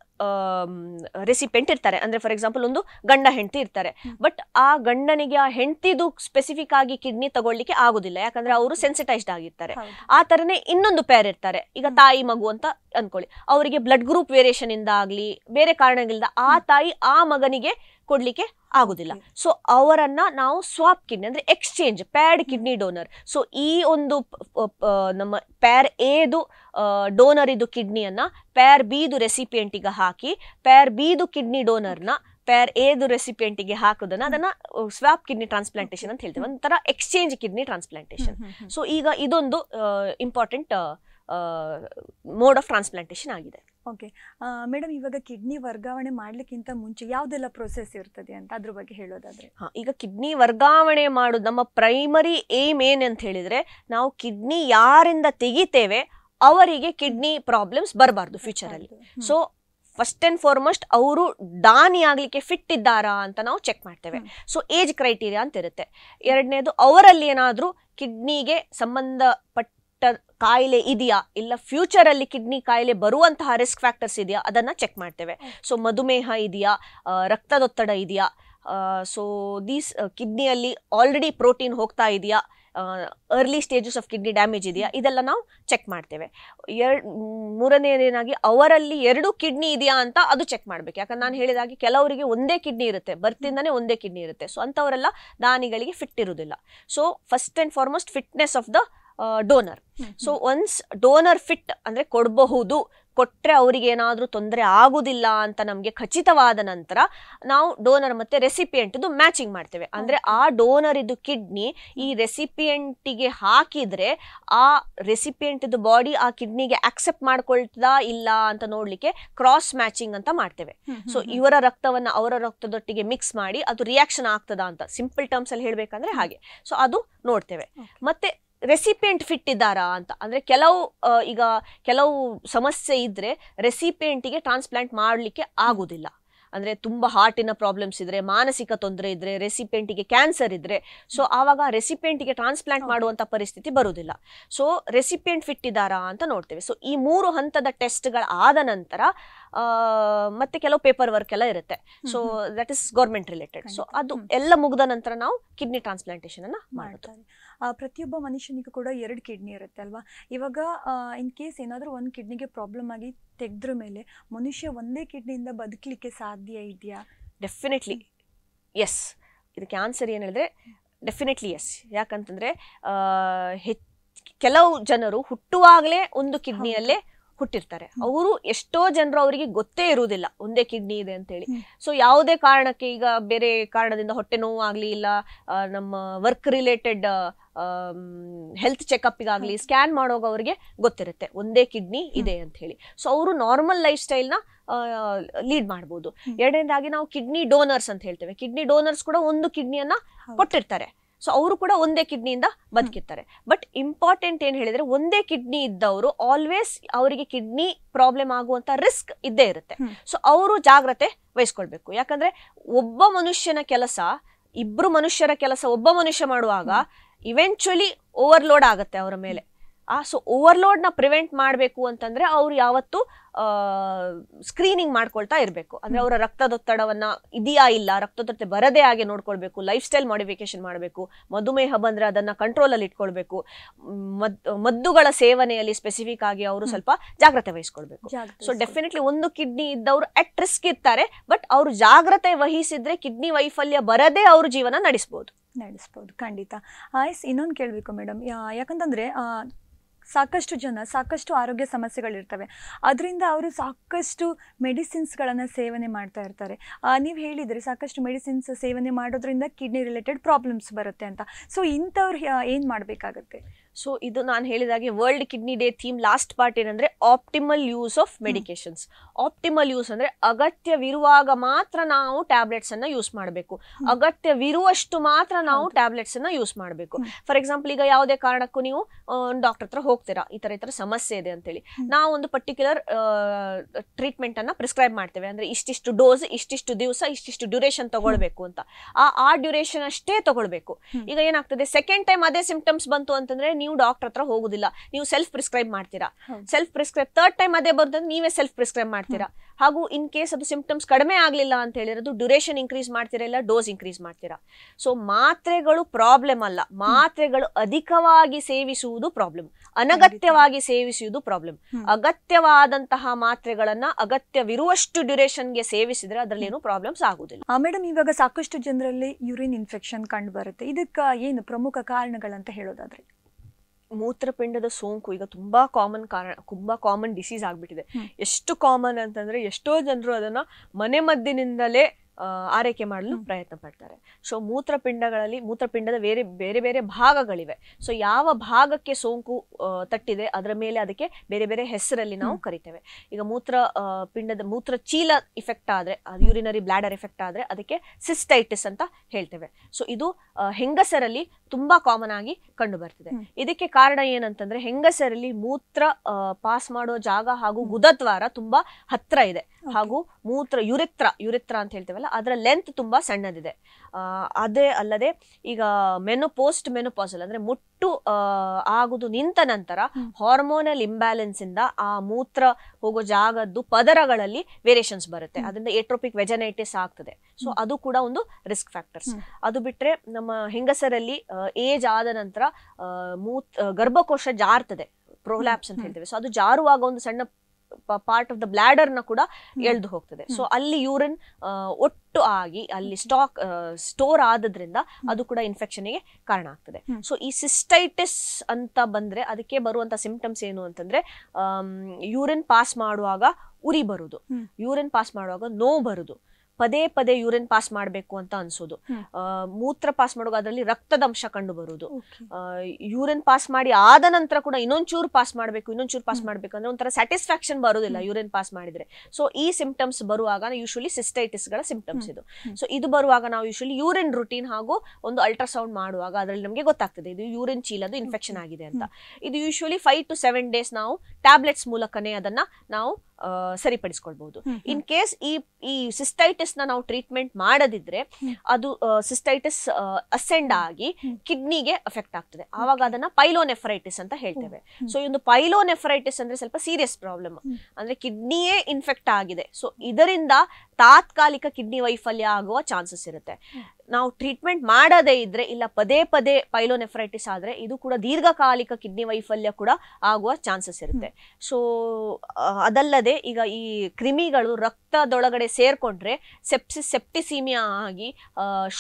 ರೆಸಿಪೆಂಟ್ ಇರ್ತಾರೆ ಅಂದ್ರೆ ಫಾರ್ ಎಕ್ಸಾಂಪಲ್ ಒಂದು ಗಂಡ ಹೆಂಡತಿ ಇರ್ತಾರೆ ಬಟ್ ಆ ಗಂಡನಿಗೆ ಆ ಹೆಂಡತಿದು ಸ್ಪೆಸಿಫಿಕ್ ಆಗಿ ಕಿಡ್ನಿ ತಗೊಳ್ಲಿಕ್ಕೆ ಆಗುದಿಲ್ಲ ಯಾಕಂದ್ರೆ ಅವರು ಸೆನ್ಸಿಟೈಸ್ಡ್ ಆಗಿರ್ತಾರೆ ಆ ತರನೇ ಇನ್ನೊಂದು ಪೇರ್ ಇರ್ತಾರೆ ಈಗ ತಾಯಿ ಮಗು ಅಂತ ಅನ್ಕೊಳ್ಳಿ ಅವರಿಗೆ ಬ್ಲಡ್ ಗ್ರೂಪ್ ವೇರಿಯೇಷನ್ ಇಂದ ಆಗ್ಲಿ ಬೇರೆ ಕಾರಣಗಳಿಂದ ಆ ತಾಯಿ ಆ ಮಗನಿಗೆ ಕೊಡಲಿಕ್ಕೆ ಆಗುದಿಲ್ಲ ಸೊ ಅವರನ್ನ ನಾವು ಸ್ವಾಪ್ ಕಿಡ್ನಿ ಅಂದ್ರೆ exchange paired kidney donor so ಈ ಒಂದು ನಮ್ಮ ಪ್ಯಾರ್ ಎದು ಡೋನರ್ ಇದು ಕಿಡ್ನಿಯನ್ನ ಪ್ಯಾರ್ ಬಿದು ರೆಸಿಪಿಯೆಂಟಿಗೆ ಹಾಕಿ ಪ್ಯಾರ್ ಬಿದು ಕಿಡ್ನಿ ಡೋನರ್ನ ಪ್ಯಾರ್ ಏದು ರೆಸಿಪಿಯೆಂಟಿಗೆ ಹಾಕೋದನ್ನ ಅದನ್ನ ಸ್ವಾಪ್ ಕಿಡ್ನಿ ಟ್ರಾನ್ಸ್ಪ್ಲಾಂಟೇಷನ್ ಅಂತ ಹೇಳ್ತೇವೆ ಒಂಥರ ಎಕ್ಸ್ಚೇಂಜ್ ಕಿಡ್ನಿ ಟ್ರಾನ್ಸ್ಪ್ಲಾಂಟೇಷನ್ ಸೊ ಈಗ ಇದೊಂದು ಇಂಪಾರ್ಟೆಂಟ್ ಮೋಡ್ ಆಫ್ ಟ್ರಾನ್ಸ್ಪ್ಲಾಂಟೇಷನ್ ಆಗಿದೆ ಓಕೆ ಮೇಡಮ್ ಇವಾಗ ಕಿಡ್ನಿ ವರ್ಗಾವಣೆ ಮಾಡ್ಲಿಕ್ಕಿಂತ ಮುಂಚೆ ಯಾವುದೆಲ್ಲ ಪ್ರೊಸೆಸ್ ಇರ್ತದೆ ಅಂತ ಅದ್ರ ಬಗ್ಗೆ ಹೇಳೋದಾದ್ರೆ ಈಗ ಕಿಡ್ನಿ ವರ್ಗಾವಣೆ ಮಾಡೋದು ನಮ್ಮ ಪ್ರೈಮರಿ ಏಮ್ ಏನ್ ಅಂತ ಹೇಳಿದ್ರೆ ನಾವು ಕಿಡ್ನಿ ಯಾರಿಂದ ತೆಗಿತೇವೆ ಅವರಿಗೆ ಕಿಡ್ನಿ ಪ್ರಾಬ್ಲಮ್ಸ್ ಬರಬಾರ್ದು ಫ್ಯೂಚರಲ್ಲಿ ಸೊ ಫಸ್ಟ್ ಆ್ಯಂಡ್ ಫಾರ್ಮೋಸ್ಟ್ ಅವರು ದಾನಿ ಆಗ್ಲಿಕ್ಕೆ ಫಿಟ್ ಇದ್ದಾರಾ ಅಂತ ನಾವು ಚೆಕ್ ಮಾಡ್ತೇವೆ ಸೊ ಏಜ್ ಕ್ರೈಟೀರಿಯಾ ಅಂತ ಇರುತ್ತೆ ಎರಡನೇದು ಅವರಲ್ಲಿ ಏನಾದರೂ ಕಿಡ್ನಿಗೆ ಸಂಬಂಧಪಟ್ಟ ಕಾಯಿಲೆ ಇದೆಯಾ ಇಲ್ಲ ಫ್ಯೂಚರಲ್ಲಿ ಕಿಡ್ನಿ ಕಾಯಿಲೆ ಬರುವಂತಹ ರಿಸ್ಕ್ ಫ್ಯಾಕ್ಟರ್ಸ್ ಇದೆಯಾ ಅದನ್ನು ಚೆಕ್ ಮಾಡ್ತೇವೆ ಸೊ ಮಧುಮೇಹ ಇದೆಯಾ ರಕ್ತದೊತ್ತಡ ಇದೆಯಾ ಸೊ ದೀಸ್ ಕಿಡ್ನಿಯಲ್ಲಿ ಆಲ್ರೆಡಿ ಪ್ರೋಟೀನ್ ಹೋಗ್ತಾ ಇದೆಯಾ early stages of kidney damage ಇದೆಯಾ ಇದೆಲ್ಲ ನಾವು ಚೆಕ್ ಮಾಡ್ತೇವೆ ಎರಡ್ ಮೂರನೇದೇನಾಗಿ ಅವರಲ್ಲಿ ಎರಡು ಕಿಡ್ನಿ ಇದೆಯಾ ಅಂತ ಅದು ಚೆಕ್ ಮಾಡಬೇಕು ಯಾಕಂದ್ರೆ ನಾನು ಹೇಳಿದಾಗೆ ಕೆಲವರಿಗೆ ಒಂದೇ ಕಿಡ್ನಿ ಇರುತ್ತೆ ಬರ್ತಿಂದನೇ ಒಂದೇ ಕಿಡ್ನಿ ಇರುತ್ತೆ ಸೊ ಅಂಥವರೆಲ್ಲ ದಾನಿಗಳಿಗೆ ಫಿಟ್ ಇರುವುದಿಲ್ಲ so first and foremost fitness of the donor so once donor fit ಅಂದರೆ ಕೊಡಬಹುದು ಕೊಟ್ಟರೆ ಅವರಿಗೆ ಏನಾದರೂ ತೊಂದರೆ ಆಗುವುದಿಲ್ಲ ಅಂತ ನಮಗೆ ಖಚಿತವಾದ ನಂತರ ನಾವು ಡೋನರ್ ಮತ್ತು ರೆಸಿಪಿಯೆಂಟ್ದು ಮ್ಯಾಚಿಂಗ್ ಮಾಡ್ತೇವೆ ಅಂದರೆ ಆ ಡೋನರ್ ಇದು ಕಿಡ್ನಿ ಈ ರೆಸಿಪಿಯೆಂಟಿಗೆ ಹಾಕಿದರೆ ಆ ರೆಸಿಪಿಯೆಂಟ್ದು ಬಾಡಿ ಆ ಕಿಡ್ನಿಗೆ ಆಕ್ಸೆಪ್ಟ್ ಮಾಡ್ಕೊಳ್ತದಾ ಇಲ್ಲ ಅಂತ ನೋಡಲಿಕ್ಕೆ ಕ್ರಾಸ್ ಮ್ಯಾಚಿಂಗ್ ಅಂತ ಮಾಡ್ತೇವೆ ಸೊ ಇವರ ರಕ್ತವನ್ನು ಅವರ ರಕ್ತದೊಟ್ಟಿಗೆ ಮಿಕ್ಸ್ ಮಾಡಿ ಅದು ರಿಯಾಕ್ಷನ್ ಆಗ್ತದಾ ಅಂತ ಸಿಂಪಲ್ ಟರ್ಮ್ಸಲ್ಲಿ ಹೇಳಬೇಕಂದ್ರೆ ಹಾಗೆ ಸೊ ಅದು ನೋಡ್ತೇವೆ ಮತ್ತು ರೆಸಿಪಿಯೆಂಟ್ ಫಿಟ್ ಇದ್ದಾರಾ ಅಂತ ಅಂದರೆ ಕೆಲವು ಈಗ ಕೆಲವು ಸಮಸ್ಯೆ ಇದ್ದರೆ ರೆಸಿಪೆಂಟಿಗೆ ಟ್ರಾನ್ಸ್ಪ್ಲಾಂಟ್ ಮಾಡಲಿಕ್ಕೆ ಆಗೋದಿಲ್ಲ ಅಂದರೆ ತುಂಬ ಹಾರ್ಟಿನ ಪ್ರಾಬ್ಲಮ್ಸ್ ಇದ್ದರೆ ಮಾನಸಿಕ ತೊಂದರೆ ಇದ್ದರೆ ರೆಸಿಪೆಂಟಿಗೆ ಕ್ಯಾನ್ಸರ್ ಇದ್ದರೆ ಸೊ ಆವಾಗ ರೆಸಿಪೆಂಟಿಗೆ ಟ್ರಾನ್ಸ್ಪ್ಲಾಂಟ್ ಮಾಡುವಂಥ ಪರಿಸ್ಥಿತಿ ಬರುವುದಿಲ್ಲ ಸೊ ರೆಸಿಪೆಂಟ್ ಫಿಟ್ ಇದ್ದಾರಾ ಅಂತ ನೋಡ್ತೇವೆ ಸೊ ಈ ಮೂರು ಹಂತದ ಟೆಸ್ಟ್ಗಳ ಆದ ನಂತರ ಮತ್ತೆ ಕೆಲವು ಪೇಪರ್ ವರ್ಕ್ ಎಲ್ಲ ಇರುತ್ತೆ so that is government related so ಅದು ಎಲ್ಲ ಮುಗಿದ ನಂತರ ನಾವು ಕಿಡ್ನಿ ಟ್ರಾನ್ಸ್ಪ್ಲಾಂಟೇಷನ್ ಅನ್ನ ಮಾಡ್ತೇವೆ ಪ್ರತಿಯೊಬ್ಬ ಮನುಷ್ಯನಿಗೂ ಕೂಡ ಎರಡು ಕಿಡ್ನಿ ಇರುತ್ತೆ ಅಲ್ವಾ ಇವಾಗ ಇನ್ ಕೇಸ್ ಏನಾದರೂ ಒಂದು ಕಿಡ್ನಿಗೆ ಪ್ರಾಬ್ಲಮ್ ಆಗಿ ತೆಗೆದ್ರ ಮೇಲೆ ಮನುಷ್ಯ ಒಂದೇ ಕಿಡ್ನಿಯಿಂದ ಬದುಕಲಿಕ್ಕೆ ಸಾಧ್ಯ ಇದೆಯಾ ಡೆಫಿನೆಟ್ಲಿ ಎಸ್ ಇದಕ್ಕೆ ಆನ್ಸರ್ ಏನು ಹೇಳಿದ್ರೆ ಡೆಫಿನೆಟ್ಲಿ ಎಸ್ ಯಾಕಂತಂದರೆ ಹೆಚ್ಚು ಕೆಲವು ಜನರು ಹುಟ್ಟುವಾಗಲೇ ಒಂದು ಕಿಡ್ನಿಯಲ್ಲೇ ಹುಟ್ಟಿರ್ತಾರೆ ಅವರು ಎಷ್ಟೋ ಜನರು ಅವರಿಗೆ ಗೊತ್ತೇ ಇರುವುದಿಲ್ಲ ಒಂದೇ ಕಿಡ್ನಿ ಇದೆ ಅಂತ ಹೇಳಿ ಸೊ ಯಾವುದೇ ಕಾರಣಕ್ಕೆ ಈಗ ಬೇರೆ ಕಾರಣದಿಂದ ಹೊಟ್ಟೆ ನೋವು ಆಗಲಿ ಇಲ್ಲ ನಮ್ಮ ವರ್ಕ್ ರಿಲೇಟೆಡ್ ಹೆಲ್ತ್ ಚೆಕಪ್ಗಾಗಲಿ ಸ್ಕ್ಯಾನ್ ಮಾಡೋಗ ಅವ್ರಿಗೆ ಗೊತ್ತಿರುತ್ತೆ ಒಂದೇ ಕಿಡ್ನಿ ಇದೆ ಅಂತ ಹೇಳಿ ಸೊ ಅವರು ನಾರ್ಮಲ್ ಲೈಫ್ ಸ್ಟೈಲ್ನ ಲೀಡ್ ಮಾಡ್ಬೋದು ಎರಡನೇದಾಗಿ ನಾವು ಕಿಡ್ನಿ ಡೋನರ್ಸ್ ಅಂತ ಹೇಳ್ತೇವೆ ಕಿಡ್ನಿ ಡೋನರ್ಸ್ ಕೂಡ ಒಂದು ಕಿಡ್ನಿಯನ್ನ ಕೊಟ್ಟಿರ್ತಾರೆ ಸೊ ಅವರು ಕೂಡ ಒಂದೇ ಕಿಡ್ನಿಯಿಂದ ಬದುಕಿರ್ತಾರೆ ಬಟ್ ಇಂಪಾರ್ಟೆಂಟ್ ಏನು ಹೇಳಿದ್ರೆ ಒಂದೇ ಕಿಡ್ನಿ ಇದ್ದವರು ಆಲ್ವೇಸ್ ಅವರಿಗೆ ಕಿಡ್ನಿ ಪ್ರಾಬ್ಲಮ್ ಆಗುವಂತ ರಿಸ್ಕ್ ಇದ್ದೇ ಇರುತ್ತೆ ಸೊ ಅವರು ಜಾಗ್ರತೆ ವಹಿಸ್ಕೊಳ್ಬೇಕು ಯಾಕಂದ್ರೆ ಒಬ್ಬ ಮನುಷ್ಯನ ಕೆಲಸ ಇಬ್ರು ಮನುಷ್ಯರ ಕೆಲಸ ಒಬ್ಬ ಮನುಷ್ಯ ಮಾಡುವಾಗ ಇವೆಂಚುಲಿ ಓವರ್ಲೋಡ್ ಆಗುತ್ತೆ ಅವರ ಮೇಲೆ ಆ ಸೊ ಓವರ್ಲೋಡ್ನ ಪ್ರಿವೆಂಟ್ ಮಾಡಬೇಕು ಅಂತಂದ್ರೆ ಅವ್ರು ಯಾವತ್ತು ಸ್ಕ್ರೀನಿಂಗ್ ಮಾಡ್ಕೊಳ್ತಾ ಇರಬೇಕು ಅಂದ್ರೆ ಅವರ ರಕ್ತದೊತ್ತಡವನ್ನ ಇದೆಯಾ ಇಲ್ಲ ರಕ್ತದೊತ್ತಡ ಬರದೇ ಹಾಗೆ ನೋಡ್ಕೊಳ್ಬೇಕು ಲೈಫ್ ಸ್ಟೈಲ್ ಮಾಡಿಫಿಕೇಶನ್ ಮಾಡಬೇಕು ಮಧುಮೇಹ ಬಂದ್ರೆ ಅದನ್ನ ಕಂಟ್ರೋಲಲ್ಲಿ ಇಟ್ಕೊಳ್ಬೇಕು ಮದ್ದುಗಳ ಸೇವನೆಯಲ್ಲಿ ಸ್ಪೆಸಿಫಿಕ್ ಆಗಿ ಅವರು ಸ್ವಲ್ಪ ಜಾಗ್ರತೆ ವಹಿಸ್ಕೊಳ್ಬೇಕು ಸೊ ಡೆಫಿನೆಟ್ಲಿ ಒಂದು ಕಿಡ್ನಿ ಇದ್ದವರು ಅಟ್ ರಿಸ್ಕ್ ಇರ್ತಾರೆ ಬಟ್ ಅವರು ಜಾಗ್ರತೆ ವಹಿಸಿದ್ರೆ ಕಿಡ್ನಿ ವೈಫಲ್ಯ ಬರದೇ ಅವ್ರ ಜೀವನ ನಡೆಸ್ಬೋದು ನಡೆಸ್ಬೋದು ಖಂಡಿತ ಆಯ್ಸ್ ಇನ್ನೊಂದು ಕೇಳಬೇಕು ಮೇಡಮ್ ಯಾಕಂತಂದರೆ ಸಾಕಷ್ಟು ಜನ ಸಾಕಷ್ಟು ಆರೋಗ್ಯ ಸಮಸ್ಯೆಗಳಿರ್ತವೆ ಅದರಿಂದ ಅವರು ಸಾಕಷ್ಟು ಮೆಡಿಸಿನ್ಸ್ಗಳನ್ನು ಸೇವನೆ ಮಾಡ್ತಾ ಇರ್ತಾರೆ ನೀವು ಹೇಳಿದರೆ ಸಾಕಷ್ಟು ಮೆಡಿಸಿನ್ಸ್ ಸೇವನೆ ಮಾಡೋದ್ರಿಂದ ಕಿಡ್ನಿ ರಿಲೇಟೆಡ್ ಪ್ರಾಬ್ಲಮ್ಸ್ ಬರುತ್ತೆ ಅಂತ ಸೊ ಇಂಥವ್ರು ಏನು ಮಾಡಬೇಕಾಗತ್ತೆ ಸೊ ಇದು ನಾನು ಹೇಳಿದಾಗೆ world kidney day theme last part ಏನಂದ್ರೆ optimal use of medications optimal use ಅಂದ್ರೆ ಅಗತ್ಯವಿರುವಾಗ ಮಾತ್ರ ನಾವು ಟ್ಯಾಬ್ಲೆಟ್ಸ್ ಅನ್ನ ಯೂಸ್ ಮಾಡಬೇಕು ಅಗತ್ಯವಿರುವಷ್ಟು ಮಾತ್ರ ನಾವು ಟ್ಯಾಬ್ಲೆಟ್ಸ್ ಅನ್ನ ಯೂಸ್ ಮಾಡಬೇಕು ಫಾರ್ ಎಕ್ಸಾಂಪಲ್ ಈಗ ಯಾವುದೇ ಕಾರಣಕ್ಕೂ ನೀವು ಡಾಕ್ಟರ್ ಹತ್ರ ಹೋಗ್ತೀರಾ ಈ ತರ ಈ ತರ ಸಮಸ್ಯೆ ಇದೆ ಅಂತೇಳಿ ನಾವು ಒಂದು ಪರ್ಟಿಕ್ಯುಲರ್ ಟ್ರೀಟ್ಮೆಂಟ್ ಅನ್ನ ಪ್ರಿಸ್ಕ್ರೈಬ್ ಮಾಡ್ತೇವೆ ಅಂದ್ರೆ ಇಷ್ಟಿಷ್ಟು ಡೋಸ್ ಇಷ್ಟಿಷ್ಟು ದಿವಸ ಇಷ್ಟಿಷ್ಟು ಡ್ಯೂರೇಷನ್ ತಗೊಳ್ಬೇಕು ಅಂತ ಆ ಆ ಡ್ಯೂರೇಷನ್ ಅಷ್ಟೇ ತಗೊಳ್ಬೇಕು ಈಗ ಏನಾಗ್ತದೆ ಸೆಕೆಂಡ್ ಟೈಮ್ ಅದೇ ಸಿಂಪ್ಟಮ್ಸ್ ಬಂತು ಅಂತಂದ್ರೆ ನೀವು ನೀವು ಡಾಕ್ಟರ್ ಹತ್ರ ಹೋಗುದಿಲ್ಲ ನೀವು ಸೆಲ್ಫ್ ಪ್ರಿಸ್ಕ್ರೈಬ್ ಮಾಡ್ತೀರಾ ಸೆಲ್ಫ್ ಪ್ರಿಸ್ಕ್ರೈಬ್ ಥರ್ಡ್ ಟೈಮ್ ಅದೇ ಬರ್ತದೆ ನೀವೇ ಸೆಲ್ಫ್ ಪ್ರಿಸ್ಕ್ರೈಬ್ ಮಾಡ್ತೀರಾ ಹಾಗೂ ಇನ್ ಕೇಸ್ ಅದು ಸಿಂಪ್ಟಮ್ಸ್ ಕಡಿಮೆ ಆಗಲಿಲ್ಲ ಅಂತ ಹೇಳಿರೋದು ಡ್ಯೂರೇಷನ್ ಇನ್ಕ್ರೀಸ್ ಮಾಡ್ತೀರಾ ಇಲ್ಲ ಡೋಸ್ ಇನ್ಕ್ರೀಸ್ ಮಾಡ್ತೀರಾ ಸೊ ಮಾತ್ರೆಗಳು ಪ್ರಾಬ್ಲಮ್ ಅಲ್ಲ ಮಾತ್ರೆಗಳು ಅಧಿಕವಾಗಿ ಸೇವಿಸುವುದು ಪ್ರಾಬ್ಲಮ್ ಅನಗತ್ಯವಾಗಿ ಸೇವಿಸುವುದು ಪ್ರಾಬ್ಲಮ್ ಅಗತ್ಯವಾದಂತಹ ಮಾತ್ರೆಗಳನ್ನ ಅಗತ್ಯವಿರುವಷ್ಟು ಡ್ಯೂರೇಷನ್ಗೆ ಸೇವಿಸಿದ್ರೆ ಅದರಲ್ಲಿ ಏನು ಪ್ರಾಬ್ಲಮ್ಸ್ ಆಗುದಿಲ್ಲ ಮೇಡಮ್ ಇವಾಗ ಸಾಕಷ್ಟು ಜನರಲ್ಲಿ ಯೂರಿನ್ ಇನ್ಫೆಕ್ಷನ್ ಕಂಡು ಬರುತ್ತೆ ಇದಕ್ಕೆ ಏನು ಪ್ರಮುಖ ಕಾರಣಗಳಂತ ಹೇಳೋದಾದ್ರೆ ಮೂತ್ರಪಿಂಡದ ಸೋಂಕು ಈಗ ತುಂಬಾ ಕಾಮನ್ ಕಾರಣ ತುಂಬಾ ಕಾಮನ್ ಡಿಸೀಸ್ ಆಗ್ಬಿಟ್ಟಿದೆ ಎಷ್ಟು ಕಾಮನ್ ಅಂತಂದ್ರೆ ಎಷ್ಟೋ ಜನರು ಅದನ್ನ ಮನೆ ಮದ್ದಿನಿಂದಲೇ ಆರೈಕೆ ಮಾಡಲು ಪ್ರಯತ್ನ ಪಡ್ತಾರೆ ಸೊ ಮೂತ್ರಪಿಂಡಗಳಲ್ಲಿ ಮೂತ್ರಪಿಂಡದ ಬೇರೆ ಬೇರೆ ಬೇರೆ ಭಾಗಗಳಿವೆ ಸೊ ಯಾವ ಭಾಗಕ್ಕೆ ಸೋಂಕು ತಟ್ಟಿದೆ ಅದರ ಮೇಲೆ ಅದಕ್ಕೆ ಬೇರೆ ಬೇರೆ ಹೆಸರಲ್ಲಿ ನಾವು ಕರಿತೇವೆ ಈಗ ಮೂತ್ರ ಪಿಂಡದ ಮೂತ್ರ ಚೀಲ ಇಫೆಕ್ಟ್ ಆದ್ರೆ ಯೂರಿನರಿ ಬ್ಲಾಡರ್ ಇಫೆಕ್ಟ್ ಆದ್ರೆ ಅದಕ್ಕೆ ಸಿಸ್ಟೈಟಿಸ್ ಅಂತ ಹೇಳ್ತೇವೆ ಸೊ ಇದು ಹೆಂಗಸರಲ್ಲಿ ತುಂಬಾ ಕಾಮನ್ ಆಗಿ ಕಂಡು ಬರ್ತಿದೆ ಇದಕ್ಕೆ ಕಾರಣ ಏನಂತಂದ್ರೆ ಹೆಂಗಸರಲ್ಲಿ ಮೂತ್ರ ಪಾಸ್ ಮಾಡೋ ಜಾಗ ಹಾಗೂ ಗುದದ್ವಾರ ತುಂಬಾ ಹತ್ರ ಇದೆ ಹಾಗೂ ಮೂತ್ರ ಯುರೆತ್ರ ಯುರೆತ್ರ ಅಂತ ಹೇಳ್ತೇವಲ್ಲ ಅದರ ಲೆಂತ್ ತುಂಬಾ ಸಣ್ಣದಿದೆ ಅದೇ ಅಲ್ಲದೆ ಈಗ ಮೆನು ಪೋಸ್ಟ್ ಅಂದ್ರೆ ಮುಟ್ಟು ಆಗುದು ನಿಂತ ನಂತರ ಹಾರ್ಮೋನಲ್ ಇಂಬ್ಯಾಲೆನ್ಸ್ ಇಂದ ಆ ಮೂತ್ರ ಹೋಗೋ ಜಾಗದ್ದು ಪದರಗಳಲ್ಲಿ ವೇರಿಯೇಷನ್ಸ್ ಬರುತ್ತೆ ಅದರಿಂದ ಏಟ್ರೋಪಿಕ್ ವೆಜನೈಟಿಸ್ ಆಗ್ತದೆ ಸೊ ಅದು ಕೂಡ ಒಂದು ರಿಸ್ಕ್ ಫ್ಯಾಕ್ಟರ್ಸ್ ಅದು ಬಿಟ್ರೆ ನಮ್ಮ ಹೆಂಗಸರಲ್ಲಿ ಏಜ್ ಆದ ನಂತರ ಮೂತ್ ಗರ್ಭಕೋಶ ಜಾರ್ತದೆ ಪ್ರೋಲ್ಯಾಪ್ಸ್ ಅಂತ ಹೇಳ್ತೇವೆ ಸೊ ಅದು ಜಾರುವಾಗ ಒಂದು ಸಣ್ಣ ಪಾರ್ಟ್ ಆಫ್ ದ ಬ್ಲ್ಯಾಡರ್ ನ ಕೂಡ ಎಳ್ದು ಹೋಗ್ತದೆ ಸೊ ಅಲ್ಲಿ ಯೂರಿನ್ ಒಟ್ಟು ಆಗಿ ಅಲ್ಲಿ ಸ್ಟಾಕ್ ಸ್ಟೋರ್ ಆದದ್ರಿಂದ ಅದು ಕೂಡ ಇನ್ಫೆಕ್ಷನ್ ಗೆ ಕಾರಣ ಆಗ್ತದೆ ಸೊ ಈ ಸಿಸ್ಟೈಟಿಸ್ ಅಂತ ಬಂದ್ರೆ ಅದಕ್ಕೆ ಬರುವಂತ ಸಿಂಪ್ಟಮ್ಸ್ ಏನು ಅಂತಂದ್ರೆ ಯೂರಿನ್ ಪಾಸ್ ಮಾಡುವಾಗ ಉರಿ ಬರುದು ಯೂರಿನ್ ಪಾಸ್ ಮಾಡುವಾಗ ನೋವು ಬರುದು ಪದೇ ಪದೇ ಯೂರಿನ್ ಪಾಸ್ ಮಾಡಬೇಕು ಅಂತ ಅನ್ಸೋದು ಮೂತ್ರ ಪಾಸ್ ಮಾಡುವಾಗ ಅದರಲ್ಲಿ ರಕ್ತದ ಅಂಶ ಕಂಡು ಬರುವುದು ಯೂರಿನ್ ಪಾಸ್ ಮಾಡಿ ಆದ ನಂತರ ಕೂಡ ಇನ್ನೊಂಚೂರು ಪಾಸ್ ಮಾಡಬೇಕು ಇನ್ನೊಂಚೂರು ಪಾಸ್ ಮಾಡಬೇಕು ಅಂದ್ರೆ ಒಂಥರ ಸ್ಯಾಟಿಸ್ಫ್ಯಾಕ್ಷನ್ ಬರೋದಿಲ್ಲ ಯೂರಿನ್ ಪಾಸ್ ಮಾಡಿದ್ರೆ ಸೊ ಈ ಸಿಂಪ್ಟಮ್ಸ್ ಬರುವಾಗ ಯೂಶಲಿ ಸಿಸ್ಟೈಟಿಸ್ ಗಳ ಸಿಂಪ್ಟಮ್ಸ್ ಇದು ಸೊ ಇದು ಬರುವಾಗ ನಾವು ಯೂಶಲಿ ಯೂರಿನ್ ರುಟೀನ್ ಹಾಗೂ ಒಂದು ಅಲ್ಟ್ರಾಸೌಂಡ್ ಮಾಡುವಾಗ ಅದರಲ್ಲಿ ನಮಗೆ ಗೊತ್ತಾಗ್ತದೆ ಇದು ಯೂರಿನ್ ಅದು ಇನ್ಫೆಕ್ಷನ್ ಆಗಿದೆ ಅಂತ ಇದು usually five to seven days ನಾವು ಟ್ಯಾಬ್ಲೆಟ್ಸ್ ಮೂಲಕನೇ ಅದನ್ನ ನಾವು ಸರಿಪಡಿಸ್ಕೊಳ್ಬಹುದು ಇನ್ ಕೇಸ್ ಈ ಈ ಸಿಸ್ಟೈಟಿಸ್ ನ ನಾವು ಟ್ರೀಟ್ಮೆಂಟ್ ಮಾಡದಿದ್ರೆ ಅದು ಸಿಸ್ಟೈಟಿಸ್ ಅಸೆಂಡ್ ಆಗಿ ಕಿಡ್ನಿಗೆ ಎಫೆಕ್ಟ್ ಆಗ್ತದೆ ಆವಾಗ ಅದನ್ನ ಪೈಲೋನೆಫರೈಟಿಸ್ ಅಂತ ಹೇಳ್ತೇವೆ ಸೊ ಈ ಒಂದು ಪೈಲೋನೆಫರೈಟಿಸ್ ಅಂದ್ರೆ ಸ್ವಲ್ಪ ಸೀರಿಯಸ್ ಪ್ರಾಬ್ಲಮ್ ಅಂದ್ರೆ ಕಿಡ್ನಿಯೇ ಇನ್ಫೆಕ್ಟ್ ಆಗಿದೆ ಸೊ ಇದರಿಂದ ತಾತ್ಕಾಲಿಕ ಕಿಡ್ನಿ ವೈಫಲ್ಯ ಆಗುವ ಚಾನ್ಸಸ್ ಇರುತ್ತೆ ನಾವು ಟ್ರೀಟ್ಮೆಂಟ್ ಮಾಡದೇ ಇದ್ರೆ ಇಲ್ಲ ಪದೇ ಪದೇ ಪೈಲೋನೆಫ್ರೈಟಿಸ್ ಆದರೆ ಇದು ಕೂಡ ದೀರ್ಘಕಾಲಿಕ ಕಿಡ್ನಿ ವೈಫಲ್ಯ ಕೂಡ ಆಗುವ ಚಾನ್ಸಸ್ ಇರುತ್ತೆ ಸೊ ಅದಲ್ಲದೆ ಈಗ ಈ ಕ್ರಿಮಿಗಳು ರಕ್ತದೊಳಗಡೆ ಸೇರ್ಕೊಂಡ್ರೆ ಸೆಪ್ಸಿ ಸೆಪ್ಟಿಸೀಮಿಯಾ ಆಗಿ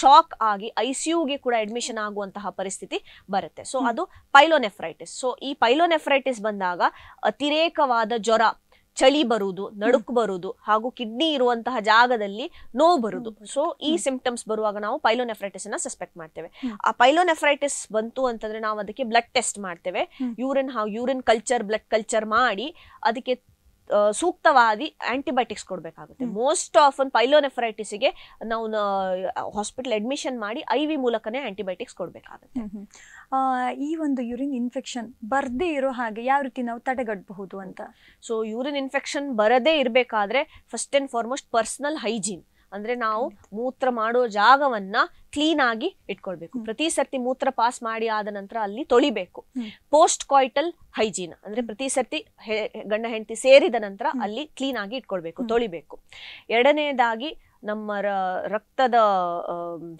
ಶಾಕ್ ಆಗಿ ಐ ಸಿ ಯುಗೆ ಕೂಡ ಅಡ್ಮಿಷನ್ ಆಗುವಂತಹ ಪರಿಸ್ಥಿತಿ ಬರುತ್ತೆ ಸೊ ಅದು ಪೈಲೋನೆಫ್ರೈಟಿಸ್ ಸೊ ಈ ಪೈಲೋನೆಫ್ರೈಟಿಸ್ ಬಂದಾಗ ಅತಿರೇಕವಾದ ಜ್ವರ ಚಳಿ ಬರುವುದು ನಡುಕು ಬರುವುದು ಹಾಗೂ ಕಿಡ್ನಿ ಇರುವಂತಹ ಜಾಗದಲ್ಲಿ ನೋವು ಬರುವುದು ಸೊ ಈ ಸಿಂಪ್ಟಮ್ಸ್ ಬರುವಾಗ ನಾವು ಪೈಲೋನೆಫ್ರೈಟಿಸ್ ಅನ್ನ ಸಸ್ಪೆಕ್ಟ್ ಮಾಡ್ತೇವೆ ಆ ಪೈಲೋನೆಫ್ರೈಟಿಸ್ ಬಂತು ಅಂತಂದ್ರೆ ನಾವು ಅದಕ್ಕೆ ಬ್ಲಡ್ ಟೆಸ್ಟ್ ಮಾಡ್ತೇವೆ ಯೂರಿನ್ ಹಾಗೂ ಯೂರಿನ್ ಕಲ್ಚರ್ ಬ್ಲಡ್ ಕಲ್ಚರ್ ಮಾಡಿ ಅದಕ್ಕೆ ಸೂಕ್ತವಾದಿ ಆಂಟಿಬಯೋಟಿಕ್ಸ್ ಕೊಡಬೇಕಾಗುತ್ತೆ ಮೋಸ್ಟ್ ಆಫ್ ಒಂದು ಪೈಲೋನೆಫರೈಟಿಸ್ಗೆ ನಾವು ಹಾಸ್ಪಿಟಲ್ ಅಡ್ಮಿಷನ್ ಮಾಡಿ ಐ ವಿ ಮೂಲಕನೇ ಆಂಟಿಬಯೋಟಿಕ್ಸ್ ಕೊಡಬೇಕಾಗುತ್ತೆ ಈ ಒಂದು ಯೂರಿನ್ ಇನ್ಫೆಕ್ಷನ್ ಬರದೇ ಇರೋ ಹಾಗೆ ಯಾವ ರೀತಿ ನಾವು ತಡೆಗಟ್ಟಬಹುದು ಅಂತ ಸೊ ಯೂರಿನ್ ಇನ್ಫೆಕ್ಷನ್ ಬರದೇ ಇರಬೇಕಾದ್ರೆ first and foremost personal hygiene ಅಂದ್ರೆ ನಾವು ಮೂತ್ರ ಮಾಡೋ ಜಾಗವನ್ನ ಕ್ಲೀನ್ ಆಗಿ ಇಟ್ಕೊಳ್ಬೇಕು ಪ್ರತಿ ಸರ್ತಿ ಮೂತ್ರ ಪಾಸ್ ಮಾಡಿ ಆದ ನಂತರ ಅಲ್ಲಿ ತೊಳಿಬೇಕು ಪೋಸ್ಟ್ ಕ್ವಾಯಿಟಲ್ ಹೈಜೀನ್ ಅಂದ್ರೆ ಪ್ರತಿ ಸರ್ತಿ ಗಂಡ ಹೆಂಡತಿ ಸೇರಿದ ನಂತರ ಅಲ್ಲಿ ಕ್ಲೀನ್ ಆಗಿ ಇಟ್ಕೊಳ್ಬೇಕು ತೊಳಿಬೇಕು ಎರಡನೇದಾಗಿ ನಮ್ಮ ರಕ್ತದ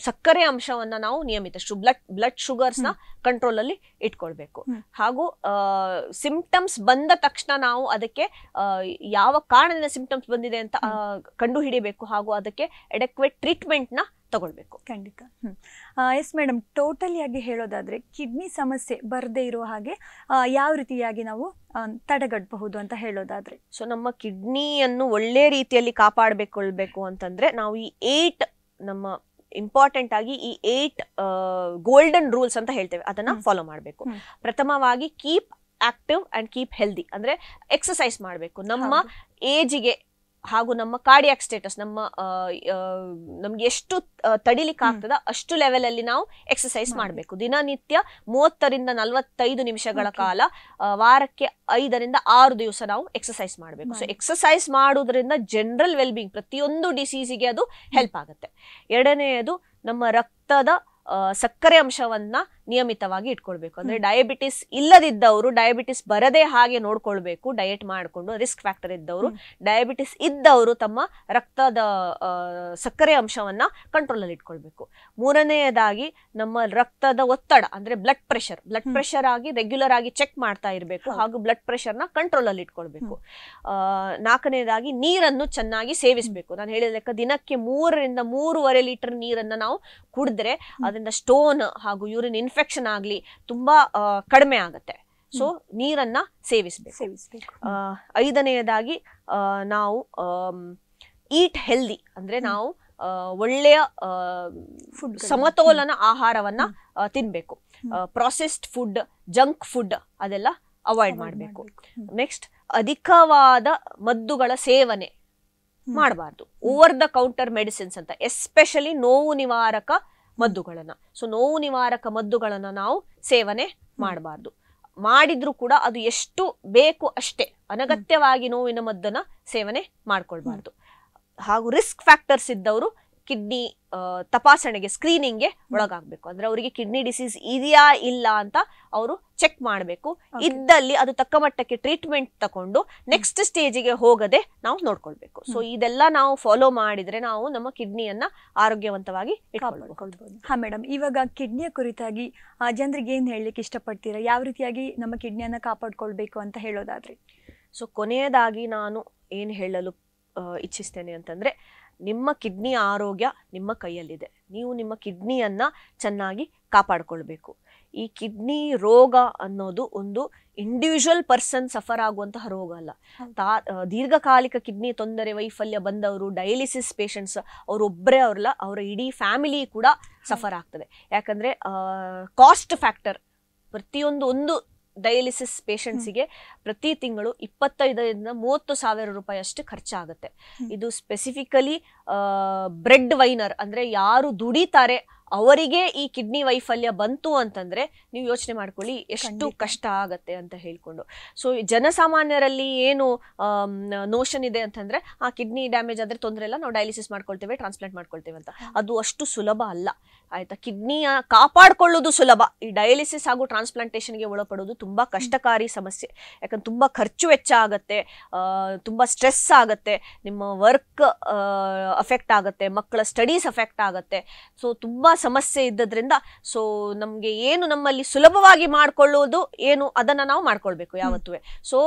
ಸಕ್ಕರೆ ಅಂಶವನ್ನ ನಾವು ನಿಯಮಿತ ಶು ಬ್ಲಡ್ ಶುಗರ್ಸ್ ಶುಗರ್ಸ್ನ ಕಂಟ್ರೋಲ್ ಅಲ್ಲಿ ಇಟ್ಕೊಳ್ಬೇಕು ಹಾಗೂ ಸಿಂಪ್ಟಮ್ಸ್ ಬಂದ ತಕ್ಷಣ ನಾವು ಅದಕ್ಕೆ ಯಾವ ಕಾರಣದಿಂದ ಸಿಂಪ್ಟಮ್ಸ್ ಬಂದಿದೆ ಅಂತ ಕಂಡು ಹಿಡಿಬೇಕು ಹಾಗೂ ಅದಕ್ಕೆ ಟ್ರೀಟ್ಮೆಂಟ್ ನ ತಗೊಳ್ಬೇಕು ಖಂಡಿತ ಎಸ್ ಮೇಡಮ್ ಟೋಟಲಿ ಆಗಿ ಹೇಳೋದಾದರೆ ಕಿಡ್ನಿ ಸಮಸ್ಯೆ ಬರದೇ ಇರೋ ಹಾಗೆ ಯಾವ ರೀತಿಯಾಗಿ ನಾವು ತಡೆಗಟ್ಟಬಹುದು ಅಂತ ಹೇಳೋದಾದ್ರೆ ಸೊ ನಮ್ಮ ಕಿಡ್ನಿಯನ್ನು ಒಳ್ಳೆ ರೀತಿಯಲ್ಲಿ ಕಾಪಾಡಬೇಕು ಅಂತಂದ್ರೆ ನಾವು ಈ ಏಟ್ ನಮ್ಮ ಇಂಪಾರ್ಟೆಂಟ್ ಆಗಿ ಈ ಏಟ್ ಗೋಲ್ಡನ್ ರೂಲ್ಸ್ ಅಂತ ಹೇಳ್ತೇವೆ ಅದನ್ನ ಫಾಲೋ ಮಾಡಬೇಕು ಪ್ರಥಮವಾಗಿ keep active and keep healthy ಅಂದ್ರೆ ಎಕ್ಸಸೈಸ್ ಮಾಡಬೇಕು ನಮ್ಮ ಏಜಿಗೆ ಹಾಗೂ ನಮ್ಮ ಕಾರ್ಡಿಯಾಕ್ ಸ್ಟೇಟಸ್ ನಮ್ಮ ನಮ್ಗೆ ಎಷ್ಟು ತಡಿಲಿಕ್ಕೆ ಆಗ್ತದ ಅಷ್ಟು ಲೆವೆಲ್ ಅಲ್ಲಿ ನಾವು ಎಕ್ಸಸೈಸ್ ಮಾಡಬೇಕು ದಿನನಿತ್ಯ ಮೂವತ್ತರಿಂದ ನಲವತ್ತೈದು ನಿಮಿಷಗಳ ಕಾಲ ವಾರಕ್ಕೆ ಐದರಿಂದ ಆರು ದಿವಸ ನಾವು ಎಕ್ಸಸೈಸ್ ಮಾಡಬೇಕು ಸೊ ಎಕ್ಸಸೈಸ್ ಮಾಡೋದ್ರಿಂದ ಜನರಲ್ ವೆಲ್ಬಿಂಗ್ ಪ್ರತಿಯೊಂದು ಡಿಸೀಸಿಗೆ ಅದು ಹೆಲ್ಪ್ ಆಗುತ್ತೆ ಎರಡನೆಯದು ನಮ್ಮ ರಕ್ತದ ಸಕ್ಕರೆ ಅಂಶವನ್ನ ನಿಯಮಿತವಾಗಿ ಇಟ್ಕೊಳ್ಬೇಕು ಅಂದ್ರೆ ಡಯಾಬಿಟಿಸ್ ಇಲ್ಲದಿದ್ದವರು ಡಯಾಬಿಟಿಸ್ ಬರದೇ ಹಾಗೆ ನೋಡ್ಕೊಳ್ಬೇಕು ಡಯಟ್ ಮಾಡಿಕೊಂಡು ರಿಸ್ಕ್ ಫ್ಯಾಕ್ಟರ್ ಇದ್ದವರು ಡಯಾಬಿಟಿಸ್ ಇದ್ದವರು ತಮ್ಮ ರಕ್ತದ ಸಕ್ಕರೆ ಅಂಶವನ್ನ ಕಂಟ್ರೋಲ್ ಅಲ್ಲಿ ಇಟ್ಕೊಳ್ಬೇಕು ಮೂರನೆಯದಾಗಿ ನಮ್ಮ ರಕ್ತದ ಒತ್ತಡ ಅಂದ್ರೆ ಬ್ಲಡ್ ಪ್ರೆಷರ್ ಬ್ಲಡ್ ಪ್ರೆಷರ್ ಆಗಿ ರೆಗ್ಯುಲರ್ ಆಗಿ ಚೆಕ್ ಮಾಡ್ತಾ ಇರಬೇಕು ಹಾಗೂ ಬ್ಲಡ್ ನ ಕಂಟ್ರೋಲ್ ಅಲ್ಲಿ ಇಟ್ಕೊಳ್ಬೇಕು ನಾಲ್ಕನೇದಾಗಿ ನೀರನ್ನು ಚೆನ್ನಾಗಿ ಸೇವಿಸಬೇಕು ನಾನು ಹೇಳಿದ ಲೆಕ್ಕ ದಿನಕ್ಕೆ ಮೂರರಿಂದ ಮೂರುವರೆ ಲೀಟರ್ ನೀರನ್ನ ನಾವು ಕುಡಿದ್ರೆ ಅದರಿಂದ ಸ್ಟೋನ್ ಹಾಗೂ ಯೂರಿನ್ ಇನ್ಫೆಕ್ಷನ್ ಆಗಲಿ ತುಂಬ ಕಡಿಮೆ ಆಗುತ್ತೆ ಸೊ ನೀರನ್ನ ಸೇವಿಸ್ಬೇಕು ಸೇವಿಸ್ಬೇಕು ಐದನೆಯದಾಗಿ ನಾವು ಈಟ್ ಹೆಲ್ದಿ ಅಂದ್ರೆ ನಾವು ಒಳ್ಳೆಯ ಫುಡ್ ಸಮತೋಲನ ಆಹಾರವನ್ನ ತಿನ್ಬೇಕು ಪ್ರೊಸೆಸ್ಡ್ ಫುಡ್ ಜಂಕ್ ಫುಡ್ ಅದೆಲ್ಲ ಅವಾಯ್ಡ್ ಮಾಡಬೇಕು ನೆಕ್ಸ್ಟ್ ಅಧಿಕವಾದ ಮದ್ದುಗಳ ಸೇವನೆ ಮಾಡಬಾರ್ದು ಓವರ್ ದ ಕೌಂಟರ್ ಮೆಡಿಸಿನ್ಸ್ ಅಂತ ಎಸ್ಪೆಷಲಿ ನೋವು ನಿವಾರಕ ಮದ್ದುಗಳನ್ನು ಸೊ ನೋವು ನಿವಾರಕ ಮದ್ದುಗಳನ್ನು ನಾವು ಸೇವನೆ ಮಾಡಬಾರ್ದು ಮಾಡಿದ್ರೂ ಕೂಡ ಅದು ಎಷ್ಟು ಬೇಕು ಅಷ್ಟೇ ಅನಗತ್ಯವಾಗಿ ನೋವಿನ ಮದ್ದನ್ನು ಸೇವನೆ ಮಾಡ್ಕೊಳ್ಬಾರ್ದು ಹಾಗೂ ರಿಸ್ಕ್ ಫ್ಯಾಕ್ಟರ್ಸ್ ಇದ್ದವರು ಕಿಡ್ನಿ ತಪಾಸಣೆಗೆ ಸ್ಕ್ರೀನಿಂಗ್ಗೆ ಒಳಗಾಗಬೇಕು ಅಂದ್ರೆ ಅವರಿಗೆ ಕಿಡ್ನಿ ಡಿಸೀಸ್ ಇದೆಯಾ ಇಲ್ಲ ಅಂತ ಅವರು ಚೆಕ್ ಮಾಡಬೇಕು ಇದ್ದಲ್ಲಿ ಅದು ತಕ್ಕ ಮಟ್ಟಕ್ಕೆ ಟ್ರೀಟ್ಮೆಂಟ್ ತಕೊಂಡು ನೆಕ್ಸ್ಟ್ ಸ್ಟೇಜಿಗೆ ಹೋಗದೆ ನಾವು ನೋಡ್ಕೊಳ್ಬೇಕು ಸೊ ಇದೆಲ್ಲ ನಾವು ಫಾಲೋ ಮಾಡಿದ್ರೆ ನಾವು ನಮ್ಮ ಕಿಡ್ನಿಯನ್ನ ಆರೋಗ್ಯವಂತವಾಗಿ ಹಾ ಮೇಡಮ್ ಇವಾಗ ಕಿಡ್ನಿಯ ಕುರಿತಾಗಿ ಜನರಿಗೆ ಏನ್ ಹೇಳಲಿಕ್ಕೆ ಇಷ್ಟಪಡ್ತೀರಾ ಯಾವ ರೀತಿಯಾಗಿ ನಮ್ಮ ಕಿಡ್ನಿಯನ್ನ ಕಾಪಾಡ್ಕೊಳ್ಬೇಕು ಅಂತ ಹೇಳೋದಾದ್ರೆ ಸೊ ಕೊನೆಯದಾಗಿ ನಾನು ಏನ್ ಹೇಳಲು ಇಚ್ಛಿಸ್ತೇನೆ ಅಂತಂದ್ರೆ ನಿಮ್ಮ ಕಿಡ್ನಿ ಆರೋಗ್ಯ ನಿಮ್ಮ ಕೈಯಲ್ಲಿದೆ ನೀವು ನಿಮ್ಮ ಕಿಡ್ನಿಯನ್ನು ಚೆನ್ನಾಗಿ ಕಾಪಾಡಿಕೊಳ್ಬೇಕು ಈ ಕಿಡ್ನಿ ರೋಗ ಅನ್ನೋದು ಒಂದು ಇಂಡಿವಿಜುವಲ್ ಪರ್ಸನ್ ಸಫರ್ ಆಗುವಂತಹ ರೋಗ ಅಲ್ಲ ತಾ ದೀರ್ಘಕಾಲಿಕ ಕಿಡ್ನಿ ತೊಂದರೆ ವೈಫಲ್ಯ ಬಂದವರು ಡಯಾಲಿಸಿಸ್ ಪೇಷಂಟ್ಸ್ ಅವರೊಬ್ಬರೇ ಅವ್ರಲ್ಲ ಅವರ ಇಡೀ ಫ್ಯಾಮಿಲಿ ಕೂಡ ಸಫರ್ ಆಗ್ತದೆ ಯಾಕಂದರೆ ಕಾಸ್ಟ್ ಫ್ಯಾಕ್ಟರ್ ಪ್ರತಿಯೊಂದು ಒಂದು ಡಯಾಲಿಸಿಸ್ ಪೇಷಂಟ್ಸಿಗೆ ಪ್ರತಿ ತಿಂಗಳು ಇಪ್ಪತ್ತೈದರಿಂದ ಮೂವತ್ತು ಸಾವಿರ ರೂಪಾಯಿ ಅಷ್ಟು ಖರ್ಚಾಗುತ್ತೆ ಇದು ಸ್ಪೆಸಿಫಿಕಲಿ ಬ್ರೆಡ್ ವೈನರ್ ಅಂದರೆ ಯಾರು ದುಡಿತಾರೆ ಅವರಿಗೆ ಈ ಕಿಡ್ನಿ ವೈಫಲ್ಯ ಬಂತು ಅಂತಂದ್ರೆ ನೀವು ಯೋಚನೆ ಮಾಡ್ಕೊಳ್ಳಿ ಎಷ್ಟು ಕಷ್ಟ ಆಗತ್ತೆ ಅಂತ ಹೇಳ್ಕೊಂಡು ಸೊ ಜನಸಾಮಾನ್ಯರಲ್ಲಿ ಏನು ನೋಷನ್ ಇದೆ ಅಂತಂದ್ರೆ ಆ ಕಿಡ್ನಿ ಡ್ಯಾಮೇಜ್ ಆದ್ರೆ ತೊಂದರೆ ಇಲ್ಲ ನಾವು ಡಯಾಲಿಸಿಸ್ ಮಾಡ್ಕೊಳ್ತೇವೆ ಟ್ರಾನ್ಸ್ಪ್ಲಾಂಟ್ ಮಾಡ್ಕೊಳ್ತೇವೆ ಅಂತ ಅದು ಅಷ್ಟು ಸುಲಭ ಅಲ್ಲ ಆಯ್ತಾ ಕಿಡ್ನಿಯ ಕಾಪಾಡ್ಕೊಳ್ಳೋದು ಸುಲಭ ಈ ಡಯಾಲಿಸಿಸ್ ಹಾಗೂ ಟ್ರಾನ್ಸ್ಪ್ಲಾಂಟೇಷನ್ಗೆ ಒಳಪಡೋದು ತುಂಬಾ ಕಷ್ಟಕಾರಿ ಸಮಸ್ಯೆ ಯಾಕಂದ್ರೆ ತುಂಬಾ ಖರ್ಚು ವೆಚ್ಚ ಆಗತ್ತೆ ತುಂಬಾ ಸ್ಟ್ರೆಸ್ ಆಗತ್ತೆ ನಿಮ್ಮ ವರ್ಕ್ ಅಫೆಕ್ಟ್ ಆಗುತ್ತೆ ಮಕ್ಕಳ ಸ್ಟಡೀಸ್ ಅಫೆಕ್ಟ್ ಆಗುತ್ತೆ ಸೊ ತುಂಬಾ ಸಮಸ್ಯೆ ಇದ್ದದ್ರಿಂದ ಸೊ ನಮಗೆ ಏನು ನಮ್ಮಲ್ಲಿ ಸುಲಭವಾಗಿ ಮಾಡ್ಕೊಳ್ಳೋದು ಏನು ಅದನ್ನು ನಾವು ಮಾಡ್ಕೊಳ್ಬೇಕು ಯಾವತ್ತೂ ಸೊ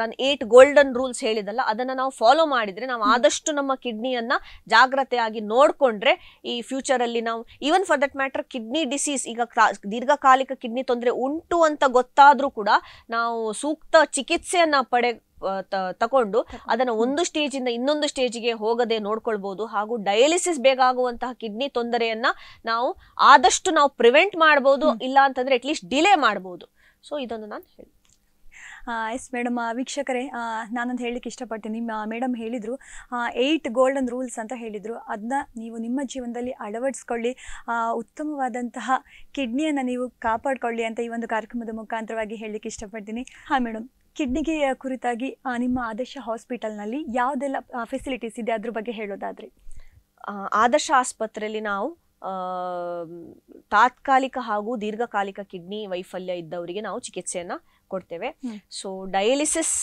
ನಾನು ಏಟ್ ಗೋಲ್ಡನ್ ರೂಲ್ಸ್ ಹೇಳಿದಲ್ಲ ಅದನ್ನು ನಾವು ಫಾಲೋ ಮಾಡಿದರೆ ನಾವು ಆದಷ್ಟು ನಮ್ಮ ಕಿಡ್ನಿಯನ್ನು ಜಾಗ್ರತೆಯಾಗಿ ನೋಡಿಕೊಂಡ್ರೆ ಈ ಫ್ಯೂಚರಲ್ಲಿ ನಾವು even for that matter kidney disease ಈಗ ದೀರ್ಘಕಾಲಿಕ ಕಿಡ್ನಿ ತೊಂದರೆ ಉಂಟು ಅಂತ ಗೊತ್ತಾದರೂ ಕೂಡ ನಾವು ಸೂಕ್ತ ಚಿಕಿತ್ಸೆಯನ್ನು ಪಡೆ ತಗೊಂಡು ಅದನ್ನು ಒಂದು ಸ್ಟೇಜ್ ಇಂದ ಇನ್ನೊಂದು ಸ್ಟೇಜ್ಗೆ ಹೋಗದೆ ನೋಡ್ಕೊಳ್ಬಹುದು ಹಾಗೂ ಡಯಾಲಿಸಿಸ್ ಬೇಕಾಗುವಂತಹ ಕಿಡ್ನಿ ತೊಂದರೆಯನ್ನ ನಾವು ಆದಷ್ಟು ನಾವು ಪ್ರಿವೆಂಟ್ ಮಾಡಬಹುದು ಇಲ್ಲ ಅಂತಂದ್ರೆ ಅಟ್ಲೀಸ್ಟ್ ಡಿಲೇ ಮಾಡಬಹುದು ಸೊ ಇದೊಂದು ನಾನು ಹೇಳಿ ಎಸ್ ಮೇಡಮ್ ವೀಕ್ಷಕರೇ ನಾನೊಂದು ಹೇಳಲಿಕ್ಕೆ ಇಷ್ಟಪಡ್ತೀನಿ ನಿಮ್ಮ ಮೇಡಮ್ ಹೇಳಿದರು ಏಯ್ಟ್ ಗೋಲ್ಡನ್ ರೂಲ್ಸ್ ಅಂತ ಹೇಳಿದರು ಅದನ್ನ ನೀವು ನಿಮ್ಮ ಜೀವನದಲ್ಲಿ ಅಳವಡಿಸ್ಕೊಳ್ಳಿ ಉತ್ತಮವಾದಂತಹ ಕಿಡ್ನಿಯನ್ನು ನೀವು ಕಾಪಾಡಿಕೊಳ್ಳಿ ಅಂತ ಈ ಒಂದು ಕಾರ್ಯಕ್ರಮದ ಮುಖಾಂತರವಾಗಿ ಹೇಳಲಿಕ್ಕೆ ಇಷ್ಟಪಡ್ತೀನಿ ಹಾಂ ಮೇಡಮ್ ಕಿಡ್ನಿಗೆ ಕುರಿತಾಗಿ ನಿಮ್ಮ ಆದರ್ಶ ಹಾಸ್ಪಿಟಲ್ನಲ್ಲಿ ಯಾವುದೆಲ್ಲ ಫೆಸಿಲಿಟೀಸ್ ಇದೆ ಅದ್ರ ಬಗ್ಗೆ ಹೇಳೋದಾದ್ರೆ ಆದರ್ಶ ಆಸ್ಪತ್ರೆಯಲ್ಲಿ ನಾವು ತಾತ್ಕಾಲಿಕ ಹಾಗೂ ದೀರ್ಘಕಾಲಿಕ ಕಿಡ್ನಿ ವೈಫಲ್ಯ ಇದ್ದವರಿಗೆ ನಾವು ಚಿಕಿತ್ಸೆಯನ್ನು ಕೊಡ್ತೇವೆ ಸೊ ಡಯಾಲಿಸಿಸ್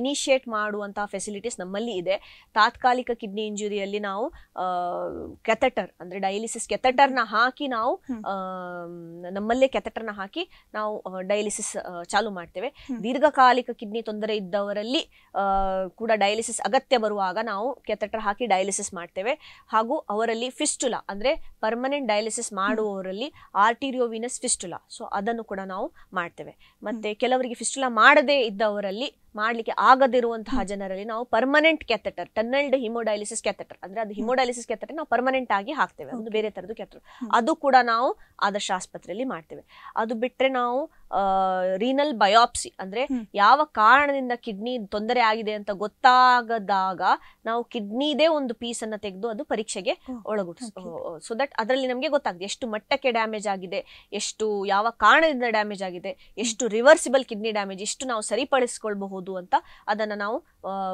ಇನಿಷಿಯೇಟ್ ಮಾಡುವಂತಹ ಫೆಸಿಲಿಟೀಸ್ ನಮ್ಮಲ್ಲಿ ಇದೆ ತಾತ್ಕಾಲಿಕ ಕಿಡ್ನಿ ಇಂಜುರಿಯಲ್ಲಿ ನಾವು ಕೆಥಟರ್ ಅಂದ್ರೆ ಡಯಾಲಿಸಿಸ್ ಕೆಥಟರ್ನ ಹಾಕಿ ನಾವು ನಮ್ಮಲ್ಲೇ ಕೆಥಟರ್ನ ಹಾಕಿ ನಾವು ಡಯಾಲಿಸಿಸ್ ಚಾಲು ಮಾಡ್ತೇವೆ ದೀರ್ಘಕಾಲಿಕ ಕಿಡ್ನಿ ತೊಂದರೆ ಇದ್ದವರಲ್ಲಿ ಕೂಡ ಡಯಾಲಿಸಿಸ್ ಅಗತ್ಯ ಬರುವಾಗ ನಾವು ಕೆಥಟರ್ ಹಾಕಿ ಡಯಾಲಿಸಿಸ್ ಮಾಡ್ತೇವೆ ಹಾಗೂ ಅವರಲ್ಲಿ ಫಿಸ್ಟುಲಾ ಅಂದ್ರೆ ಪರ್ಮನೆಂಟ್ ಡಯಾಲಿಸಿಸ್ ಮಾಡುವವರಲ್ಲಿ ಆರ್ಟಿರಿಯೋವಿನಸ್ ಫಿಸ್ಟುಲಾ ಸೊ ಅದನ್ನು ಕೂಡ ನಾವು ಮಾಡ್ತೇವೆ ಮತ್ತೆ ಕೆಲವರಿಗೆ ಫಿಸ್ಟುಲಾ ಮಾಡದೇ ಇದ್ದವರಲ್ಲಿ ಮಾಡಲಿಕ್ಕೆ ಆಗದಿರುವಂತಹ ಜನರಲ್ಲಿ ನಾವು permanent catheter tunnelled haemodialysis catheter ಅಂದ್ರೆ ಅದು ಹಿಮೋಡಯಾಲಿಸಿಸ್ ಕ್ಯಾಥೆಟರ್ ನಾವು ಪರ್ಮನೆಂಟ್ ಆಗಿ ಹಾಕ್ತೇವೆ ಒಂದು ಬೇರೆ ತರದ್ದು ಕ್ಯಾಥೆಟರ್ ಅದು ಕೂಡ ನಾವು ಆದರ್ಶ ಆಸ್ಪತ್ರೆಯಲ್ಲಿ ಮಾಡ್ತೇವೆ ಅದು ಬಿಟ್ರೆ ನಾವು ರೀನಲ್ ಬಯೋಪ್ಸಿ ಅಂದ್ರೆ ಯಾವ ಕಾರಣದಿಂದ ಕಿಡ್ನಿ ತೊಂದರೆ ಆಗಿದೆ ಅಂತ ಗೊತ್ತಾಗದಾಗ ನಾವು ಕಿಡ್ನಿದೇ ಒಂದು ಪೀಸ್ ಅನ್ನ ತೆಗೆದು ಅದು ಪರೀಕ್ಷೆಗೆ ಒಳಗುಡಿಸ್ ಸೊ ದಟ್ ಅದರಲ್ಲಿ ನಮಗೆ ಗೊತ್ತಾಗುತ್ತೆ ಎಷ್ಟು ಮಟ್ಟಕ್ಕೆ ಡ್ಯಾಮೇಜ್ ಆಗಿದೆ ಎಷ್ಟು ಯಾವ ಕಾರಣದಿಂದ ಡ್ಯಾಮೇಜ್ ಆಗಿದೆ ಎಷ್ಟು ರಿವರ್ಸಿಬಲ್ ಕಿಡ್ನಿ ಡ್ಯಾಮೇಜ್ ಎಷ್ಟು ನಾವು ಸರಿಪಡಿಸ್ಕೊಳ್ಬಹುದು ಮಾಡಬಹುದು ಅಂತ ಅದನ್ನ ನಾವು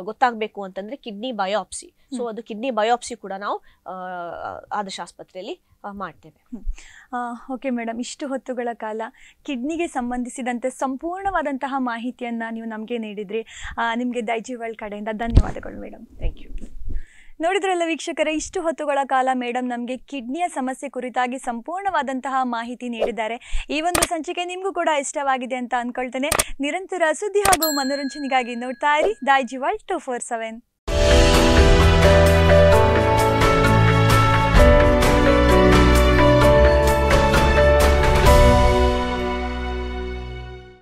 ಗೊತ್ತಾಗಬೇಕು ಅಂತಂದ್ರೆ ಕಿಡ್ನಿ ಬಯೋಪ್ಸಿ ಸೊ ಅದು ಕಿಡ್ನಿ ಬಯೋಪ್ಸಿ ಕೂಡ ನಾವು ಆದರ್ಶ ಆಸ್ಪತ್ರೆಯಲ್ಲಿ ಮಾಡ್ತೇವೆ ಓಕೆ ಮೇಡಮ್ ಇಷ್ಟು ಹೊತ್ತುಗಳ ಕಾಲ ಕಿಡ್ನಿಗೆ ಸಂಬಂಧಿಸಿದಂತೆ ಸಂಪೂರ್ಣವಾದಂತಹ ಮಾಹಿತಿಯನ್ನು ನೀವು ನಮಗೆ ನೀಡಿದ್ರಿ ನಿಮಗೆ ವರ್ಲ್ಡ್ ಕಡೆಯಿಂದ ಧನ್ಯವಾದಗಳು ಮೇಡಮ್ ಥ್ಯಾಂಕ್ ಯು ನೋಡಿದ್ರಲ್ಲ ವೀಕ್ಷಕರೇ ಇಷ್ಟು ಹೊತ್ತುಗಳ ಕಾಲ ಮೇಡಮ್ ನಮಗೆ ಕಿಡ್ನಿಯ ಸಮಸ್ಯೆ ಕುರಿತಾಗಿ ಸಂಪೂರ್ಣವಾದಂತಹ ಮಾಹಿತಿ ನೀಡಿದ್ದಾರೆ ಈ ಒಂದು ಸಂಚಿಕೆ ನಿಮಗೂ ಕೂಡ ಇಷ್ಟವಾಗಿದೆ ಅಂತ ಅನ್ಕೊಳ್ತೇನೆ ನಿರಂತರ ಸುದ್ದಿ ಹಾಗೂ ಮನೋರಂಜನೆಗಾಗಿ ನೋಡ್ತಾ ಇರಿ Daijiworld two four seven